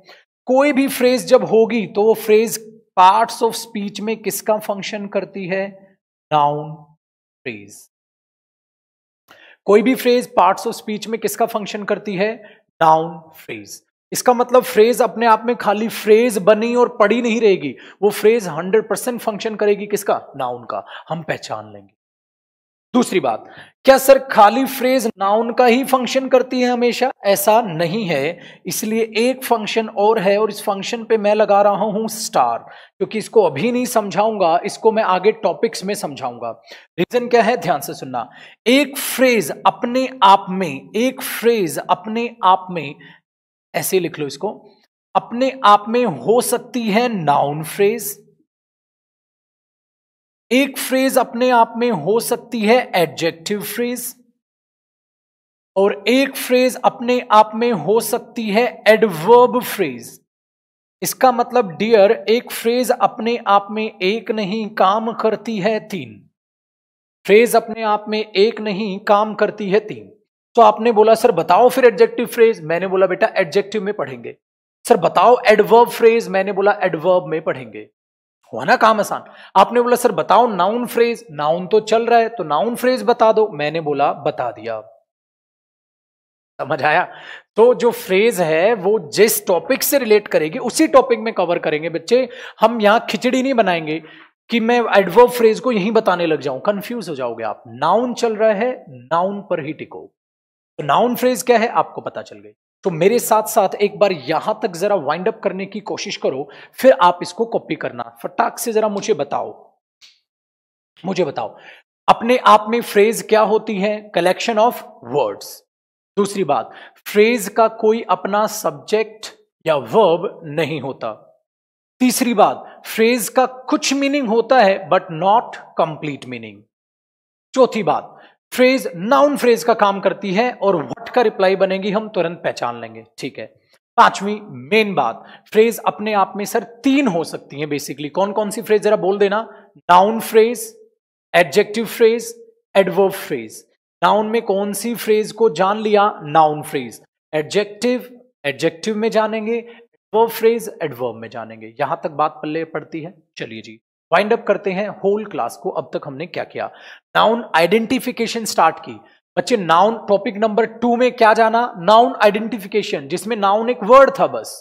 कोई भी फ्रेज जब होगी तो वो फ्रेज पार्ट्स ऑफ स्पीच में किसका फंक्शन करती है नाउन फ्रेज कोई भी फ्रेज पार्ट्स ऑफ स्पीच में किसका फंक्शन करती है नाउन फ्रेज इसका मतलब फ्रेज अपने आप में खाली फ्रेज बनी और पड़ी नहीं रहेगी वो फ्रेज 100 परसेंट फंक्शन करेगी किसका नाउन का हम पहचान लेंगे दूसरी बात क्या सर खाली फ्रेज नाउन का ही फंक्शन करती है हमेशा ऐसा नहीं है इसलिए एक फंक्शन और है और इस फंक्शन पे मैं लगा रहा हूं स्टार क्योंकि इसको अभी नहीं समझाऊंगा इसको मैं आगे टॉपिक्स में समझाऊंगा रीजन क्या है ध्यान से सुनना एक फ्रेज अपने आप में एक फ्रेज अपने आप में ऐसे लिख लो इसको अपने आप में हो सकती है नाउन फ्रेज एक फ्रेज अपने आप में हो सकती है एडजेक्टिव फ्रेज और एक फ्रेज अपने आप में हो सकती है एडवर्ब फ्रेज इसका मतलब डियर एक फ्रेज अपने आप में एक नहीं काम करती है तीन फ्रेज अपने आप में एक नहीं काम करती है तीन तो आपने बोला सर बताओ फिर एडजेक्टिव फ्रेज मैंने बोला बेटा एडजेक्टिव में पढ़ेंगे सर बताओ एडवर्ब फ्रेज मैंने बोला एडवर्ब में पढ़ेंगे ना काम आसान आपने बोला सर बताओ नाउन फ्रेज नाउन तो चल रहा है तो नाउन फ्रेज बता दो मैंने बोला बता दिया समझ आया तो जो फ्रेज है वो जिस टॉपिक से रिलेट करेगी उसी टॉपिक में कवर करेंगे बच्चे हम यहां खिचड़ी नहीं बनाएंगे कि मैं एडवर्ब फ्रेज को यहीं बताने लग जाऊं कंफ्यूज हो जाओगे आप नाउन चल रहा है नाउन पर ही टिको तो नाउन फ्रेज क्या है आपको पता चल गई तो मेरे साथ साथ एक बार यहां तक जरा वाइंड अप करने की कोशिश करो फिर आप इसको कॉपी करना फटाक से जरा मुझे बताओ मुझे बताओ अपने आप में फ्रेज क्या होती है कलेक्शन ऑफ वर्ड्स दूसरी बात फ्रेज का कोई अपना सब्जेक्ट या वर्ब नहीं होता तीसरी बात फ्रेज का कुछ मीनिंग होता है बट नॉट कंप्लीट मीनिंग चौथी बात फ्रेज नाउन फ्रेज का काम करती है और व्हाट का रिप्लाई बनेगी हम तुरंत पहचान लेंगे ठीक है पांचवी मेन बात फ्रेज अपने आप में सर तीन हो सकती हैं बेसिकली कौन कौन सी फ्रेज जरा बोल देना noun phrase adjective phrase adverb phrase noun में कौन सी फ्रेज को जान लिया नाउन फ्रेज एडजेक्टिव एडजेक्टिव में जानेंगे एडवर्ब फ्रेज एडवर्ब में जानेंगे यहां तक बात पल्ले पड़ती है चलिए जी वाइंड अप करते हैं होल क्लास को अब तक हमने क्या किया नाउन आइडेंटिफिकेशन स्टार्ट की बच्चे नाउन टॉपिक नंबर टू में क्या जाना नाउन आइडेंटिफिकेशन जिसमें नाउन एक वर्ड था बस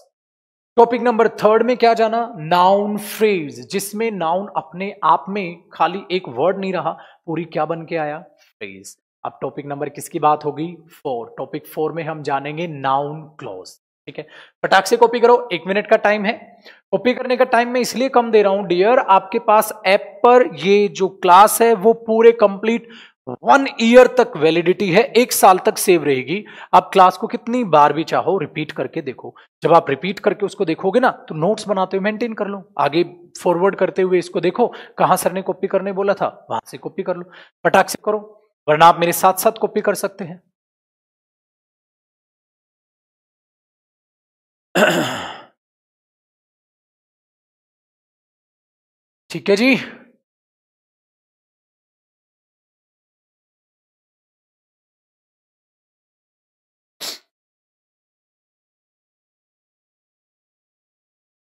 टॉपिक नंबर थर्ड में क्या जाना नाउन फ्रेज जिसमें नाउन अपने आप में खाली एक वर्ड नहीं रहा पूरी क्या बन के आया फ्रेज अब टॉपिक नंबर किसकी बात होगी फोर टॉपिक फोर में हम जानेंगे नाउन क्लॉज ठीक है फटाक से कॉपी करो एक मिनट का टाइम है कॉपी करने का टाइम मैं इसलिए कम दे रहा हूं डियर आपके पास ऐप पर ये जो क्लास है वो पूरे कंप्लीट वन ईयर तक वैलिडिटी है एक साल तक सेव रहेगी आप क्लास को कितनी बार भी चाहो रिपीट करके देखो जब आप रिपीट करके उसको देखोगे ना तो नोट्स बनाते हुए मेंटेन कर लो आगे फॉरवर्ड करते हुए इसको देखो कहां सर ने कॉपी करने बोला था वहां से कॉपी कर लो पटाख से करो वरना आप मेरे साथ साथ कॉपी कर सकते हैं ठीक है जी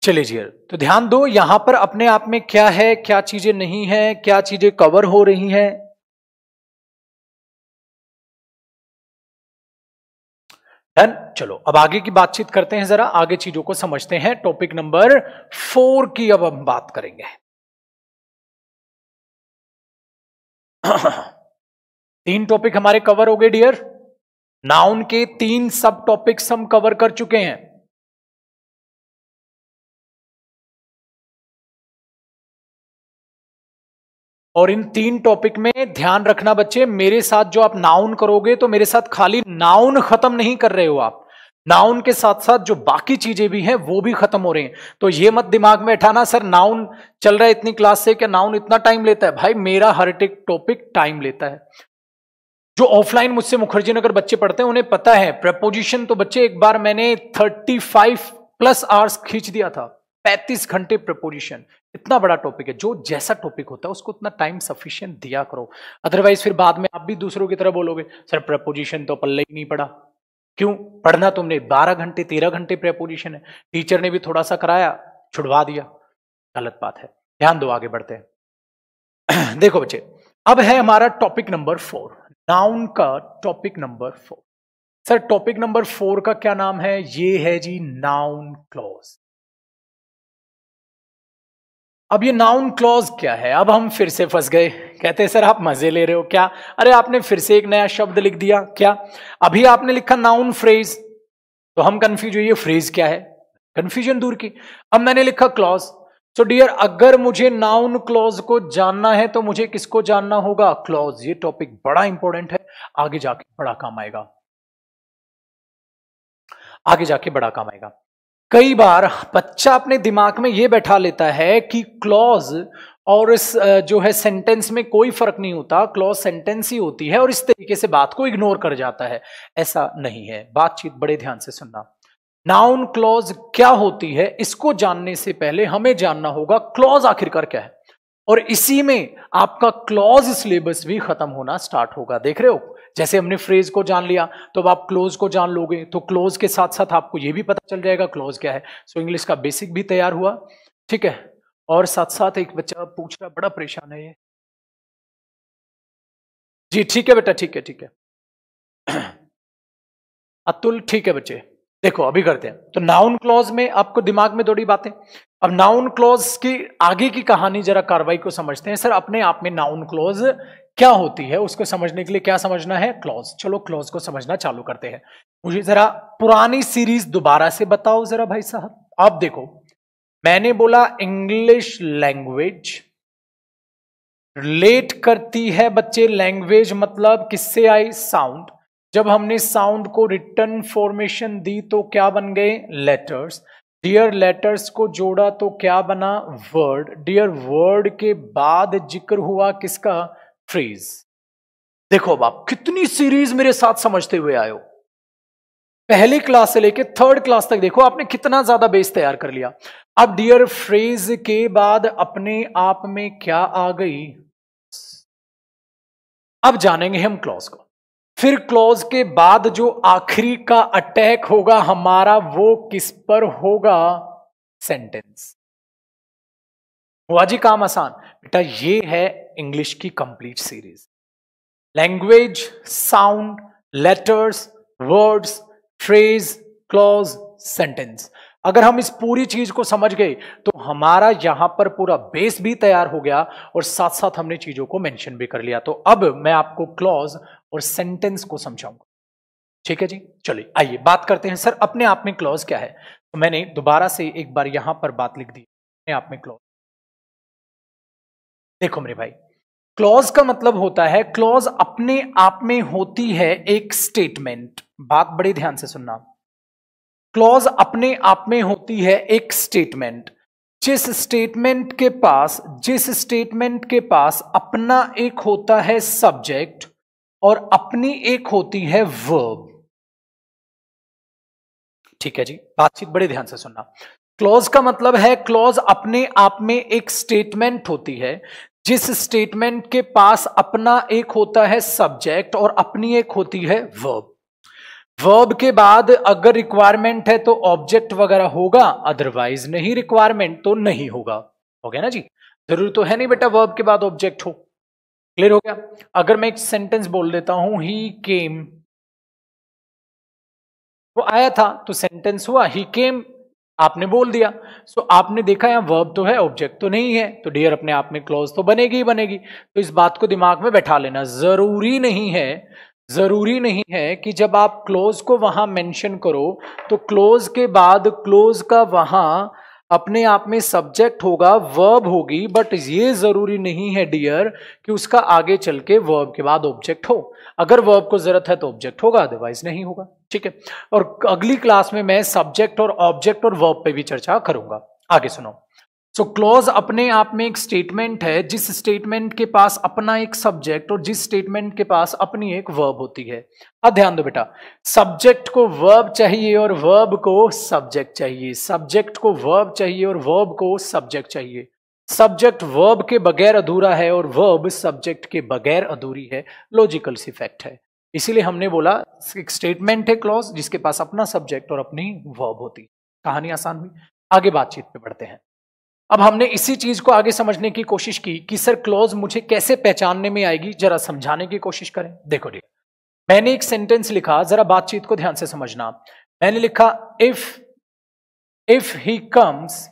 चले जी तो ध्यान दो यहां पर अपने आप में क्या है क्या चीजें नहीं है क्या चीजें कवर हो रही हैं डन चलो अब आगे की बातचीत करते हैं जरा आगे चीजों को समझते हैं टॉपिक नंबर फोर की अब हम बात करेंगे [CLEARS THROAT] तीन टॉपिक हमारे कवर हो गए डियर नाउन के तीन सब टॉपिक्स हम कवर कर चुके हैं और इन तीन टॉपिक में ध्यान रखना बच्चे मेरे साथ जो आप नाउन करोगे तो मेरे साथ खाली नाउन खत्म नहीं कर रहे हो आप नाउन के साथ साथ जो बाकी चीजें भी हैं वो भी खत्म हो रहे हैं तो ये मत दिमाग में उठाना सर नाउन चल रहा है इतनी क्लास से क्या नाउन इतना टाइम लेता है भाई मेरा हर एक टॉपिक टाइम लेता है जो ऑफलाइन मुझसे मुखर्जी नगर बच्चे पढ़ते हैं उन्हें पता है प्रपोजिशन तो बच्चे एक बार मैंने थर्टी प्लस आवर्स खींच दिया था पैंतीस घंटे प्रपोजिशन इतना बड़ा टॉपिक है जो जैसा टॉपिक होता है उसको उतना टाइम सफिशियंट दिया करो अदरवाइज फिर बाद में आप भी दूसरों की तरह बोलोगे सर प्रपोजिशन तो पल्ले ही नहीं पड़ा क्यों पढ़ना तुमने बारह घंटे तेरह घंटे प्रपोजिशन है टीचर ने भी थोड़ा सा कराया छुड़वा दिया गलत बात है ध्यान दो आगे बढ़ते हैं [CLEARS THROAT] देखो बच्चे अब है हमारा टॉपिक नंबर फोर नाउन का topic number four sir topic number four का क्या नाम है ये है जी नाउन क्लॉज अब ये नाउन क्लॉज क्या है अब हम फिर से फंस गए कहते हैं सर आप मजे ले रहे हो क्या अरे आपने फिर से एक नया शब्द लिख दिया क्या अभी आपने लिखा नाउन फ्रेज तो हम कंफ्यूज हुए फ्रेज क्या है कंफ्यूजन दूर की अब मैंने लिखा क्लॉज सो डियर अगर मुझे नाउन क्लॉज को जानना है तो मुझे किसको जानना होगा क्लॉज ये टॉपिक बड़ा इंपॉर्टेंट है आगे जाके बड़ा काम आएगा आगे जाके बड़ा काम आएगा कई बार बच्चा अपने दिमाग में ये बैठा लेता है कि क्लॉज और इस जो है सेंटेंस में कोई फर्क नहीं होता क्लॉज सेंटेंस ही होती है और इस तरीके से बात को इग्नोर कर जाता है ऐसा नहीं है बातचीत बड़े ध्यान से सुनना नाउन क्लॉज क्या होती है इसको जानने से पहले हमें जानना होगा क्लॉज आखिरकार क्या है और इसी में आपका क्लॉज सिलेबस भी खत्म होना स्टार्ट होगा देख रहे हो जैसे हमने फ्रेज को जान लिया तो अब आप क्लोज को जान लोगे तो क्लोज के साथ साथ आपको ये भी पता चल जाएगा क्लोज क्या है सो so, इंग्लिश का बेसिक भी तैयार हुआ ठीक है और साथ साथ एक बच्चा पूछ रहा बड़ा परेशान है ये जी ठीक है बेटा ठीक है ठीक है [CLEARS THROAT] अतुल ठीक है बच्चे देखो अभी करते हैं तो नाउन क्लॉज में आपको दिमाग में थोड़ी बातें अब नाउन क्लॉज की आगे की कहानी जरा कार्रवाई को समझते हैं सर अपने आप में नाउन क्लॉज क्या होती है उसको समझने के लिए क्या समझना है क्लॉज चलो क्लॉज को समझना चालू करते हैं मुझे जरा पुरानी सीरीज दोबारा से बताओ जरा भाई साहब आप देखो मैंने बोला इंग्लिश लैंग्वेज रिलेट करती है बच्चे लैंग्वेज मतलब किससे आई साउंड जब हमने साउंड को रिटर्न फॉर्मेशन दी तो क्या बन गए लेटर्स डियर लेटर्स को जोड़ा तो क्या बना वर्ड डियर वर्ड के बाद जिक्र हुआ किसका फ्रीज देखो अब आप कितनी सीरीज मेरे साथ समझते हुए आयो पहली क्लास से लेकर थर्ड क्लास तक देखो आपने कितना ज्यादा बेस तैयार कर लिया अब डियर फ्रेज के बाद अपने आप में क्या आ गई अब जानेंगे हम क्लॉज को फिर क्लॉज के बाद जो आखिरी का अटैक होगा हमारा वो किस पर होगा सेंटेंस हुआ जी काम आसान बेटा ये है इंग्लिश की complete series language sound letters words phrase clause sentence अगर हम इस पूरी चीज को समझ गए तो हमारा यहां पर पूरा बेस भी तैयार हो गया और साथ साथ हमने चीजों को मेंशन भी कर लिया तो अब मैं आपको क्लॉज और सेंटेंस को समझाऊंगा ठीक है जी चलिए आइए बात करते हैं सर अपने आप में क्लॉज क्या है तो मैंने दोबारा से एक बार यहां पर बात लिख दी अपने आप में क्लॉज देखो मेरे भाई क्लॉज का मतलब होता है क्लॉज अपने आप में होती है एक स्टेटमेंट बात बड़े ध्यान से सुनना क्लॉज अपने आप में होती है एक स्टेटमेंट जिस स्टेटमेंट के पास जिस स्टेटमेंट के पास अपना एक होता है सब्जेक्ट और अपनी एक होती है वर्ब ठीक है जी बातचीत बड़े ध्यान से सुनना क्लॉज का मतलब है क्लॉज अपने आप में एक स्टेटमेंट होती है जिस स्टेटमेंट के पास अपना एक होता है सब्जेक्ट और अपनी एक होती है वर्ब वर्ब के बाद अगर रिक्वायरमेंट है तो ऑब्जेक्ट वगैरह होगा अदरवाइज नहीं रिक्वायरमेंट तो नहीं होगा हो गया ना जी जरूर तो है नहीं बेटा वर्ब के बाद ऑब्जेक्ट हो क्लियर हो गया अगर मैं एक सेंटेंस बोल देता हूं ही केम वो आया था तो सेंटेंस हुआ ही केम आपने बोल दिया सो so, आपने देखा यहाँ वर्ब तो है ऑब्जेक्ट तो नहीं है तो डियर अपने आप में क्लॉज तो बनेगी ही बनेगी तो इस बात को दिमाग में बैठा लेना जरूरी नहीं है जरूरी नहीं है कि जब आप क्लोज को वहां मेंशन करो तो क्लोज के बाद क्लोज का वहां अपने आप में सब्जेक्ट होगा वर्ब होगी बट ये जरूरी नहीं है डियर कि उसका आगे चल के वर्ब के बाद ऑब्जेक्ट हो अगर वर्ब को जरूरत है तो ऑब्जेक्ट होगा अदरवाइज नहीं होगा ठीक है और अगली क्लास में मैं सब्जेक्ट और ऑब्जेक्ट और वर्ब पे भी चर्चा करूंगा आगे सुनो सो so, क्लॉज अपने आप में एक स्टेटमेंट है जिस स्टेटमेंट के पास अपना एक सब्जेक्ट और जिस स्टेटमेंट के पास अपनी एक वर्ब होती है अब ध्यान दो बेटा सब्जेक्ट को वर्ब चाहिए और वर्ब को सब्जेक्ट चाहिए सब्जेक्ट को वर्ब चाहिए और वर्ब को सब्जेक्ट चाहिए सब्जेक्ट वर्ब के बगैर अधूरा है और वर्ब सब्जेक्ट के बगैर अधूरी है लॉजिकल सी फैक्ट है इसीलिए हमने बोला एक स्टेटमेंट है क्लॉज जिसके पास अपना सब्जेक्ट और अपनी वर्ब होती कहानी आसान हुई आगे बातचीत पे बढ़ते हैं अब हमने इसी चीज को आगे समझने की कोशिश की कि सर क्लॉज मुझे कैसे पहचानने में आएगी जरा समझाने की कोशिश करें देखो जी मैंने एक सेंटेंस लिखा जरा बातचीत को ध्यान से समझना मैंने लिखा if if he comes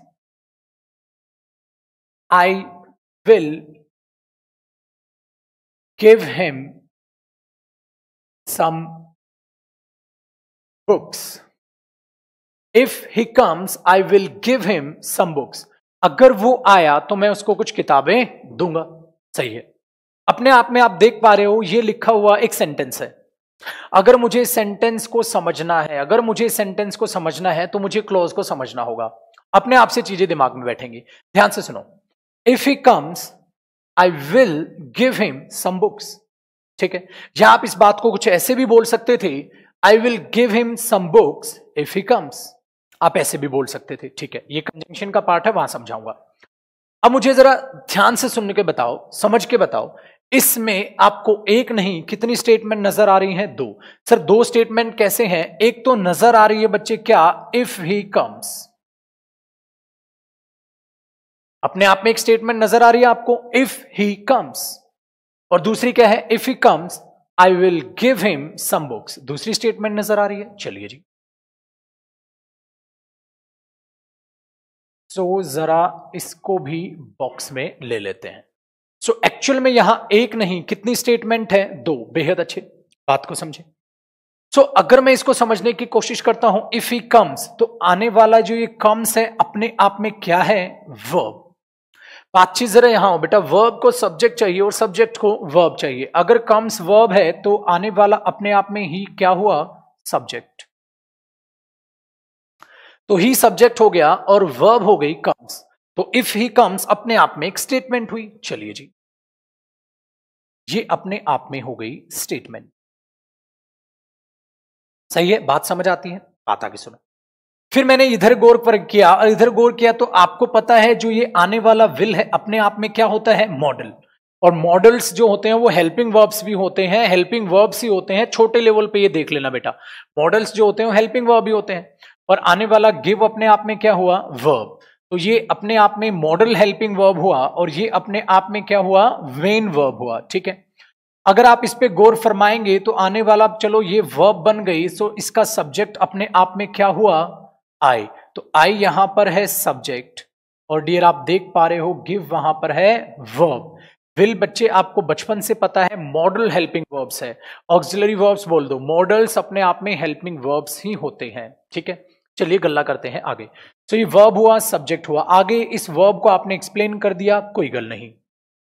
I will give him some books. If he comes, I will give him some books. अगर वो आया तो मैं उसको कुछ किताबें दूंगा सही है अपने आप में आप देख पा रहे हो ये लिखा हुआ एक सेंटेंस है अगर मुझे सेंटेंस को समझना है अगर मुझे सेंटेंस को समझना है तो मुझे क्लोज को समझना होगा अपने आप से चीजें दिमाग में बैठेंगी ध्यान से सुनो if he comes I will give him some books ठीक है या आप इस बात को कुछ ऐसे भी बोल सकते थे I will give him some books if he comes आप ऐसे भी बोल सकते थे ठीक है ये कंजेंशन का पार्ट है वहां समझाऊंगा अब मुझे जरा ध्यान से सुन के बताओ समझ के बताओ इसमें आपको एक नहीं कितनी स्टेटमेंट नजर आ रही हैं दो सर दो स्टेटमेंट कैसे हैं एक तो नजर आ रही है बच्चे क्या इफ ही कम्स अपने आप में एक स्टेटमेंट नजर आ रही है आपको इफ ही कम्स और दूसरी क्या है if he comes I will give him some books दूसरी स्टेटमेंट नजर आ रही है चलिए जी सो so, जरा इसको भी बॉक्स में ले लेते हैं सो so, एक्चुअल में यहां एक नहीं कितनी स्टेटमेंट है दो बेहद अच्छे बात को समझे सो so, अगर मैं इसको समझने की कोशिश करता हूं इफ ही कम्स तो आने वाला जो ये कम्स है अपने आप में क्या है वर्ब पांच चीज रहे हाँ बेटा वर्ब को सब्जेक्ट चाहिए और सब्जेक्ट को वर्ब चाहिए अगर कम्स वर्ब है तो आने वाला अपने आप में ही क्या हुआ सब्जेक्ट तो ही सब्जेक्ट हो गया और वर्ब हो गई कम्स तो इफ ही कम्स अपने आप में एक स्टेटमेंट हुई चलिए जी ये अपने आप में हो गई स्टेटमेंट सही है बात समझ आती है बात आगे सुनो फिर मैंने इधर गौर पर किया और इधर गौर किया तो आपको पता है जो ये आने वाला विल है अपने आप में क्या होता है मॉडल और मॉडल्स जो होते हैं वो हेल्पिंग वर्ब्स भी होते हैं हेल्पिंग वर्ब्स ही होते हैं छोटे लेवल पे ये देख लेना बेटा मॉडल्स जो होते हैं हेल्पिंग वर्ब ही होते हैं और आने वाला गिव अपने आप में क्या हुआ वर्ब तो ये अपने आप में मॉडल हेल्पिंग वर्ब हुआ और ये अपने आप में क्या हुआ वेन वर्ब हुआ ठीक है अगर आप इस पे गौर फरमाएंगे तो आने वाला चलो ये वर्ब बन गई सो इसका सब्जेक्ट अपने आप में क्या हुआ आई तो आई यहां पर है सब्जेक्ट और डियर आप देख पा रहे हो गिव वहां पर है वर्ब विल बच्चे आपको बचपन से पता है मॉडल हेल्पिंग वर्ब्स है ऑक्सिलरी वर्ब्स बोल दो मॉडल्स अपने आप में हेल्पिंग वर्ब्स ही होते हैं ठीक है चलिए गल्ला करते हैं आगे तो ये वर्ब हुआ सब्जेक्ट हुआ आगे इस वर्ब को आपने एक्सप्लेन कर दिया कोई गल नहीं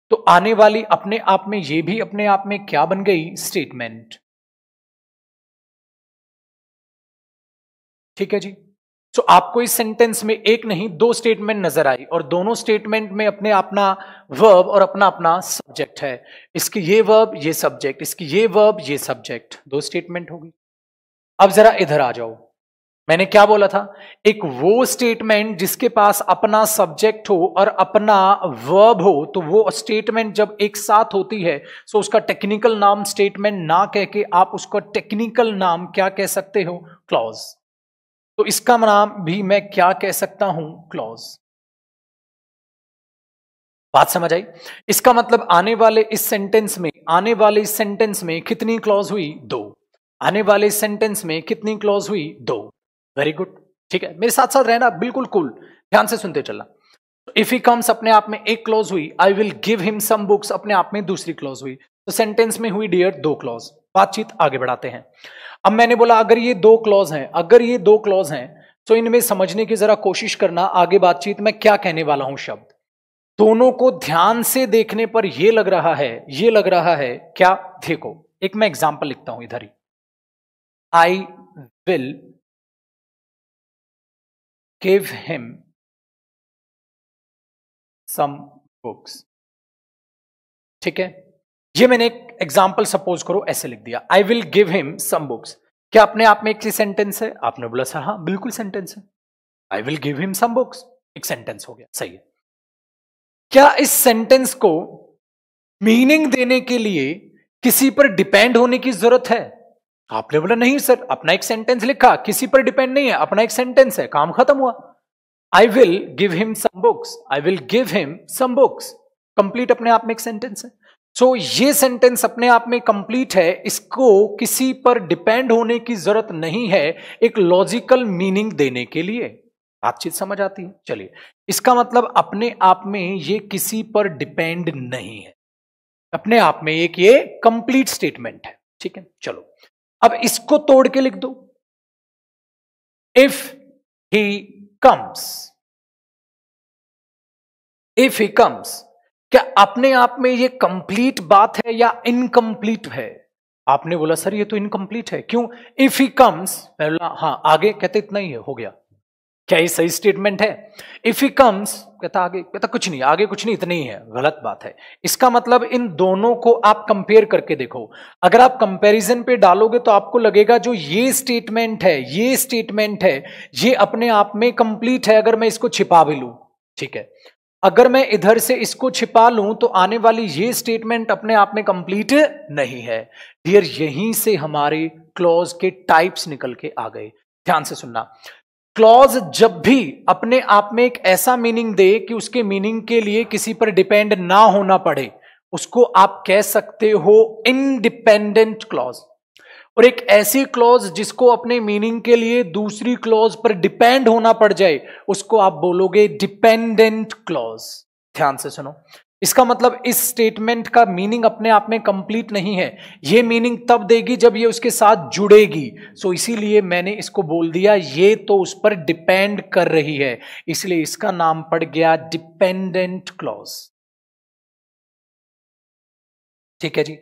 तो आने वाली अपने आप में ये भी अपने आप में क्या बन गई स्टेटमेंट ठीक है जी तो आपको इस सेंटेंस में एक नहीं दो स्टेटमेंट नजर आई और दोनों स्टेटमेंट में अपने अपना वर्ब और अपना अपना सब्जेक्ट है इसकी ये वर्ब ये सब्जेक्ट इसकी ये वर्ब ये सब्जेक्ट दो स्टेटमेंट होगी अब जरा इधर आ जाओ मैंने क्या बोला था एक वो स्टेटमेंट जिसके पास अपना सब्जेक्ट हो और अपना वर्ब हो तो वो स्टेटमेंट जब एक साथ होती है सो तो उसका टेक्निकल नाम स्टेटमेंट ना कह के आप उसका टेक्निकल नाम क्या कह सकते हो क्लॉज तो इसका नाम भी मैं क्या कह सकता हूं क्लॉज बात समझ आई इसका मतलब आने वाले इस सेंटेंस में आने वाले इस सेंटेंस में कितनी क्लॉज हुई दो आने वाले इस सेंटेंस में कितनी क्लॉज हुई दो वेरी गुड ठीक है मेरे साथ साथ रहना बिल्कुल कूल ध्यान से सुनते चलना इफ ही कम्स अपने आप में एक क्लॉज हुई I will give him some books अपने आप में दूसरी क्लॉज हुई तो सेंटेंस में हुई डियर दो क्लॉज बातचीत आगे बढ़ाते हैं अब मैंने बोला अगर ये दो क्लॉज हैं अगर ये दो क्लॉज हैं तो इनमें समझने की जरा कोशिश करना आगे बातचीत में क्या कहने वाला हूं शब्द दोनों को ध्यान से देखने पर यह लग रहा है ये लग रहा है क्या देखो एक मैं एग्जाम्पल लिखता हूं इधर ही I will give him some books ठीक है ये मैंने एक एग्जाम्पल सपोज करो ऐसे लिख दिया I will give him some books क्या अपने आप में एक सेंटेंस है आपने बोला सर हाँ बिल्कुल सेंटेंस है I will give him some books एक सेंटेंस हो गया सही है क्या इस सेंटेंस को मीनिंग देने के लिए किसी पर डिपेंड होने की जरूरत है आपने बोला नहीं सर अपना एक सेंटेंस लिखा किसी पर डिपेंड नहीं है अपना एक सेंटेंस है काम खत्म हुआ I will give him some books I will give him some books complete अपने आप में एक सेंटेंस है सो so, ये सेंटेंस अपने आप में कंप्लीट है इसको किसी पर डिपेंड होने की जरूरत नहीं है एक लॉजिकल मीनिंग देने के लिए बातचीत समझ आती है चलिए इसका मतलब अपने आप में ये किसी पर डिपेंड नहीं है अपने आप में एक ये कंप्लीट स्टेटमेंट है ठीक है चलो अब इसको तोड़ के लिख दो if he comes if he comes क्या अपने आप में ये कंप्लीट बात है या इनकम्प्लीट है आपने बोला सर ये तो इनकम्प्लीट है क्यों इफ ही कम्स हाँ आगे कहते इतना ही है हो गया क्या ये सही स्टेटमेंट है इफ ही कम्स कहता आगे कहता कुछ नहीं आगे कुछ नहीं इतना ही है गलत बात है इसका मतलब इन दोनों को आप कंपेयर करके देखो अगर आप कंपैरिजन पे डालोगे तो आपको लगेगा जो ये स्टेटमेंट है ये स्टेटमेंट है ये अपने आप में कंप्लीट है अगर मैं इसको छिपा भी लू ठीक है अगर मैं इधर से इसको छिपा लूं तो आने वाली ये स्टेटमेंट अपने आप में कंप्लीट नहीं है डियर यहीं से हमारे क्लॉज के टाइप्स निकल के आ गए ध्यान से सुनना क्लॉज जब भी अपने आप में एक ऐसा मीनिंग दे कि उसके मीनिंग के लिए किसी पर डिपेंड ना होना पड़े उसको आप कह सकते हो इनडिपेंडेंट क्लॉज और एक ऐसी क्लॉज जिसको अपने मीनिंग के लिए दूसरी क्लॉज पर डिपेंड होना पड़ जाए उसको आप बोलोगे डिपेंडेंट क्लॉज ध्यान से सुनो इसका मतलब इस स्टेटमेंट का मीनिंग अपने आप में कंप्लीट नहीं है यह मीनिंग तब देगी जब ये उसके साथ जुड़ेगी सो इसीलिए मैंने इसको बोल दिया ये तो उस पर डिपेंड कर रही है इसलिए इसका नाम पड़ गया डिपेंडेंट क्लॉज ठीक है जी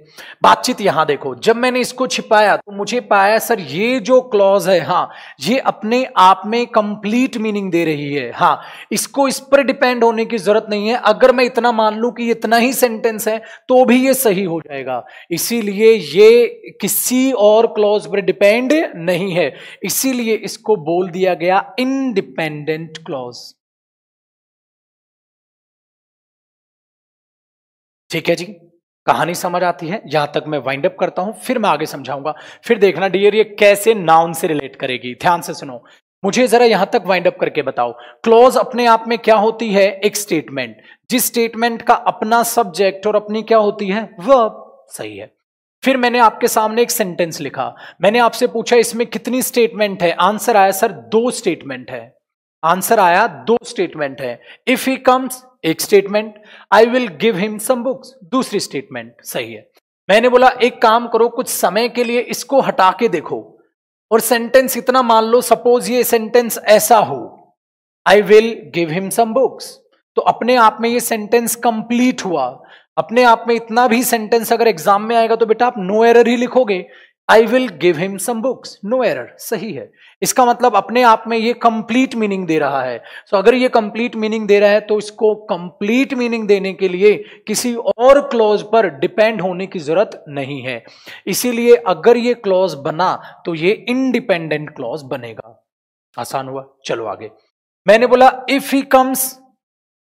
बातचीत यहां देखो जब मैंने इसको छिपाया तो मुझे पाया सर ये जो क्लॉज है हाँ ये अपने आप में कंप्लीट मीनिंग दे रही है हाँ इसको इस पर डिपेंड होने की जरूरत नहीं है अगर मैं इतना मान लू कि इतना ही सेंटेंस है तो भी ये सही हो जाएगा इसीलिए ये किसी और क्लॉज पर डिपेंड नहीं है इसीलिए इसको बोल दिया गया इनडिपेंडेंट क्लॉज ठीक है जी कहानी समझ आती है यहां तक मैं वाइंड अप करता हूं फिर मैं आगे समझाऊंगा फिर देखना डियर ये कैसे नाउन से रिलेट करेगी ध्यान से सुनो मुझे जरा यहां तक वाइंड अप करके बताओ क्लोज अपने आप में क्या होती है एक स्टेटमेंट जिस स्टेटमेंट का अपना सब्जेक्ट और अपनी क्या होती है वर्ब सही है फिर मैंने आपके सामने एक सेंटेंस लिखा मैंने आपसे पूछा इसमें कितनी स्टेटमेंट है आंसर आया सर दो स्टेटमेंट है आंसर आया दो स्टेटमेंट है इफ ही कम्स एक statement I will give him some books दूसरी स्टेटमेंट सही है मैंने बोला एक काम करो कुछ समय के लिए इसको हटा के देखो और सेंटेंस इतना मान लो सपोज ये सेंटेंस ऐसा हो I will give him some books तो अपने आप में ये सेंटेंस कंप्लीट हुआ अपने आप में इतना भी सेंटेंस अगर एग्जाम में आएगा तो बेटा आप नो एरर ही लिखोगे I will give him some books no error सही है इसका मतलब अपने आप में ये कंप्लीट मीनिंग दे रहा है सो so, अगर ये कंप्लीट मीनिंग दे रहा है तो इसको कंप्लीट मीनिंग देने के लिए किसी और क्लॉज पर डिपेंड होने की जरूरत नहीं है इसीलिए अगर ये क्लॉज बना तो ये इनडिपेंडेंट क्लॉज बनेगा आसान हुआ चलो आगे मैंने बोला इफ ही कम्स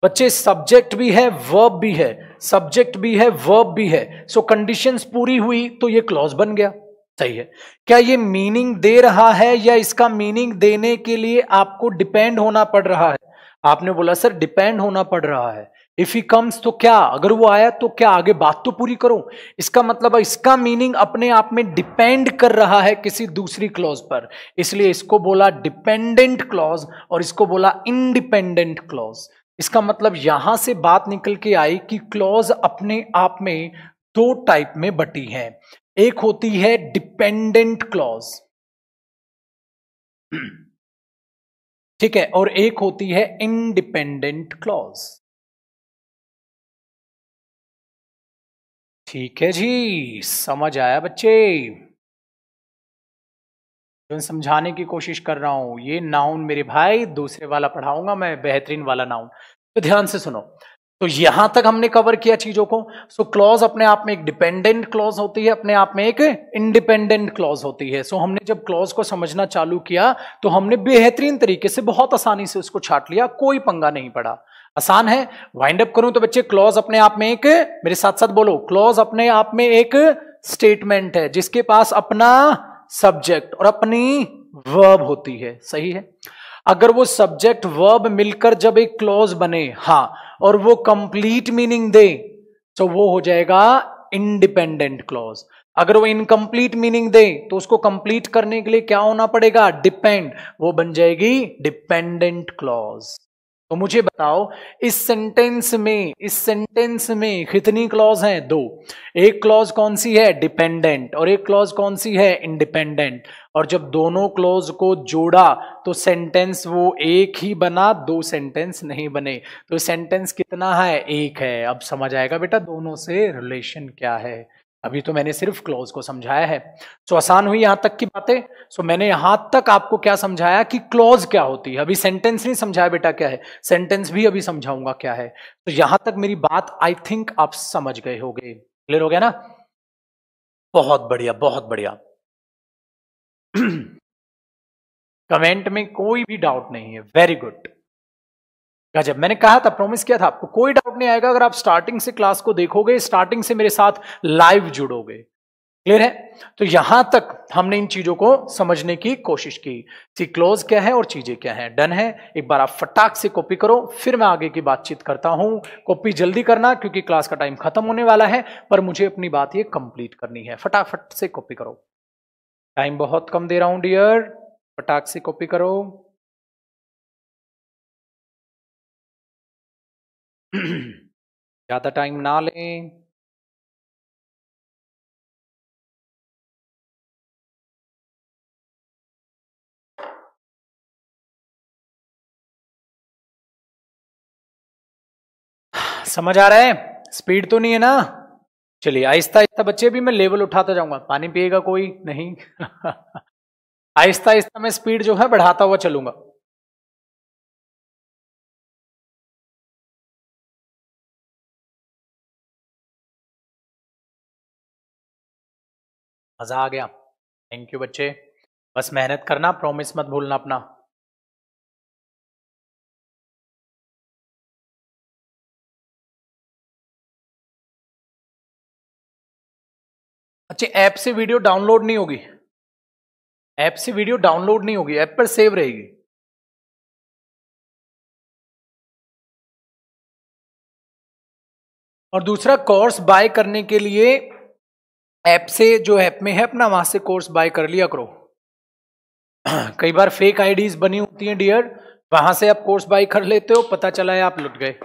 बच्चे सब्जेक्ट भी है वर्ब भी है सब्जेक्ट भी है वर्ब भी है सो so, कंडीशंस पूरी हुई तो ये क्लॉज बन गया सही है क्या ये मीनिंग दे रहा है या इसका मीनिंग देने के लिए आपको डिपेंड होना पड़ रहा है आपने बोला सर डिपेंड होना पड़ रहा है इफ ही कम्स तो क्या अगर वो आया तो क्या आगे बात तो पूरी करो इसका मतलब इसका मीनिंग अपने आप में डिपेंड कर रहा है किसी दूसरी क्लॉज पर इसलिए इसको बोला डिपेंडेंट क्लॉज और इसको बोला इनडिपेंडेंट क्लॉज इसका मतलब यहां से बात निकल के आई कि क्लॉज अपने आप में दो टाइप में बटी है एक होती है डिपेंडेंट क्लॉज ठीक है और एक होती है इंडिपेंडेंट क्लॉज ठीक है जी समझ आया बच्चे तो समझाने की कोशिश कर रहा हूं ये नाउन मेरे भाई दूसरे वाला पढ़ाऊंगा मैं बेहतरीन वाला नाउन तो ध्यान से सुनो तो यहां तक हमने कवर किया चीजों को सो so, क्लॉज अपने आप में एक डिपेंडेंट क्लॉज होती है अपने आप में एक इंडिपेंडेंट क्लॉज होती है सो so, हमने जब क्लॉज को समझना चालू किया तो हमने बेहतरीन तरीके से बहुत आसानी से उसको छाट लिया कोई पंगा नहीं पड़ा आसान है वाइंड अप करूं तो बच्चे क्लॉज अपने आप में एक मेरे साथ साथ बोलो क्लॉज अपने आप में एक स्टेटमेंट है जिसके पास अपना सब्जेक्ट और अपनी वर्ब होती है सही है अगर वो सब्जेक्ट वर्ब मिलकर जब एक क्लॉज बने हाँ और वो कंप्लीट मीनिंग दे तो वो हो जाएगा इंडिपेंडेंट क्लॉज अगर वो इनकम्प्लीट मीनिंग दे तो उसको कंप्लीट करने के लिए क्या होना पड़ेगा डिपेंड वो बन जाएगी डिपेंडेंट क्लॉज तो मुझे बताओ इस सेंटेंस में इस सेंटेंस में कितनी क्लॉज हैं दो एक क्लॉज कौन सी है डिपेंडेंट और एक क्लॉज कौन सी है इंडिपेंडेंट और जब दोनों क्लोज को जोड़ा तो सेंटेंस वो एक ही बना दो सेंटेंस नहीं बने तो सेंटेंस कितना है एक है अब समझ आएगा बेटा दोनों से रिलेशन क्या है अभी तो मैंने सिर्फ क्लोज को समझाया है सो आसान हुई यहां तक की बातें सो मैंने यहां तक आपको क्या समझाया कि क्लोज क्या होती है अभी सेंटेंस नहीं समझाया बेटा क्या है सेंटेंस भी अभी समझाऊंगा क्या है तो यहां तक मेरी बात आई थिंक आप समझ गए गए क्लियर हो गया ना बहुत बढ़िया बहुत बढ़िया कमेंट [CLEARS THROAT] में कोई भी डाउट नहीं है वेरी गुड गजब मैंने कहा था प्रॉमिस किया था आपको कोई डाउट नहीं आएगा अगर आप स्टार्टिंग से क्लास को देखोगे स्टार्टिंग से मेरे साथ लाइव जुड़ोगे क्लियर है तो यहां तक हमने इन चीजों को समझने की कोशिश की सी क्लोज क्या है और चीजें क्या है डन है एक बार आप फटाक से कॉपी करो फिर मैं आगे की बातचीत करता हूं कॉपी जल्दी करना क्योंकि क्लास का टाइम खत्म होने वाला है पर मुझे अपनी बात ये कंप्लीट करनी है फटाफट से कॉपी करो टाइम बहुत कम दे रहा हूं डियर पटाख से कॉपी करो [CLEARS THROAT] ज्यादा टाइम ना लें समझ आ रहा है स्पीड तो नहीं है ना चलिए आहिस्ता आहिस्ता बच्चे भी मैं लेवल उठाता जाऊंगा पानी पिएगा कोई नहीं [LAUGHS] आहिस्ता आहिस्ता मैं स्पीड जो है बढ़ाता हुआ चलूंगा मजा आ गया थैंक यू बच्चे बस मेहनत करना प्रॉमिस मत भूलना अपना अच्छा ऐप से वीडियो डाउनलोड नहीं होगी ऐप से वीडियो डाउनलोड नहीं होगी ऐप पर सेव रहेगी और दूसरा कोर्स बाय करने के लिए ऐप से जो ऐप में है अपना वहां से कोर्स बाय कर लिया करो [CLEARS THROAT] कई बार फेक आईडीज बनी होती हैं डियर वहां से आप कोर्स बाय कर लेते हो पता चला है आप लुट गए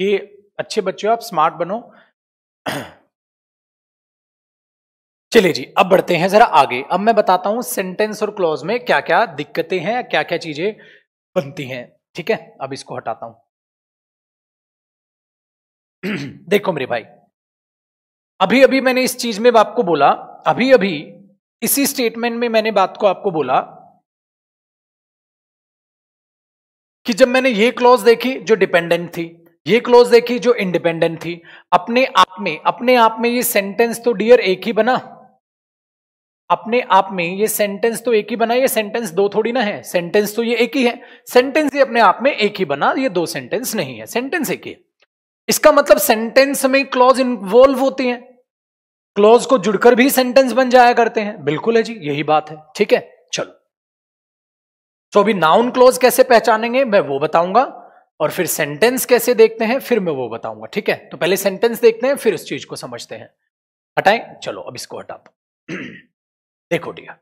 ये अच्छे बच्चे हो आप स्मार्ट बनो [CLEARS THROAT] चलिए जी अब बढ़ते हैं जरा आगे अब मैं बताता हूं सेंटेंस और क्लॉज में क्या क्या दिक्कतें हैं क्या क्या चीजें बनती हैं ठीक है अब इसको हटाता हूं [CLEARS THROAT] देखो मेरे भाई अभी अभी मैंने इस चीज में आपको बोला अभी अभी इसी स्टेटमेंट में मैंने बात को आपको बोला कि जब मैंने ये क्लॉज देखी जो डिपेंडेंट थी ये क्लॉज देखी जो इंडिपेंडेंट थी अपने आप में अपने आप में ये सेंटेंस तो डियर एक ही बना अपने आप में ये सेंटेंस तो एक ही बना ये सेंटेंस दो थोड़ी ना है सेंटेंस तो ये एक ही है सेंटेंस ये अपने आप में एक ही बना ये दो सेंटेंस नहीं है सेंटेंस एक ही इसका मतलब सेंटेंस में क्लॉज इन्वॉल्व होती हैं क्लॉज को जुड़कर भी सेंटेंस बन जाया करते हैं बिल्कुल है जी यही बात है ठीक है चलो तो अभी नाउन क्लॉज कैसे पहचानेंगे मैं वो बताऊंगा और फिर सेंटेंस कैसे देखते हैं फिर मैं वो बताऊंगा ठीक है तो पहले सेंटेंस देखते हैं फिर उस चीज को समझते हैं हटाएं चलो अब इसको हटा दो [CLEARS THROAT] देखो डियर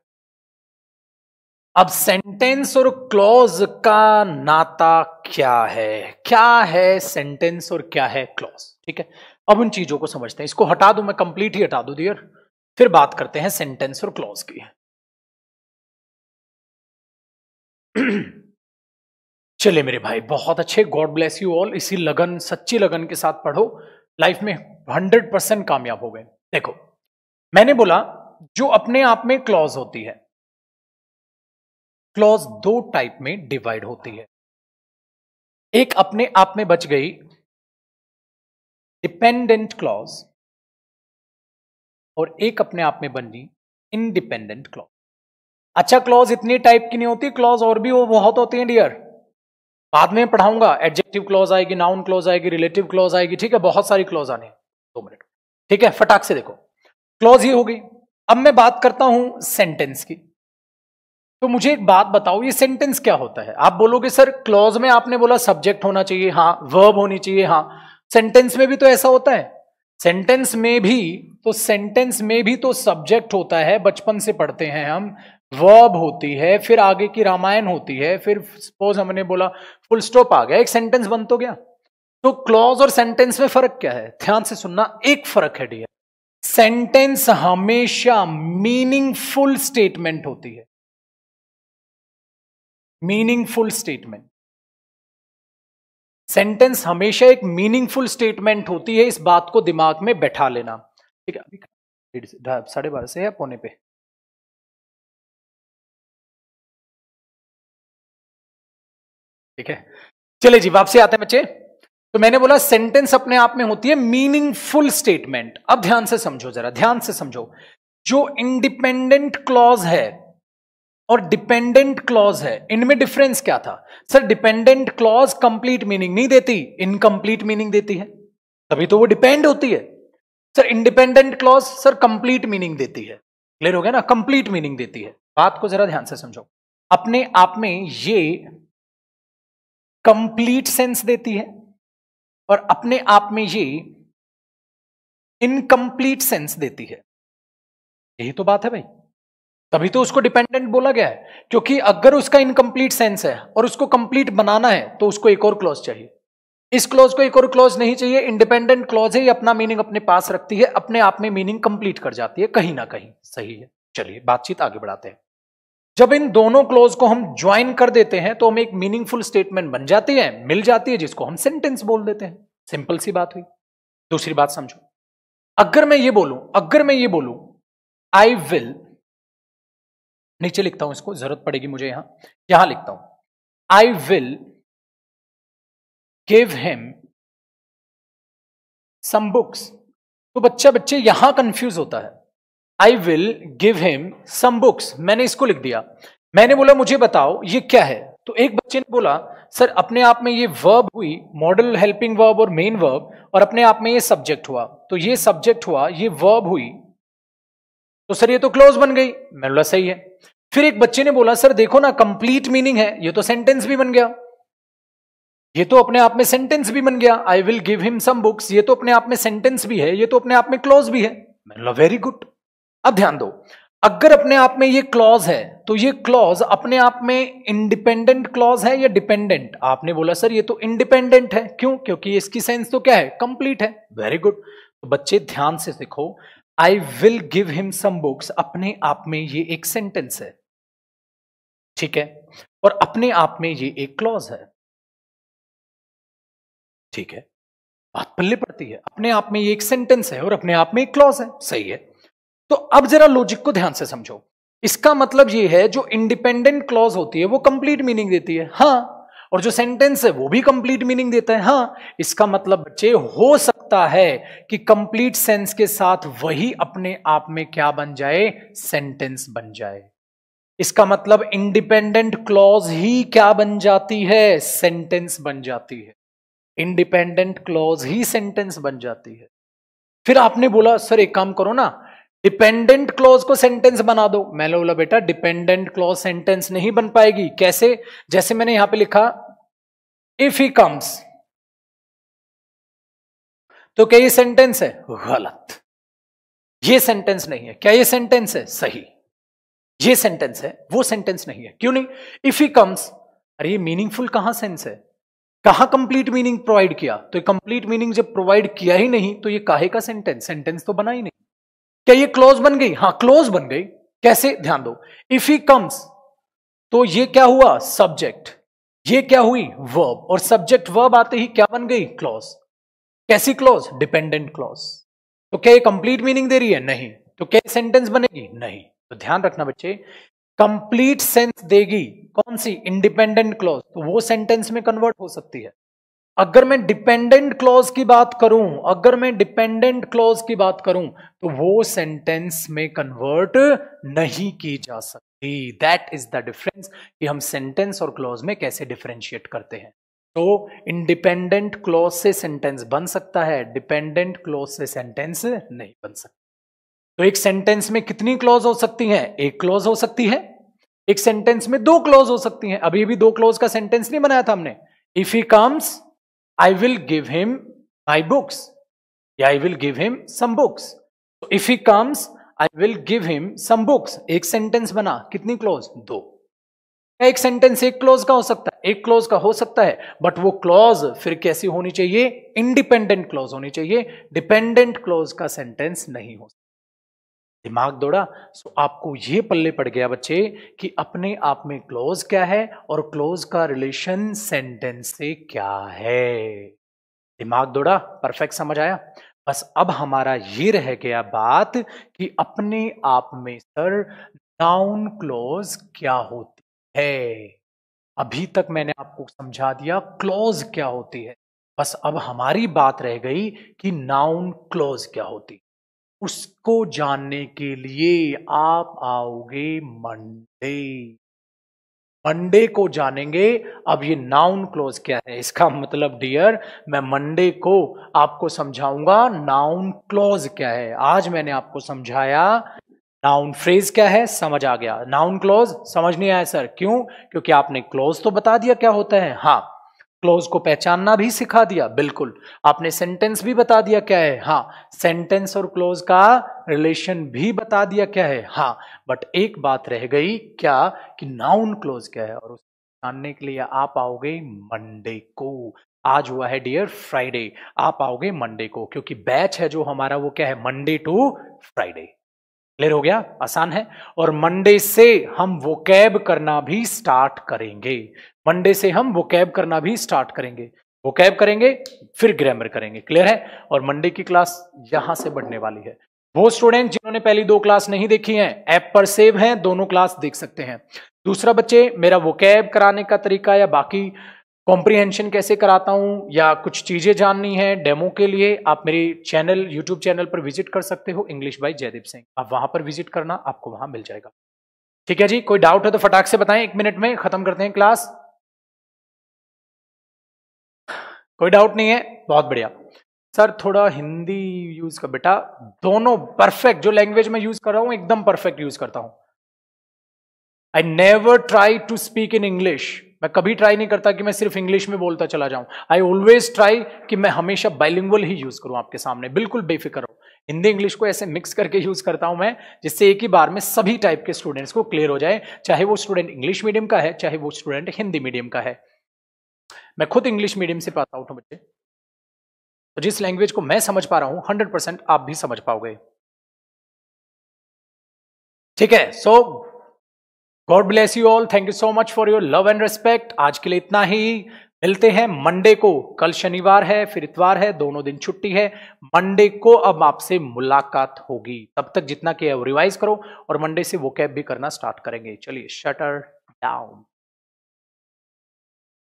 अब सेंटेंस और क्लॉज का नाता क्या है क्या है सेंटेंस और क्या है क्लॉज ठीक है अब उन चीजों को समझते हैं इसको हटा दू मैं कंप्लीट ही हटा दू डियर फिर बात करते हैं सेंटेंस और क्लॉज की [CLEARS THROAT] चले मेरे भाई बहुत अच्छे गॉड ब्लेस यू ऑल इसी लगन सच्ची लगन के साथ पढ़ो लाइफ में हंड्रेड परसेंट कामयाब हो गए देखो मैंने बोला जो अपने आप में क्लॉज होती है क्लॉज दो टाइप में डिवाइड होती है एक अपने आप में बच गई डिपेंडेंट क्लॉज और एक अपने आप में बन गई इनडिपेंडेंट क्लॉज अच्छा क्लॉज इतनी टाइप की नहीं होती क्लॉज और भी वो बहुत होती है डियर बाद में पढ़ाऊंगा एडजेक्टिव क्लॉज आएगी नाउन क्लॉज आएगी रिलेटिव क्लॉज आएगी ठीक है बहुत सारी क्लॉज आने दो मिनट ठीक है फटाक से देखो क्लॉज ही होगी अब मैं बात करता हूं सेंटेंस की तो मुझे एक बात बताओ ये सेंटेंस क्या होता है आप बोलोगे सर क्लॉज में आपने बोला सब्जेक्ट होना चाहिए हाँ वर्ब होनी चाहिए हाँ सेंटेंस में भी तो ऐसा होता है सेंटेंस में भी तो सेंटेंस में भी तो सब्जेक्ट होता है बचपन से पढ़ते हैं हम वर्ब होती है फिर आगे की रामायण होती है फिर सपोज हमने बोला फुल स्टॉप आ गया एक सेंटेंस बन तो गया तो क्लॉज और सेंटेंस में फर्क क्या है ध्यान से सुनना एक फर्क है डियर सेंटेंस हमेशा मीनिंगफुल स्टेटमेंट होती है मीनिंगफुल स्टेटमेंट सेंटेंस हमेशा एक मीनिंगफुल स्टेटमेंट होती है इस बात को दिमाग में बैठा लेना ठीक है अभी साढ़े बारह से है पौने पे ठीक है चले जी वापसी आते हैं बच्चे तो मैंने बोला सेंटेंस अपने आप में होती है मीनिंगफुल स्टेटमेंट अब ध्यान से समझो जरा ध्यान से समझो जो इंडिपेंडेंट क्लॉज है और डिपेंडेंट क्लॉज है इनमें डिफरेंस क्या था sir dependent clause complete meaning नहीं देती इनकम्प्लीट मीनिंग देती है तभी तो वो डिपेंड होती है sir independent clause sir complete meaning देती है क्लियर हो गया ना कंप्लीट मीनिंग देती है बात को जरा ध्यान से समझो अपने आप में ये कंप्लीट सेंस देती है और अपने आप में ये इनकम्प्लीट सेंस देती है यही तो बात है भाई तभी तो उसको डिपेंडेंट बोला गया है क्योंकि अगर उसका इनकम्प्लीट सेंस है और उसको कंप्लीट बनाना है तो उसको एक और क्लॉज चाहिए इस क्लॉज को एक और क्लॉज नहीं चाहिए इंडिपेंडेंट क्लॉज है ये अपना मीनिंग अपने पास रखती है अपने आप में मीनिंग कंप्लीट कर जाती है कहीं ना कहीं सही है चलिए बातचीत आगे बढ़ाते हैं जब इन दोनों क्लोज को हम ज्वाइन कर देते हैं तो हमें एक मीनिंगफुल स्टेटमेंट बन जाती है मिल जाती है जिसको हम सेंटेंस बोल देते हैं सिंपल सी बात हुई दूसरी बात समझो अगर मैं ये बोलूं अगर मैं ये बोलूं आई विल नीचे लिखता हूं इसको जरूरत पड़ेगी मुझे यहां यहां लिखता हूं I will give him some books तो बच्चा बच्चे यहां कंफ्यूज होता है I will give him some books मैंने इसको लिख दिया मैंने बोला मुझे बताओ ये क्या है तो एक बच्चे ने बोला सर अपने आप में ये वर्ब हुई मॉडल हेल्पिंग वर्ब और मेन वर्ब और अपने आप में ये सब्जेक्ट हुआ तो ये सब्जेक्ट हुआ ये वर्ब हुई तो सर ये तो क्लोज बन गई मैंने बोला सही है फिर एक बच्चे ने बोला सर देखो ना कंप्लीट मीनिंग है ये तो सेंटेंस भी बन गया ये तो अपने आप में सेंटेंस भी बन गया I will give him some books ये तो अपने आप में सेंटेंस भी है ये तो अपने आप में क्लोज भी है मैंने बोला वेरी गुड अब ध्यान दो अगर अपने आप में ये क्लॉज है तो ये क्लॉज अपने आप में इंडिपेंडेंट क्लॉज है या डिपेंडेंट आपने बोला सर ये तो इंडिपेंडेंट है क्यों क्योंकि इसकी सेंस तो क्या है कंप्लीट है वेरी गुड तो बच्चे ध्यान से सीखो I will give him some books अपने आप में ये एक सेंटेंस है ठीक है और अपने आप में ये एक क्लॉज है ठीक है बात पल्ले पड़ती है अपने आप में ये एक सेंटेंस है और अपने आप में एक क्लॉज है सही है तो अब जरा लॉजिक को ध्यान से समझो इसका मतलब ये है जो इंडिपेंडेंट क्लॉज होती है वो कंप्लीट मीनिंग देती है हाँ और जो सेंटेंस है वो भी कंप्लीट मीनिंग देता है हाँ इसका मतलब बच्चे हो सकता है कि कंप्लीट सेंस के साथ वही अपने आप में क्या बन जाए सेंटेंस बन जाए इसका मतलब इंडिपेंडेंट क्लॉज ही क्या बन जाती है सेंटेंस बन जाती है इंडिपेंडेंट क्लॉज ही सेंटेंस बन जाती है फिर आपने बोला सर एक काम करो ना डिपेंडेंट क्लॉज को सेंटेंस बना दो मैंने बोला बेटा डिपेंडेंट क्लॉज सेंटेंस नहीं बन पाएगी कैसे जैसे मैंने यहां पे लिखा इफ ही कम्स तो क्या ये सेंटेंस है गलत ये सेंटेंस नहीं है क्या ये सेंटेंस है सही ये सेंटेंस है वो सेंटेंस नहीं है क्यों नहीं इफ ही कम्स अरे ये मीनिंगफुल कहां सेंस है कहा कंप्लीट मीनिंग प्रोवाइड किया तो कंप्लीट मीनिंग जब प्रोवाइड किया ही नहीं तो ये काहे का सेंटेंस सेंटेंस तो बना ही नहीं क्या ये क्लोज बन गई हाँ क्लोज बन गई कैसे ध्यान दो इफ ही कम्स तो ये क्या हुआ सब्जेक्ट ये क्या हुई वर्ब और सब्जेक्ट वर्ब आते ही क्या बन गई क्लॉज कैसी क्लॉज डिपेंडेंट क्लॉज तो क्या ये कंप्लीट मीनिंग दे रही है नहीं तो क्या सेंटेंस बनेगी नहीं तो ध्यान रखना बच्चे कंप्लीट सेंस देगी कौन सी इंडिपेंडेंट क्लॉज तो वो सेंटेंस में कन्वर्ट हो सकती है अगर मैं डिपेंडेंट क्लॉज की बात करूं अगर मैं डिपेंडेंट क्लॉज की बात करूं तो वो सेंटेंस में कन्वर्ट नहीं की जा सकती दैट इज द डिफरेंस कि हम सेंटेंस और क्लॉज में कैसे डिफ्रेंशिएट करते हैं तो इंडिपेंडेंट क्लॉज से सेंटेंस बन सकता है डिपेंडेंट क्लॉज से सेंटेंस नहीं बन सकता तो एक सेंटेंस में कितनी क्लॉज हो सकती है एक क्लॉज हो सकती है एक सेंटेंस में दो क्लॉज हो सकती है अभी भी दो क्लॉज का सेंटेंस नहीं बनाया था हमने if he comes I will give him my books या I will give him some books if he comes I will give him some books एक सेंटेंस बना कितनी क्लोज दो एक सेंटेंस एक क्लोज का हो सकता है एक क्लोज का हो सकता है बट वो क्लॉज फिर कैसी होनी चाहिए इंडिपेंडेंट क्लोज होनी चाहिए डिपेंडेंट क्लोज का सेंटेंस नहीं हो सकता दिमाग दौड़ा सो आपको ये पल्ले पड़ गया बच्चे कि अपने आप में क्लोज क्या है और क्लोज का रिलेशन सेंटेंस से क्या है दिमाग दौड़ा परफेक्ट समझ आया बस अब हमारा ये रह गया बात कि अपने आप में सर नाउन क्लोज क्या होती है अभी तक मैंने आपको समझा दिया क्लोज क्या होती है बस अब हमारी बात रह गई कि नाउन क्लोज क्या होती उसको जानने के लिए आप आओगे मंडे मंडे को जानेंगे अब ये नाउन क्लोज क्या है इसका मतलब डियर मैं मंडे को आपको समझाऊंगा नाउन क्लोज क्या है आज मैंने आपको समझाया नाउन फ्रेज क्या है समझ आ गया नाउन क्लोज समझ नहीं आया सर क्यों क्योंकि आपने क्लोज तो बता दिया क्या होता है हाँ क्लोज को पहचानना भी सिखा दिया बिल्कुल आपने सेंटेंस भी बता दिया क्या है हाँ सेंटेंस और क्लोज का रिलेशन भी बता दिया क्या है हाँ बट एक बात रह गई क्या कि नाउन क्लोज क्या है और उसे जानने के लिए आप आओगे मंडे को आज हुआ है डियर फ्राइडे आप आओगे मंडे को क्योंकि बैच है जो हमारा वो क्या है मंडे टू फ्राइडे क्लियर हो गया आसान है और मंडे से हम वो कैब करना भी स्टार्ट करेंगे मंडे से हम वो कैब करना भी स्टार्ट करेंगे वो कैब करेंगे फिर ग्रामर करेंगे क्लियर है और मंडे की क्लास यहां से बढ़ने वाली है वो स्टूडेंट जिन्होंने पहली दो क्लास नहीं देखी हैं ऐप पर सेव हैं दोनों क्लास देख सकते हैं दूसरा बच्चे मेरा वो कैब कराने का तरीका या बाकी कॉम्प्रीहेंशन कैसे कराता हूँ या कुछ चीज़ें जाननी है डेमो के लिए आप मेरी चैनल यूट्यूब चैनल पर विजिट कर सकते हो इंग्लिश बाई जयदीप सिंह आप वहाँ पर विजिट करना आपको वहाँ मिल जाएगा ठीक है जी कोई डाउट है तो फटाक से बताएं एक मिनट में ख़त्म करते हैं क्लास कोई डाउट नहीं है बहुत बढ़िया सर थोड़ा हिंदी यूज़ कर बेटा दोनों परफेक्ट जो लैंग्वेज में यूज़ कर रहा हूं एकदम परफेक्ट यूज़ करता हूं I never try to speak in English मैं कभी ट्राई नहीं करता कि मैं सिर्फ इंग्लिश में बोलता चला जाऊं आई ऑलवेज ट्राई कि मैं हमेशा बाइलिंगुअल ही यूज करूं आपके सामने बिल्कुल बेफिक्र हो हिंदी इंग्लिश को ऐसे मिक्स करके यूज करता हूं मैं जिससे एक ही बार में सभी टाइप के स्टूडेंट्स को क्लियर हो जाए चाहे वो स्टूडेंट इंग्लिश मीडियम का है चाहे वो स्टूडेंट हिंदी मीडियम का है मैं खुद इंग्लिश मीडियम से पास आउट हूं बच्चे तो जिस लैंग्वेज को मैं समझ पा रहा हूं हंड्रेड परसेंट आप भी समझ पाओगे ठीक है so so, God bless you all thank you so much for your love and respect आज के लिए इतना ही मिलते हैं मंडे को कल शनिवार है फिर इतवार है दोनों दिन छुट्टी है मंडे को अब आपसे मुलाकात होगी तब तक जितना किया रिवाइज करो और मंडे से वो कैब भी करना स्टार्ट करेंगे चलिए शटर डाउन